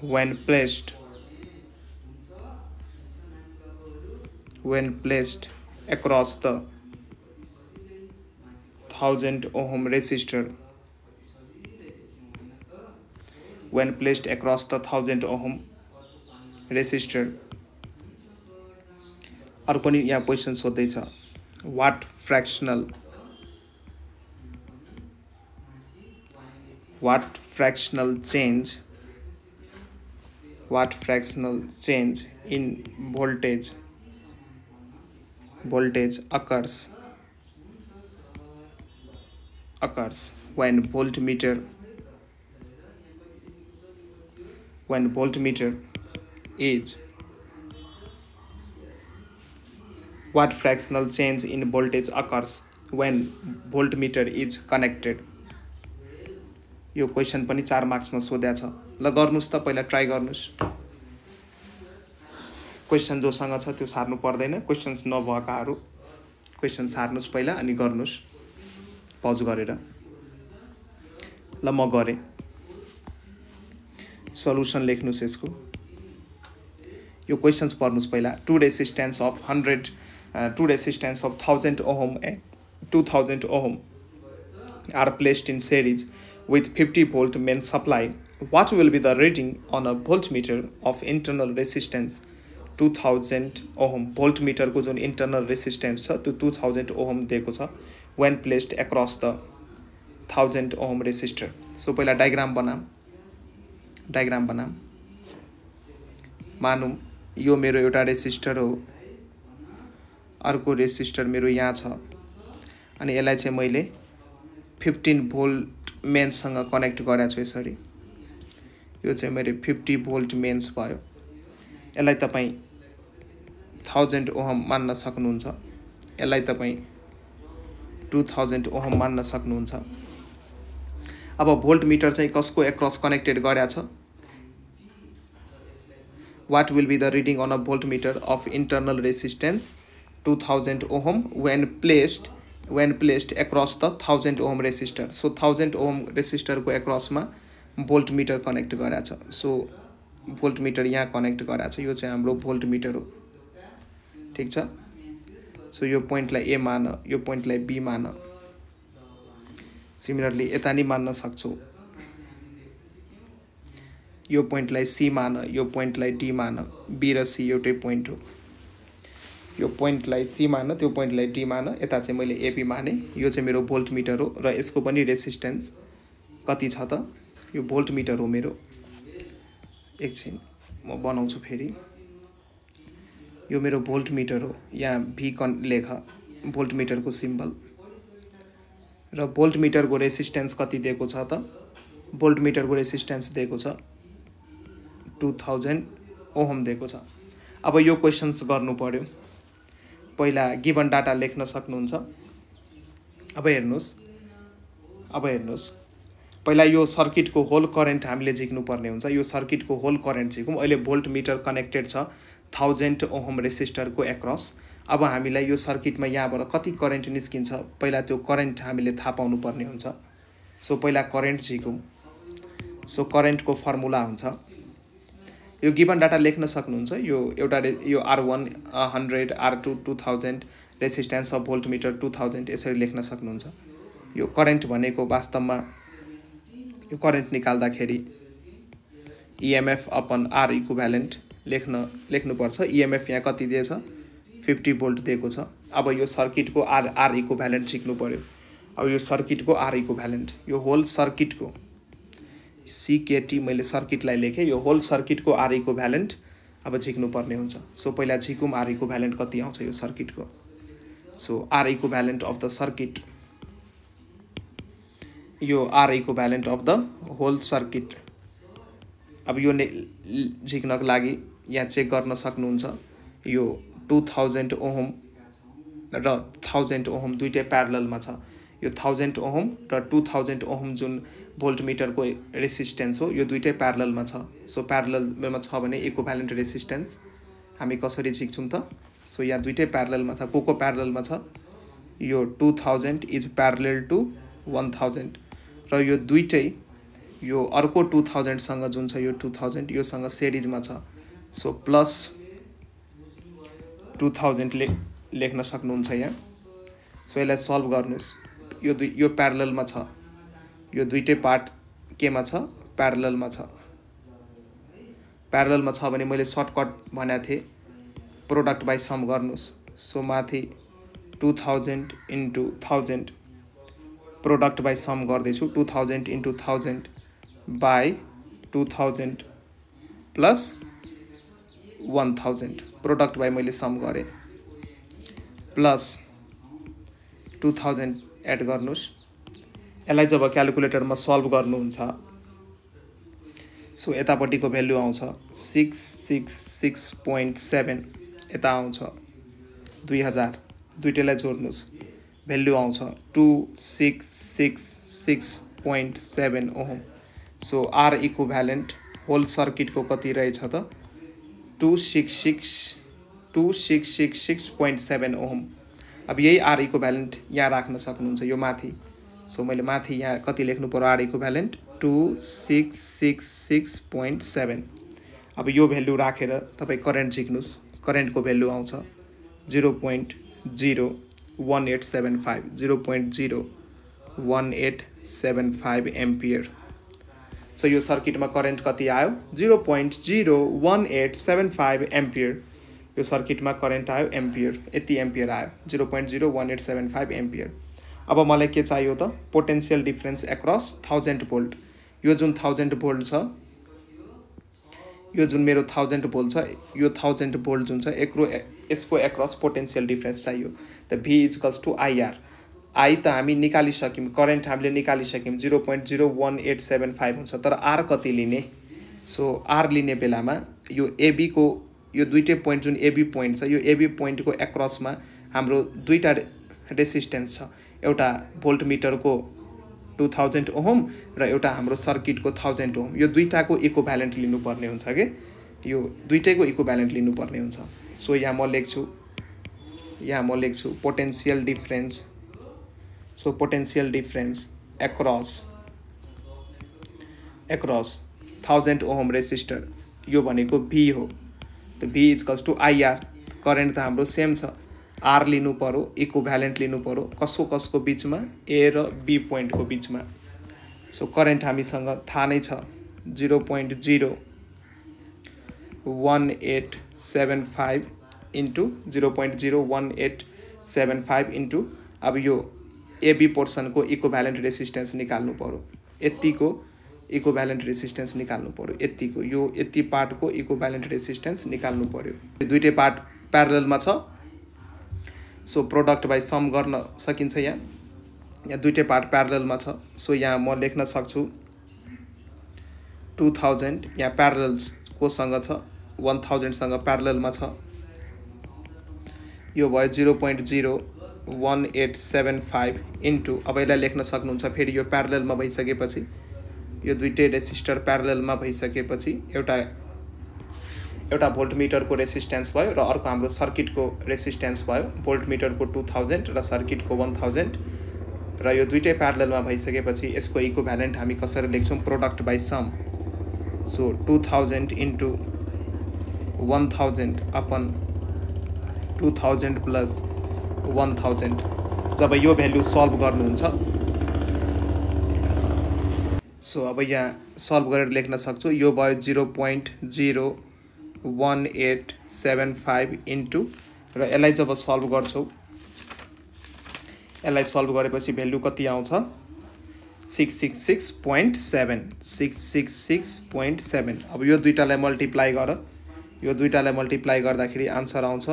when placed when placed across the 1000 ohm resistor when placed across the 1000 ohm resistor अर्को पनि यहाँ question सोध्दैछ what fractional what fractional change what fractional change in voltage voltage occurs occurs when voltmeter when voltmeter is what fractional change in voltage occurs when voltmeter is connected यो question पनि चार मार्क्समा सोध्या छ ल गर्नुहोस् त पहिला ट्राई गर्नुहोस् क्वेसन जोसँग छ त्यो सार्नु पर्दैन क्वेसन्स नभएकाहरू क्वेसन सार्नुहोस् पहिला अनि गर्नुहोस् पज गरेर ल म गरेँ सल्युसन लेख्नुहोस् यसको यो क्वेसन्स पढ्नुहोस् पहिला two resistance of hundred two resistance of thousand ohm a two thousand ohm are placed in series with fifty volt main supply what will be the reading on a voltmeter of internal resistance two thousand ohm volt मिटरको जुन internal resistance छ त्यो to thousand ohm दिएको छ when placed across the thousand ohm resistor so पहिला diagram बनाम diagram बनाम मानौँ यो मेरो एउटा रेसिस्टर हो अर्को रेसिस्टर मेरो यहाँ छ अनि यसलाई चाहिँ मैले फिफ्टिन भोल्ट मेन्ससँग कनेक्ट गराएको छु यसरी यो चाहिँ मेरो फिफ्टी भोल्ट मेन्स भयो यसलाई तपाईँ थाउजन्ड ओहम मान्न सक्नुहुन्छ यसलाई तपाईँ टु थाउजन्ड ओहम मान्न सक्नुहुन्छ अब भोल्ट मिटर चाहिँ कसको एक्रस कनेक्टेड गरेको छ what will be the reading on a voltmeter of internal resistance two thousand ohm when placed when placed across the thousand ohm resistor so thousand ohm रेसिस्टरको एक्रसमा volt metre connect गराएको छ so voltmeter यहाँ connect गराएको छ यो चाहिँ हाम्रो भोल्ट मिटर हो ठिक छ सो यो पोइन्टलाई ए मान यो पोइन्टलाई बी मान सिमिलरली यता नि मान्न सक्छु यो पोइन्टलाई सी मान यो पोइन्टलाई डी मान बी र सी एउटै पोइन्ट हो यो पोइन्टलाई सी मान त्यो पोइन्टलाई डी मान यता चाहिँ मैले एपी माने यो चाहिँ मेरो भोल्ट मिटर हो र यसको पनि रेसिस्टेन्स कति छ त यो भोल्ट मिटर हो मेरो एकछिन म बनाउँछु फेरि यो मेरो भोल्ट मिटर हो यहाँ भी कन् लेख भोल्ट मिटरको सिम्बल र भोल्ट मिटरको रेसिस्टेन्स कति दिएको छ त भोल्ट मिटरको रेसिस्टेन्स दिएको छ टु थाउजन्ड ओहम दिएको छ अब यो क्वेसन्स गर्नु पऱ्यो पहिला गिभन डाटा लेख्न सक्नुहुन्छ अब हेर्नुहोस् अब हेर्नुहोस् पहिला यो सर्किटको होल करेन्ट हामीले झिक्नुपर्ने हुन्छ यो सर्किटको होल करेन्ट झिकौँ अहिले भोल्ट मिटर कनेक्टेड छ थाउजन्ड ओहम रेसिस्टरको एक्रस अब हामीलाई यो सर्किटमा यहाँबाट कति करेन्ट निस्किन्छ पहिला त्यो करेन्ट हामीले थाहा पाउनुपर्ने हुन्छ सो पहिला करेन्ट झिकौँ सो करेन्टको फर्मुला हुन्छ यो गिभन डाटा लेख्न सक्नुहुन्छ यो एउटा यो R one hundred R two two thousand resistance of voltmeter two thousand यसरी लेख्न सक्नुहुन्छ यो करेन्ट भनेको वास्तवमा यो करेन्ट निकाल्दाखेरि EMF e upon R equivalent लेख्न लेख्नुपर्छ इएमएफ e यहाँ कति दिएछ फिफ्टी भोल्ट दिएको छ अब यो सर्किटको आर आर इको भ्यालेन्ट सिक्नु पऱ्यो अब यो सर्किटको आर इको भ्यालेन्ट यो होल सर्किटको सिकेटी मैले सर्किटलाई लेखेँ यो होल सर्किटको आर इको भ्यालेन्ट अब झिक्नुपर्ने हुन्छ सो पहिला झिकौँ आर इको भ्यालेन्ट कति आउँछ यो सर्किटको so R equivalent of the circuit यो R equivalent of the whole circuit अब यो ने झिक्नको लागि यहाँ चेक गर्न सक्नुहुन्छ यो टु थाउजन्ड ओहोम र थाउजन्ड ओहोम दुइटै प्यारलमा छ यो थाउजन्ड ओहोम र टु थाउजन्ड ओहोम जुन भोल्टमिटरको रेसिस्टेन्स हो यो दुइटै प्यारलमा छ सो प्यारलमा छ भने इको भ्यालेन्ट रेसिस्टेन्स हामी कसरी झिक्छौँ त सो यहाँ दुइटै प्यारलमा छ को को प्यारलमा छ यो two thousand is parallel to one thousand र यो दुइटै यो अर्को टु थाउजन्डसँग जुन छ यो टु थाउजन्ड योसँग सेरिजमा छ सो प्लस टु थाउजन्ड ले लेख्न सक्नुहुन्छ यहाँ सो यसलाई सल्भ गर्नुहोस् यो दुई यो प्यारलमा छ यो दुइटै पार्ट केमा छ प्यारलमा छ प्यारलमा छ भने मैले सर्टकट भनेको थिएँ प्रोडक्ट बाई सम गर्नुहोस् सो माथि two thousand into thousand product by sum गर्दैछु two thousand into thousand by two thousand plus one thousand product by मैले सम गरेँ प्लस टु थाउजन्ड एड गर्नुहोस् यसलाई जब क्यालकुलेटरमा सल्भ गर्नुहुन्छ सो यतापट्टिको भेल्यु आउँछ six six six point seven यता आउँछ दुई हजार दुइटैलाई जोड्नुहोस् भेल्यु आउँछ two six six six point seven ohm so R equivalent whole सर्किटको कति रहेछ त two six six two six six six point seven ohm अब यही आरईको भ्यालेन्ट यहाँ राख्न सक्नुहुन्छ यो माथि सो मैले माथि यहाँ कति लेख्नु पऱ्यो R equivalent two six six six point seven अब यो भेल्यु राखेर तपाईँ करेन्ट झिक्नुहोस् करेन्टको भेल्यु आउँछ zero point zero one eight seven five zero point zero one eight seven five ampere so यो सर्किटमा करेन्ट कति आयो zero point zero one eight seven five ampere यो सर्किटमा करेन्ट आयो एम्पियर यति एम्पियर आयो zero point zero one eight seven five ampere अब मलाई के चाहियो त potential difference across thousand volt यो जुन थाउजन्ड भोल्ट छ यो जुन मेरो थाउजन्ड भोल्ट छ यो थाउजन्ड भोल्ट जुन छ एक्रो यसको एक्रस पोटेन्सियल डिफ्रेन्स चाहियो त V equals to IR I त हामी निकालिसक्यौँ करेन्ट हामीले निकालिसक्यौँ zero point zero one eight seven five हुन्छ तर आर कति लिने सो आर लिने बेलामा यो एबीको यो दुइटै पोइन्ट जुन एबी पोइन्ट छ यो एबी पोइन्टको एक्रसमा हाम्रो दुईवटा रेसिस्टेन्स छ एउटा भोल्ट मिटरको टु थाउजन्ड ओहोम र एउटा हाम्रो सर्किटको थाउजन्ड ओहोम यो दुइटाको इको ब्यालेन्ट लिनुपर्ने हुन्छ कि यो दुइटैको इको ब्यालेन्ट लिनुपर्ने हुन्छ सो यहाँ म लेख्छु यहाँ म लेख्छु potential difference so potential difference across across thousand ohm resistor यो भनेको भी हो त V equals to IR current त हाम्रो सेम छ आर लिनु पऱ्यो इको भ्यालेन्ट लिनु पऱ्यो कसको कसको बिचमा ए र बी पोइन्टको बिचमा सो करेन्ट हामीसँग थाहा नै छ zero point zero one eight seven five into zero point zero one eight seven five into अब यो एबी पोर्सनको इको भ्यालेन्ट रेसिस्टेन्स निकाल्नु पऱ्यो यतिको इको भ्यालेन्ट रेसिस्टेन्स निकाल्नु पऱ्यो यतिको यो यति पार्टको इको भ्यालेन्ट रेसिस्टेन्स निकाल्नु पऱ्यो दुइटै पार्ट प्यारलमा छ सो प्रोडक्ट बाई सम गर्न सकिन्छ यहाँ यहाँ दुइटै पार्ट प्यारलमा छ सो यहाँ म लेख्न सक्छु टु थाउजन्ड यहाँ प्यारल्स कोसँग छ वान थाउजन्डसँग प्यारलमा छ यो भयो zero point zero one eight seven five into अब यसलाई लेख्न सक्नुहुन्छ फेरि यो प्यारलमा भइसकेपछि यो दुइटै रेसिस्टर प्यारलमा भइसकेपछि एउटा एउटा भोल्ट मिटरको रेसिस्टेन्स भयो र अर्को हाम्रो सर्किटको रेसिस्टेन्स भयो भोल्ट मिटरको टु थाउजन्ड र सर्किटको वान थाउजन्ड र यो दुइटै प्यारलमा भइसकेपछि यसको इको भ्यालेन्ट हामी कसरी लेख्छौँ product by sum so two thousand into one thousand upon two thousand plus one thousand जब यो भेल्यु सल्भ गर्नुहुन्छ सो अब यहाँ सल्भ गरेर लेख्न सक्छु यो भयो zero point zero one eight seven five into र यसलाई जब सल्भ गर्छौँ यसलाई सल्भ गरेपछि भेल्यु कति आउँछ six six six point seven six six six point seven अब यो दुइटालाई मल्टिप्लाई गर यो दुइटालाई मल्टिप्लाई गर्दाखेरि आन्सर आउँछ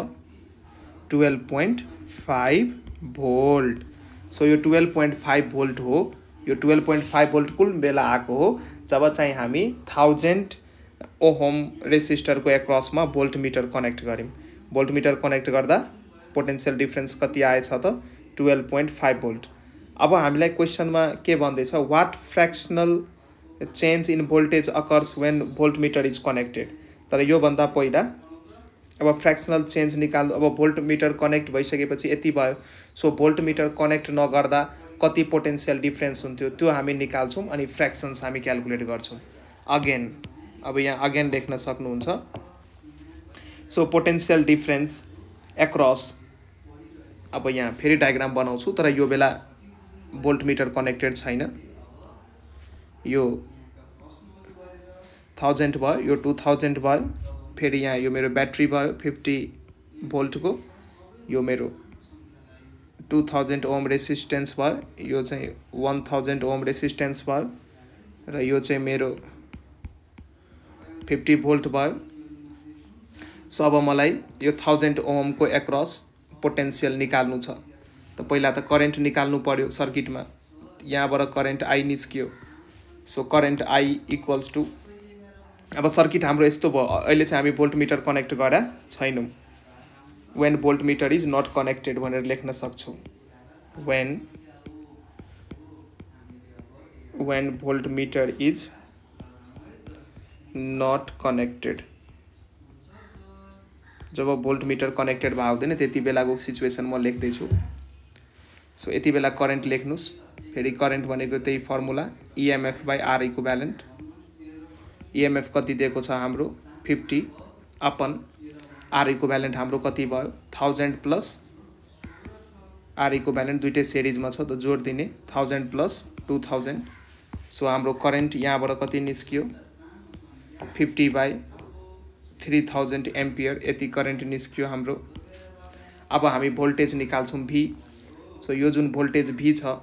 twelve point five volt so यो टुवेल्भ पोइन्ट फाइभ भोल्ट हो यो टुवेल्भ पोइन्ट फाइभ भोल्ट कुन बेला आएको हो जब चाहिँ हामी थाउजन्ड ओहोम रेसिस्टरको एक्रसमा भोल्ट मिटर कनेक्ट गऱ्यौँ भोल्ट मिटर कनेक्ट गर्दा पोटेन्सियल डिफ्रेन्स कति आएछ त टुवेल्भ पोइन्ट फाइभ भोल्ट अब हामीलाई क्वेसनमा के भन्दैछ what fractional change in voltage occurs when volt meter is connected तर योभन्दा पहिला अब फ्रेक्सनल चेन्ज निकाल्नु अब भोल्ट मिटर कनेक्ट भइसकेपछि यति भयो सो भोल्ट मिटर कनेक्ट नगर्दा कति पोटेन्सियल डिफ्रेन्स हुन्थ्यो त्यो हामी निकाल्छौँ अनि फ्रेक्सन्स हामी क्यालकुलेट गर्छौँ अगेन अब यहाँ अगेन लेख्न सक्नुहुन्छ सो पोटेन्सियल डिफ्रेन्स एक्रस अब यहाँ फेरि डायग्राम बनाउँछु तर यो बेला भोल्ट मिटर कनेक्टेड छैन यो थाउजन्ड भयो यो टु थाउजन्ड भयो फेरि यहाँ यो मेरो ब्याट्री भयो फिफ्टी भोल्टको यो मेरो टु थाउजन्ड ओम रेसिस्टेन्स भयो यो चाहिँ वान थाउजन्ड ओम रेसिस्टेन्स भयो र यो चाहिँ मेरो फिफ्टी भोल्ट भयो सो अब मलाई यो थाउजन्ड ओमको एक्रस पोटेन्सियल निकाल्नु छ त पहिला त करेन्ट निकाल्नु पऱ्यो सर्किटमा यहाँबाट करेन्ट आई निस्कियो so current I equals to अब सर्किट हाम्रो यस्तो भयो अहिले चाहिँ हामी भोल्ट मिटर कनेक्ट गरा छैनौँ when volt meter is not connected भनेर लेख्न सक्छौँ when when volt meter is not connected जब भोल्ट मिटर कनेक्टेड भएको हुँदैन त्यति बेलाको सिचुएसन म लेख्दैछु सो यति बेला करेन्ट लेख्नुहोस् फेरि करेन्ट भनेको त्यही formula EMF by R equivalent EMF e कति दिएको छ हाम्रो फिफ्टी अपन आरईको ब्यालेन्ट हाम्रो कति भयो थाउजन्ड प्लस आरईको ब्यालेन्ट दुइटै सिरिजमा छ त जोड दिने thousand plus two thousand so हाम्रो करेन्ट यहाँबाट कति निस्कियो fifty by three thousand ampere यति करेन्ट निस्कियो हाम्रो अब हामी भोल्टेज निकाल्छौँ भी सो यो जुन भोल्टेज भी छ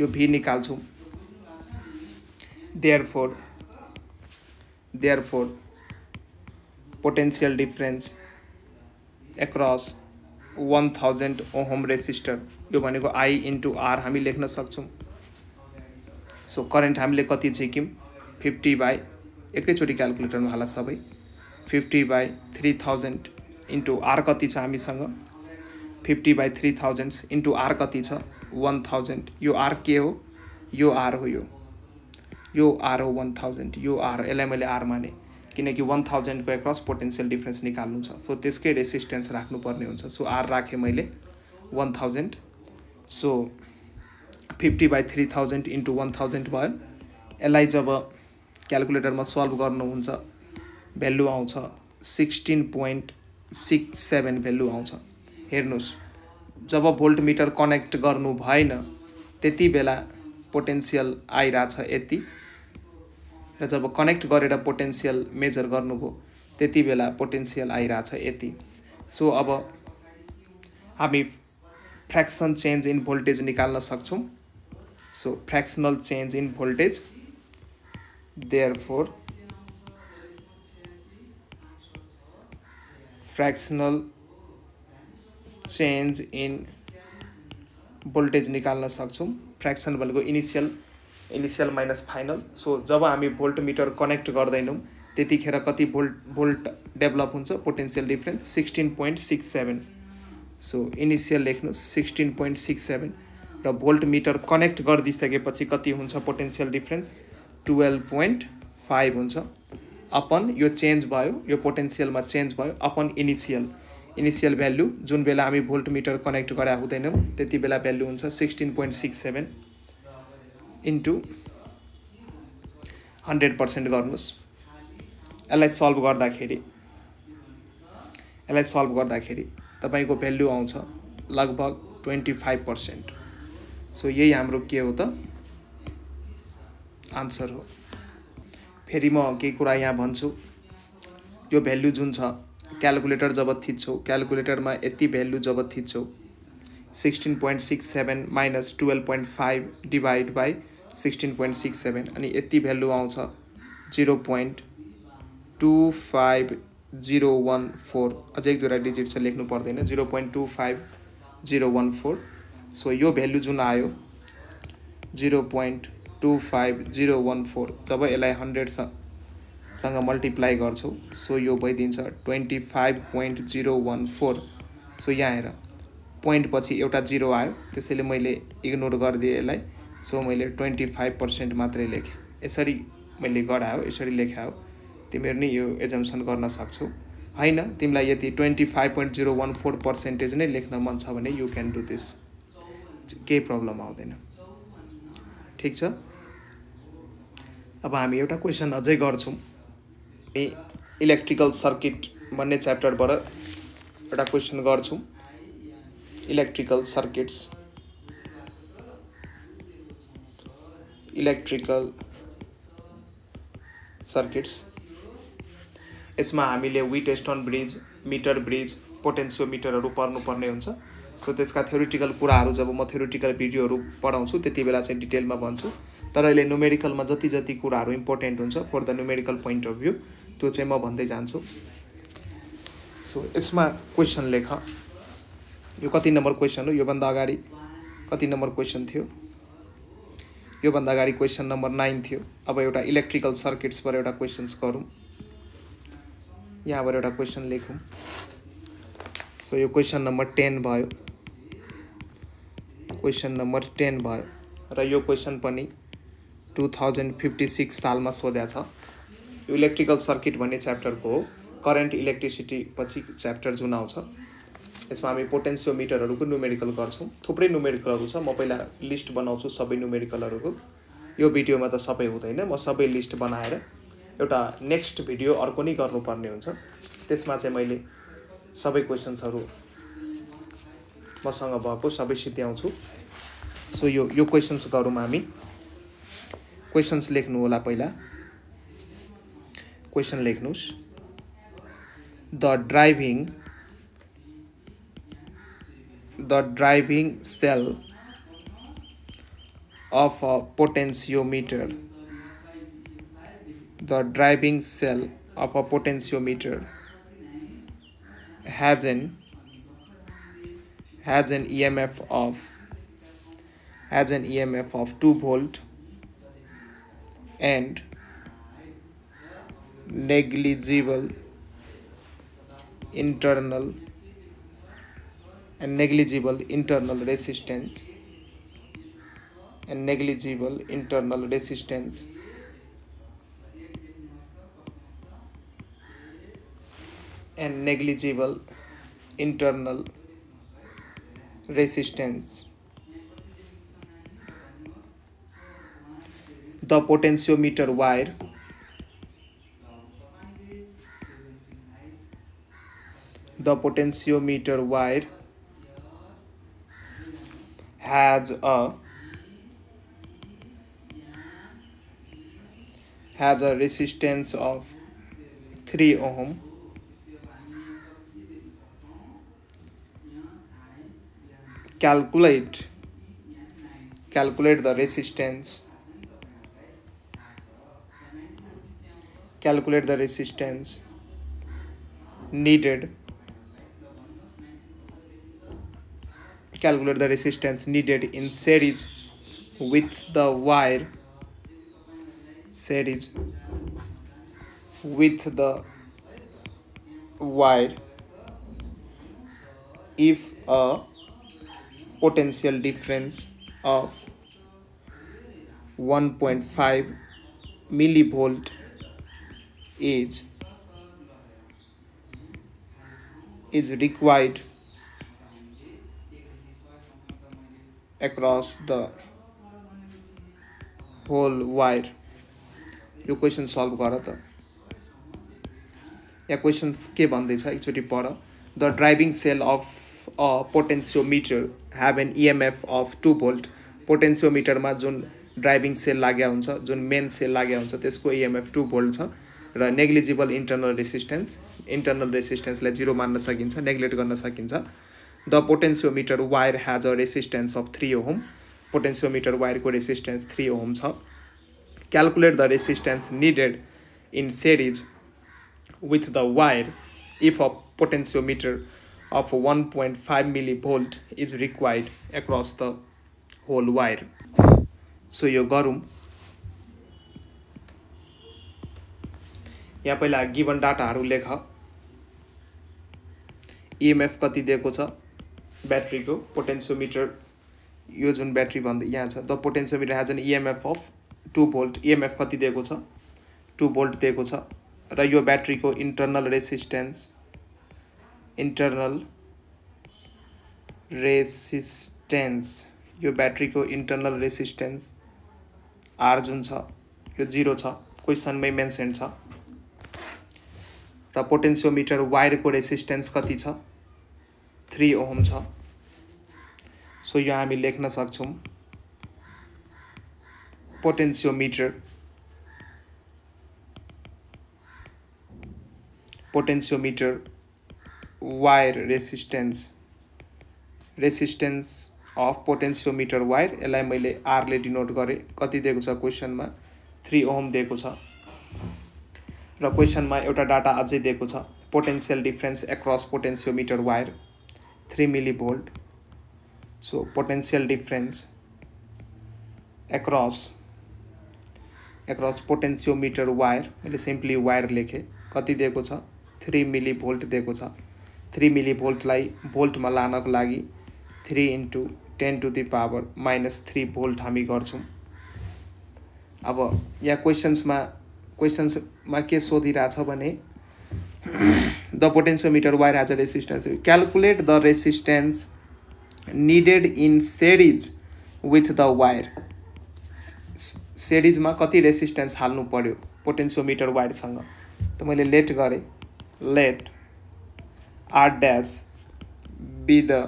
यो भी निकाल्छौँ therefore therefore potential difference across 1000 thousand ohm resistor यो भनेको आई इन्टु आर हामी लेख्न सक्छौँ सो करेन्ट हामीले कति झिक्यौँ फिफ्टी बाई एकैचोटि क्यालकुलेटरमा होला सबै fifty by three thousand into R कति छ हामीसँग fifty by three thousand into R कति छ वान थाउजन्ड यो आर के हो यो आर हो यो यो आर हो वान थाउजन्ड यो आर यसलाई मैले आर माने किनकि वान थाउजन्डको एक्रस पोटेन्सियल डिफ्रेन्स निकाल्नु छ सो त्यसकै रेसिस्टेन्स राख्नुपर्ने हुन्छ सो आर राखेँ मैले one thousand so fifty by three thousand into one thousand भयो यसलाई जब क्यालकुलेटरमा सल्भ गर्नुहुन्छ भेल्यु आउँछ sixteen point six seven value आउँछ हेर्नुहोस् जब भोल्ट मिटर कनेक्ट गर्नु भएन त्यति बेला पोटेन्सियल आइरहेछ यति र जब कनेक्ट गरेर पोटेन्सियल मेजर गर्नुभयो त्यति बेला पोटेन्सियल आइरहेछ यति सो अब हामी फ्र्याक्सन चेन्ज इन भोल्टेज निकाल्न सक्छौँ so fractional change in voltage therefore fractional change in voltage निकाल्न सक्छौँ फ्र्याक्सन भनेको initial initial minus final so जब हामी भोल्ट मिटर कनेक्ट गर्दैनौँ त्यतिखेर कति भोल्ट भोल्ट डेभलप हुन्छ potential difference sixteen point six seven so initial लेख्नुहोस् सिक्सटिन पोइन्ट सिक्स सेभेन र भोल्ट मिटर कनेक्ट गरिदिइसकेपछि कति हुन्छ potential difference twelve point five हुन्छ अपन यो चेन्ज भयो यो पोटेन्सियलमा चेन्ज भयो अपन इनिसियल इनिसियल भ्याल्यु जुन बेला हामी भोल्ट मिटर कनेक्ट गरा हुँदैनौँ त्यति बेला भ्याल्यु हुन्छ sixteen point six seven into hundred percent गर्नुहोस् यसलाई सल्भ गर्दाखेरि यसलाई सल्भ गर्दाखेरि तपाईँको भेल्यु आउँछ लगभग ट्वेन्टी फाइभ पर्सेन्ट सो यही हाम्रो के हो त आन्सर हो फेरि म केही कुरा यहाँ भन्छु यो भेल्यु जुन छ क्यालकुलेटर जब थिच्छौ क्यालकुलेटरमा यति भेल्यु जब थिच्छौ sixteen point six seven minus twelve point five divide by sixteen point six seven अनि यति भेल्यु आउँछ zero point two five zero one four अझै एक दुईवटा डिजिट चाहिँ लेख्नु पर्दैन zero point two five zero one four so यो भेल्यु जुन आयो zero point two five zero one four जब यसलाई हन्ड्रेडसँग मल्टिप्लाई गर्छौँ सो यो भइदिन्छ twenty five point zero one four so यहाँ हेर पोइन्ट पछि एउटा जिरो आयो त्यसैले मैले इग्नोर गरिदिएँ यसलाई सो मैले ट्वेन्टी फाइभ पर्सेन्ट मात्रै लेखेँ यसरी मैले गरायो यसरी लेखायो तिमीहरू नै यो एजम्सन गर्न सक्छौ होइन तिमीलाई यति twenty five point zero one four percentage नै लेख्न मन छ भने यु क्यान डु दिस केही प्रब्लम आउँदैन ठिक छ अब हामी एउटा क्वेसन अझै गर्छौँ इलेक्ट्रिकल सर्किट भन्ने च्याप्टरबाट एउटा क्वेसन गर्छौँ इलेक्ट्रिकल सर्किट्स इलेक्ट्रिकल सर्किट्स यसमा हामीले विटेस्टन ब्रिज मिटर ब्रिज पोटेन्सियोमिटरहरू पर्नुपर्ने हुन्छ सो त्यसका थ्योरिटिकल कुराहरू जब म थ्योरिटिकल भिडियोहरू पढाउँछु त्यति बेला चाहिँ डिटेलमा भन्छु तर अहिले न्युमेरिकलमा जति जति कुराहरू इम्पोर्टेन्ट हुन्छ for the numerical point of view त्यो चाहिँ म भन्दै जान्छु सो यसमा क्वेसन लेख यो कति नम्बर क्वेसन हो योभन्दा अगाडि कति नम्बर क्वेसन थियो योभन्दा अगाडि क्वेसन नम्बर नाइन थियो अब एउटा इलेक्ट्रिकल सर्किट्सबाट एउटा क्वेसन्स गरौँ यहाँबाट एउटा क्वेसन लेखौँ सो यो क्वेसन नम्बर टेन भयो क्वेसन नम्बर टेन भयो र यो क्वेसन पनि टु थाउजन्ड फिफ्टी सिक्स सालमा सोध्या छ यो इलेक्ट्रिकल सर्किट भन्ने च्याप्टरको हो करेन्ट इलेक्ट्रिसिटी पछि च्याप्टर जुन आउँछ यसमा हामी पोटेन्सियोमिटरहरूको न्युमेरिकल गर्छौँ थुप्रै न्युमेरिकलहरू छ म पहिला लिस्ट बनाउँछु सबै न्युमेरिकलहरूको यो भिडियोमा त सबै हुँदैन म सबै लिस्ट बनाएर एउटा नेक्स्ट भिडियो अर्को नै गर्नुपर्ने हुन्छ त्यसमा चाहिँ मैले सबै क्वेसन्सहरू मसँग भएको सबै सिद्ध्याउँछु सो यो यो क्वेसन्स गरौँ हामी क्वेसन्स लेख्नु होला पहिला क्वेसन लेख्नुहोस् the driving the driving cell of a potentiometer the driving cell of a potentiometer has an has an EMF of has an EMF of 2 volt and negligible internal and negligible internal resistance and negligible internal resistance and negligible internal resistance. The potentiometer wire the potentiometer wire has a has a resistance of 3 ohm calculate calculate the resistance calculate the resistance needed calculate the resistance needed in series with the wire series with the wire if a potential difference of 1.5 millivolt is is required across the whole wire यो question solve गर त यहाँ question के भन्दैछ एकचोटि पढ the driving cell of a potentiometer have an EMF of two volt पोटेन्सियोमिटरमा जुन ड्राइभिङ सेल लाग्या हुन्छ जुन मेन सेल लाग्या हुन्छ त्यसको इएमएफ टु भोल्ट छ र नेग्लिजिबल इन्टर्नल रेसिस्टेन्स इन्टर्नल रेसिस्टेन्सलाई जिरो मान्न सकिन्छ नेग्लेक्ट गर्न सकिन्छ the potentiometer wire has a resistance of three ohm potentiometer वायरको रेसिस्टेन्स थ्री ओहोम छ calculate the resistance needed in series with the wire if a potentiometer of one point five मिली volt is required across the whole wire so यो गरौँ यहाँ पहिला given डाटाहरू लेख EMF कति दिएको छ ब्याट्रीको पोटेन्सियोमिटर यो जुन ब्याट्री भन्दै यहाँ छ the potentiometer has an EMF of two volt EMF कति दिएको छ टु भोल्ट दिएको छ र यो ब्याट्रीको इन्टर्नल रेसिस्टेन्स इन्टर्नल रेसिस्टेन्स यो ब्याट्रीको इन्टर्नल रेसिस्टेन्स आर जुन छ यो जिरो छ क्वेसनमै मेन्सन छ र पोटेन्सियोमिटर वायरको रेसिस्टेन्स कति छ थ्री ओम छ सो यो हामी लेख्न सक्छौँ potentiometer potentiometer wire resistance resistance of potentiometer wire यसलाई मैले आरले डिनोट गरेँ कति दिएको छ क्वेसनमा थ्री ओम दिएको छ र क्वेसनमा एउटा डाटा अझै दिएको छ potential difference across potentiometer wire 3 millivolt so potential difference across across potentiometer wire मैले सिम्पली वायर लेखे कति दिएको छ 3 millivolt दिएको छ 3 millivolt लाई volt मा लानको लागि 3 into 10 to the power minus 3 volt हामी गर्छौं अब यहाँ क्वेसन्समा क्वेसन्समा के सोधिराछ भने the potentiometer wire as resistance calculate the resistance needed in series with the wire सेरिजमा कति रेसिस्टेन्स हाल्नु पऱ्यो पोटेन्सियो मिटर वायरसँग त मैले लेट गरेँ let R dash be the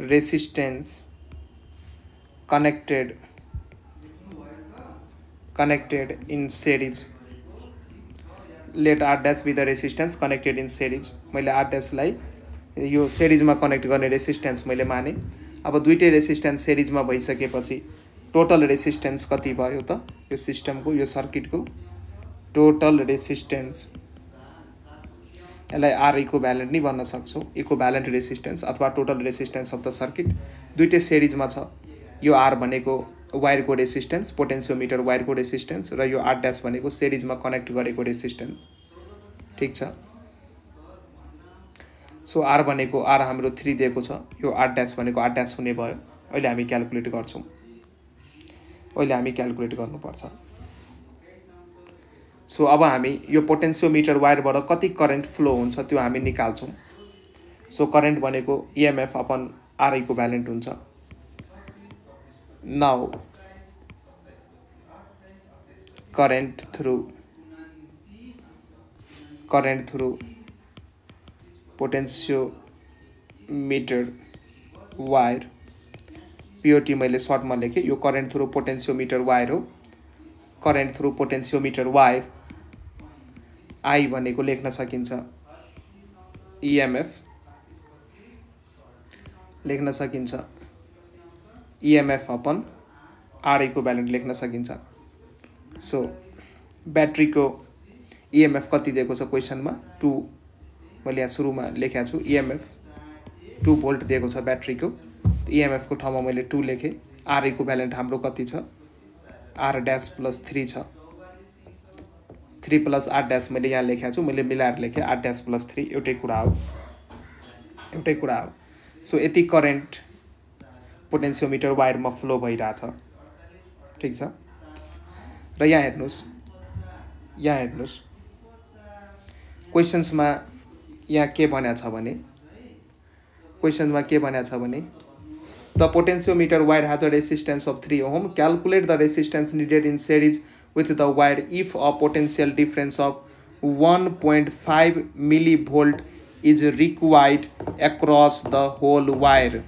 resistance connected connected in series let R dash with the resistance connected in series मैले R ड्यासलाई यो सेरिजमा कनेक्ट गर्ने रेसिस्टेन्स मैले माने अब दुइटै रेसिस्टेन्स सेरिजमा भइसकेपछि टोटल रेसिस्टेन्स कति भयो त यो सिस्टमको यो सर्किटको टोटल रेसिस्टेन्स यसलाई आर इको भ्यालेन्ट नै भन्न सक्छौँ इको भ्यालेन्ट रेसिस्टेन्स अथवा total resistance of the circuit दुइटै सेरिजमा छ यो आर भनेको वायर कोड रेसिस्टेन्स पोटेन्सियोमिटर वायर कोड रेसिस्टेन्स र यो आठ ड्यास भनेको सेरिजमा कनेक्ट गरेको रेसिस्टेन्स ठिक छ सो आर भनेको आर हाम्रो थ्री दिएको छ यो आठ ड्यास भनेको आठ ड्यास हुने भयो अहिले हामी क्यालकुलेट गर्छौँ अहिले हामी क्यालकुलेट गर्नुपर्छ सो अब हामी यो पोटेन्सियोमिटर वायरबाट कति करेन्ट फ्लो हुन्छ त्यो हामी निकाल्छौँ सो करेन्ट भनेको इएमएफ अपन आरआईको भ्यालेन्ट हुन्छ now current through current through potentiometer wire POT मैले सर्टमा लेखेँ यो करेन्ट थ्रु पोटेन्सियोमिटर वायर हो current through potentiometer wire I भनेको लेख्न सकिन्छ इएमएफ e लेख्न सकिन्छ EMF e upon R e equivalent लेख्न सकिन्छ सो ब्याट्रीको इएमएफ कति दिएको छ क्वेसनमा टु मैले यहाँ सुरुमा लेखेको छु इएमएफ टु भोल्ट दिएको छ ब्याट्रीको इएमएफको e ठाउँमा मैले टू लेखेँ आरएको ब्यालेन्ट हाम्रो कति छ आर ड्यास प्लस थ्री छ थ्री प्लस आठ ड्यास मैले यहाँ लेखेको छु मैले मिलाएर लेखेँ आठ ड्यास प्लस थ्री एउटै कुरा हो एउटै कुरा हो सो यति करेन्ट पोटेन्सियोमिटर वायरमा फ्लो भइरहेछ ठिक छ र यहाँ हेर्नुहोस् यहाँ हेर्नुहोस् क्वेसन्समा यहाँ के भन्या छ भने क्वेसनमा के भन्या छ भने the potentiometer wire has a resistance of three ohm calculate the resistance needed in series with the wire if a potential difference of one point five मिली volt is required across the whole wire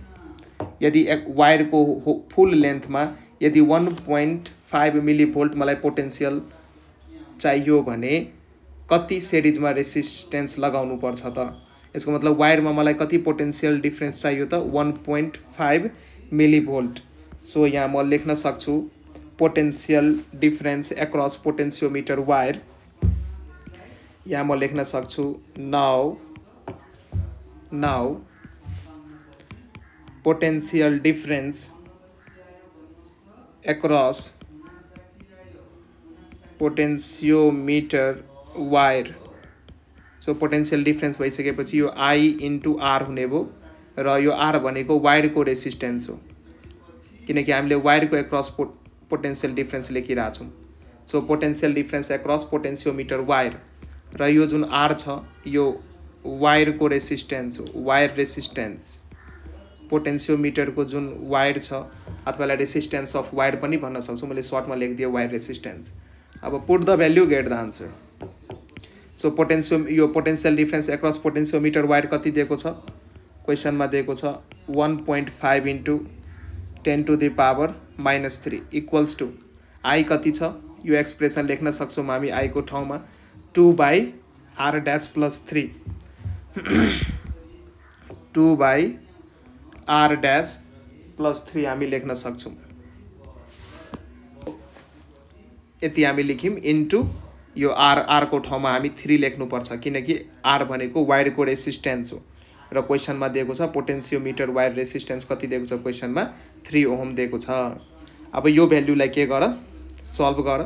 यदि वायरको हो full लेन्थमा यदि one point five मिली volt मलाई potential चाहियो भने कति सेरिजमा रेसिस्टेन्स लगाउनुपर्छ त यसको मतलब वायरमा मलाई कति पोटेन्सियल डिफ्रेन्स चाहियो त वान पोइन्ट फाइभ मिली भोल्ट सो यहाँ म लेख्न सक्छु potential difference across potentiometer wire यहाँ म लेख्न सक्छु now now difference difference across potentiometer wire so potential difference भइसकेपछि यो आई इन्टु आर हुने भयो र यो आर भनेको वायरको रेसिस्टेन्स हो किनकि हामीले वायरको एक्रस पो पोटेन्सियल डिफ्रेन्स लेखिरहेको छौँ so potential difference across potentiometer wire र यो जुन आर छ यो वायरको रेसिस्टेन्स हो वायर रेसिस्टेन्स पोटेन्सियोमिटरको जुन वायर छ अथवा यसलाई रेसिस्टेन्स अफ वायर पनि भन्न सक्छु मैले सर्टमा लेखिदिएँ वायर रेसिस्टेन्स अब put the value get the answer so पोटेन्सियो यो potential difference across potentiometer wire कति दिएको छ क्वेसनमा दिएको छ one point five into ten to the power minus three equals to I कति छ यो एक्सप्रेसन लेख्न सक्छौँ हामी आईको ठाउँमा two by R dash plus three two by R dash plus three हामी लेख्न सक्छौँ यति हामी लेख्यौँ इन्टु यो आर आरको ठाउँमा हामी थ्री लेख्नुपर्छ किनकि आर भनेको वायरको रेसिस्टेन्स हो र क्वेसनमा दिएको छ पोटेन्सियोमिटर वायर रेसिस्टेन्स कति दिएको छ क्वेसनमा थ्री ओहम दिएको छ अब यो भेल्युलाई के गर सल्भ गर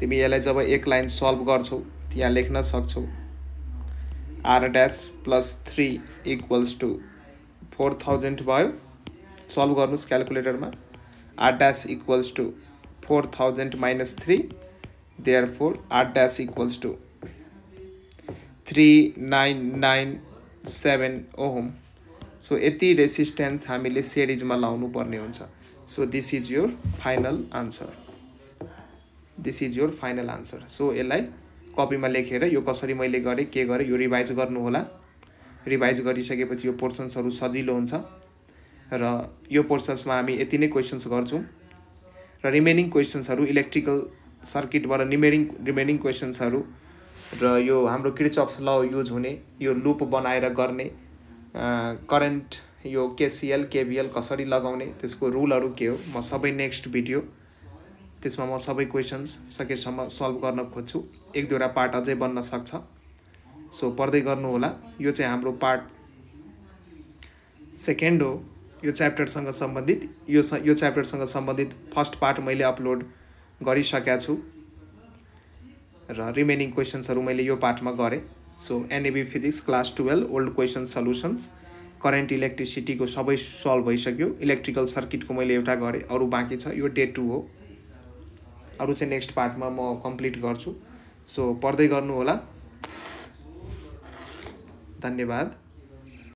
तिमी यसलाई जब एक लाइन सल्भ गर्छौ त्यहाँ लेख्न सक्छौ R dash plus three equals to four thousand भयो सल्भ गर्नुहोस् क्यालकुलेटरमा R dash equals to four thousand minus three there four R dash equals to three nine nine seven ohm so यति resistance हामीले सिरिजमा लाउनु पर्ने हुन्छ so this is your final answer this is your final answer so यसलाई कपीमा लेखेर यो कसरी मैले गरेँ के गरेँ यो रिभाइज गर्नुहोला रिभाइज गरिसकेपछि यो पोर्सन्सहरू सजिलो हुन्छ र यो पोर्सन्समा हामी यति नै क्वेसन्स गर्छौँ र रिमेनिङ क्वेसन्सहरू इलेक्ट्रिकल सर्किटबाट रिमेनिङ रिमेनिङ क्वेसन्सहरू र यो हाम्रो क्रिचअप्स ल युज हुने यो लुप बनाएर गर्ने करेन्ट यो केसिएल केबिएल कसरी लगाउने त्यसको रुलहरू के हो म सबै नेक्स्ट भिडियो त्यसमा म सबै क्वेसन्स सकेसम्म सल्भ गर्न खोज्छु एक दुईवटा पार्ट अझै बन्न सक्छ सो पढ्दै गर्नुहोला यो चाहिँ हाम्रो पार्ट सेकेन्ड हो यो च्याप्टरसँग सम्बन्धित यो स यो च्याप्टरसँग सम्बन्धित फर्स्ट पार्ट मैले अपलोड गरिसकेका छु र रिमेनिङ क्वेसन्सहरू मैले यो पार्टमा गरेँ so NAB physics class twelve old question solutions current इलेक्ट्रिसिटीको सबै सल्भ भइसक्यो इलेक्ट्रिकल सर्किटको मैले एउटा गरेँ अरू बाँकी छ यो डे टू हो अरू चाहिँ नेक्स्ट पार्टमा म कम्प्लिट गर्छु सो पढ्दै गर्नुहोला धन्यवाद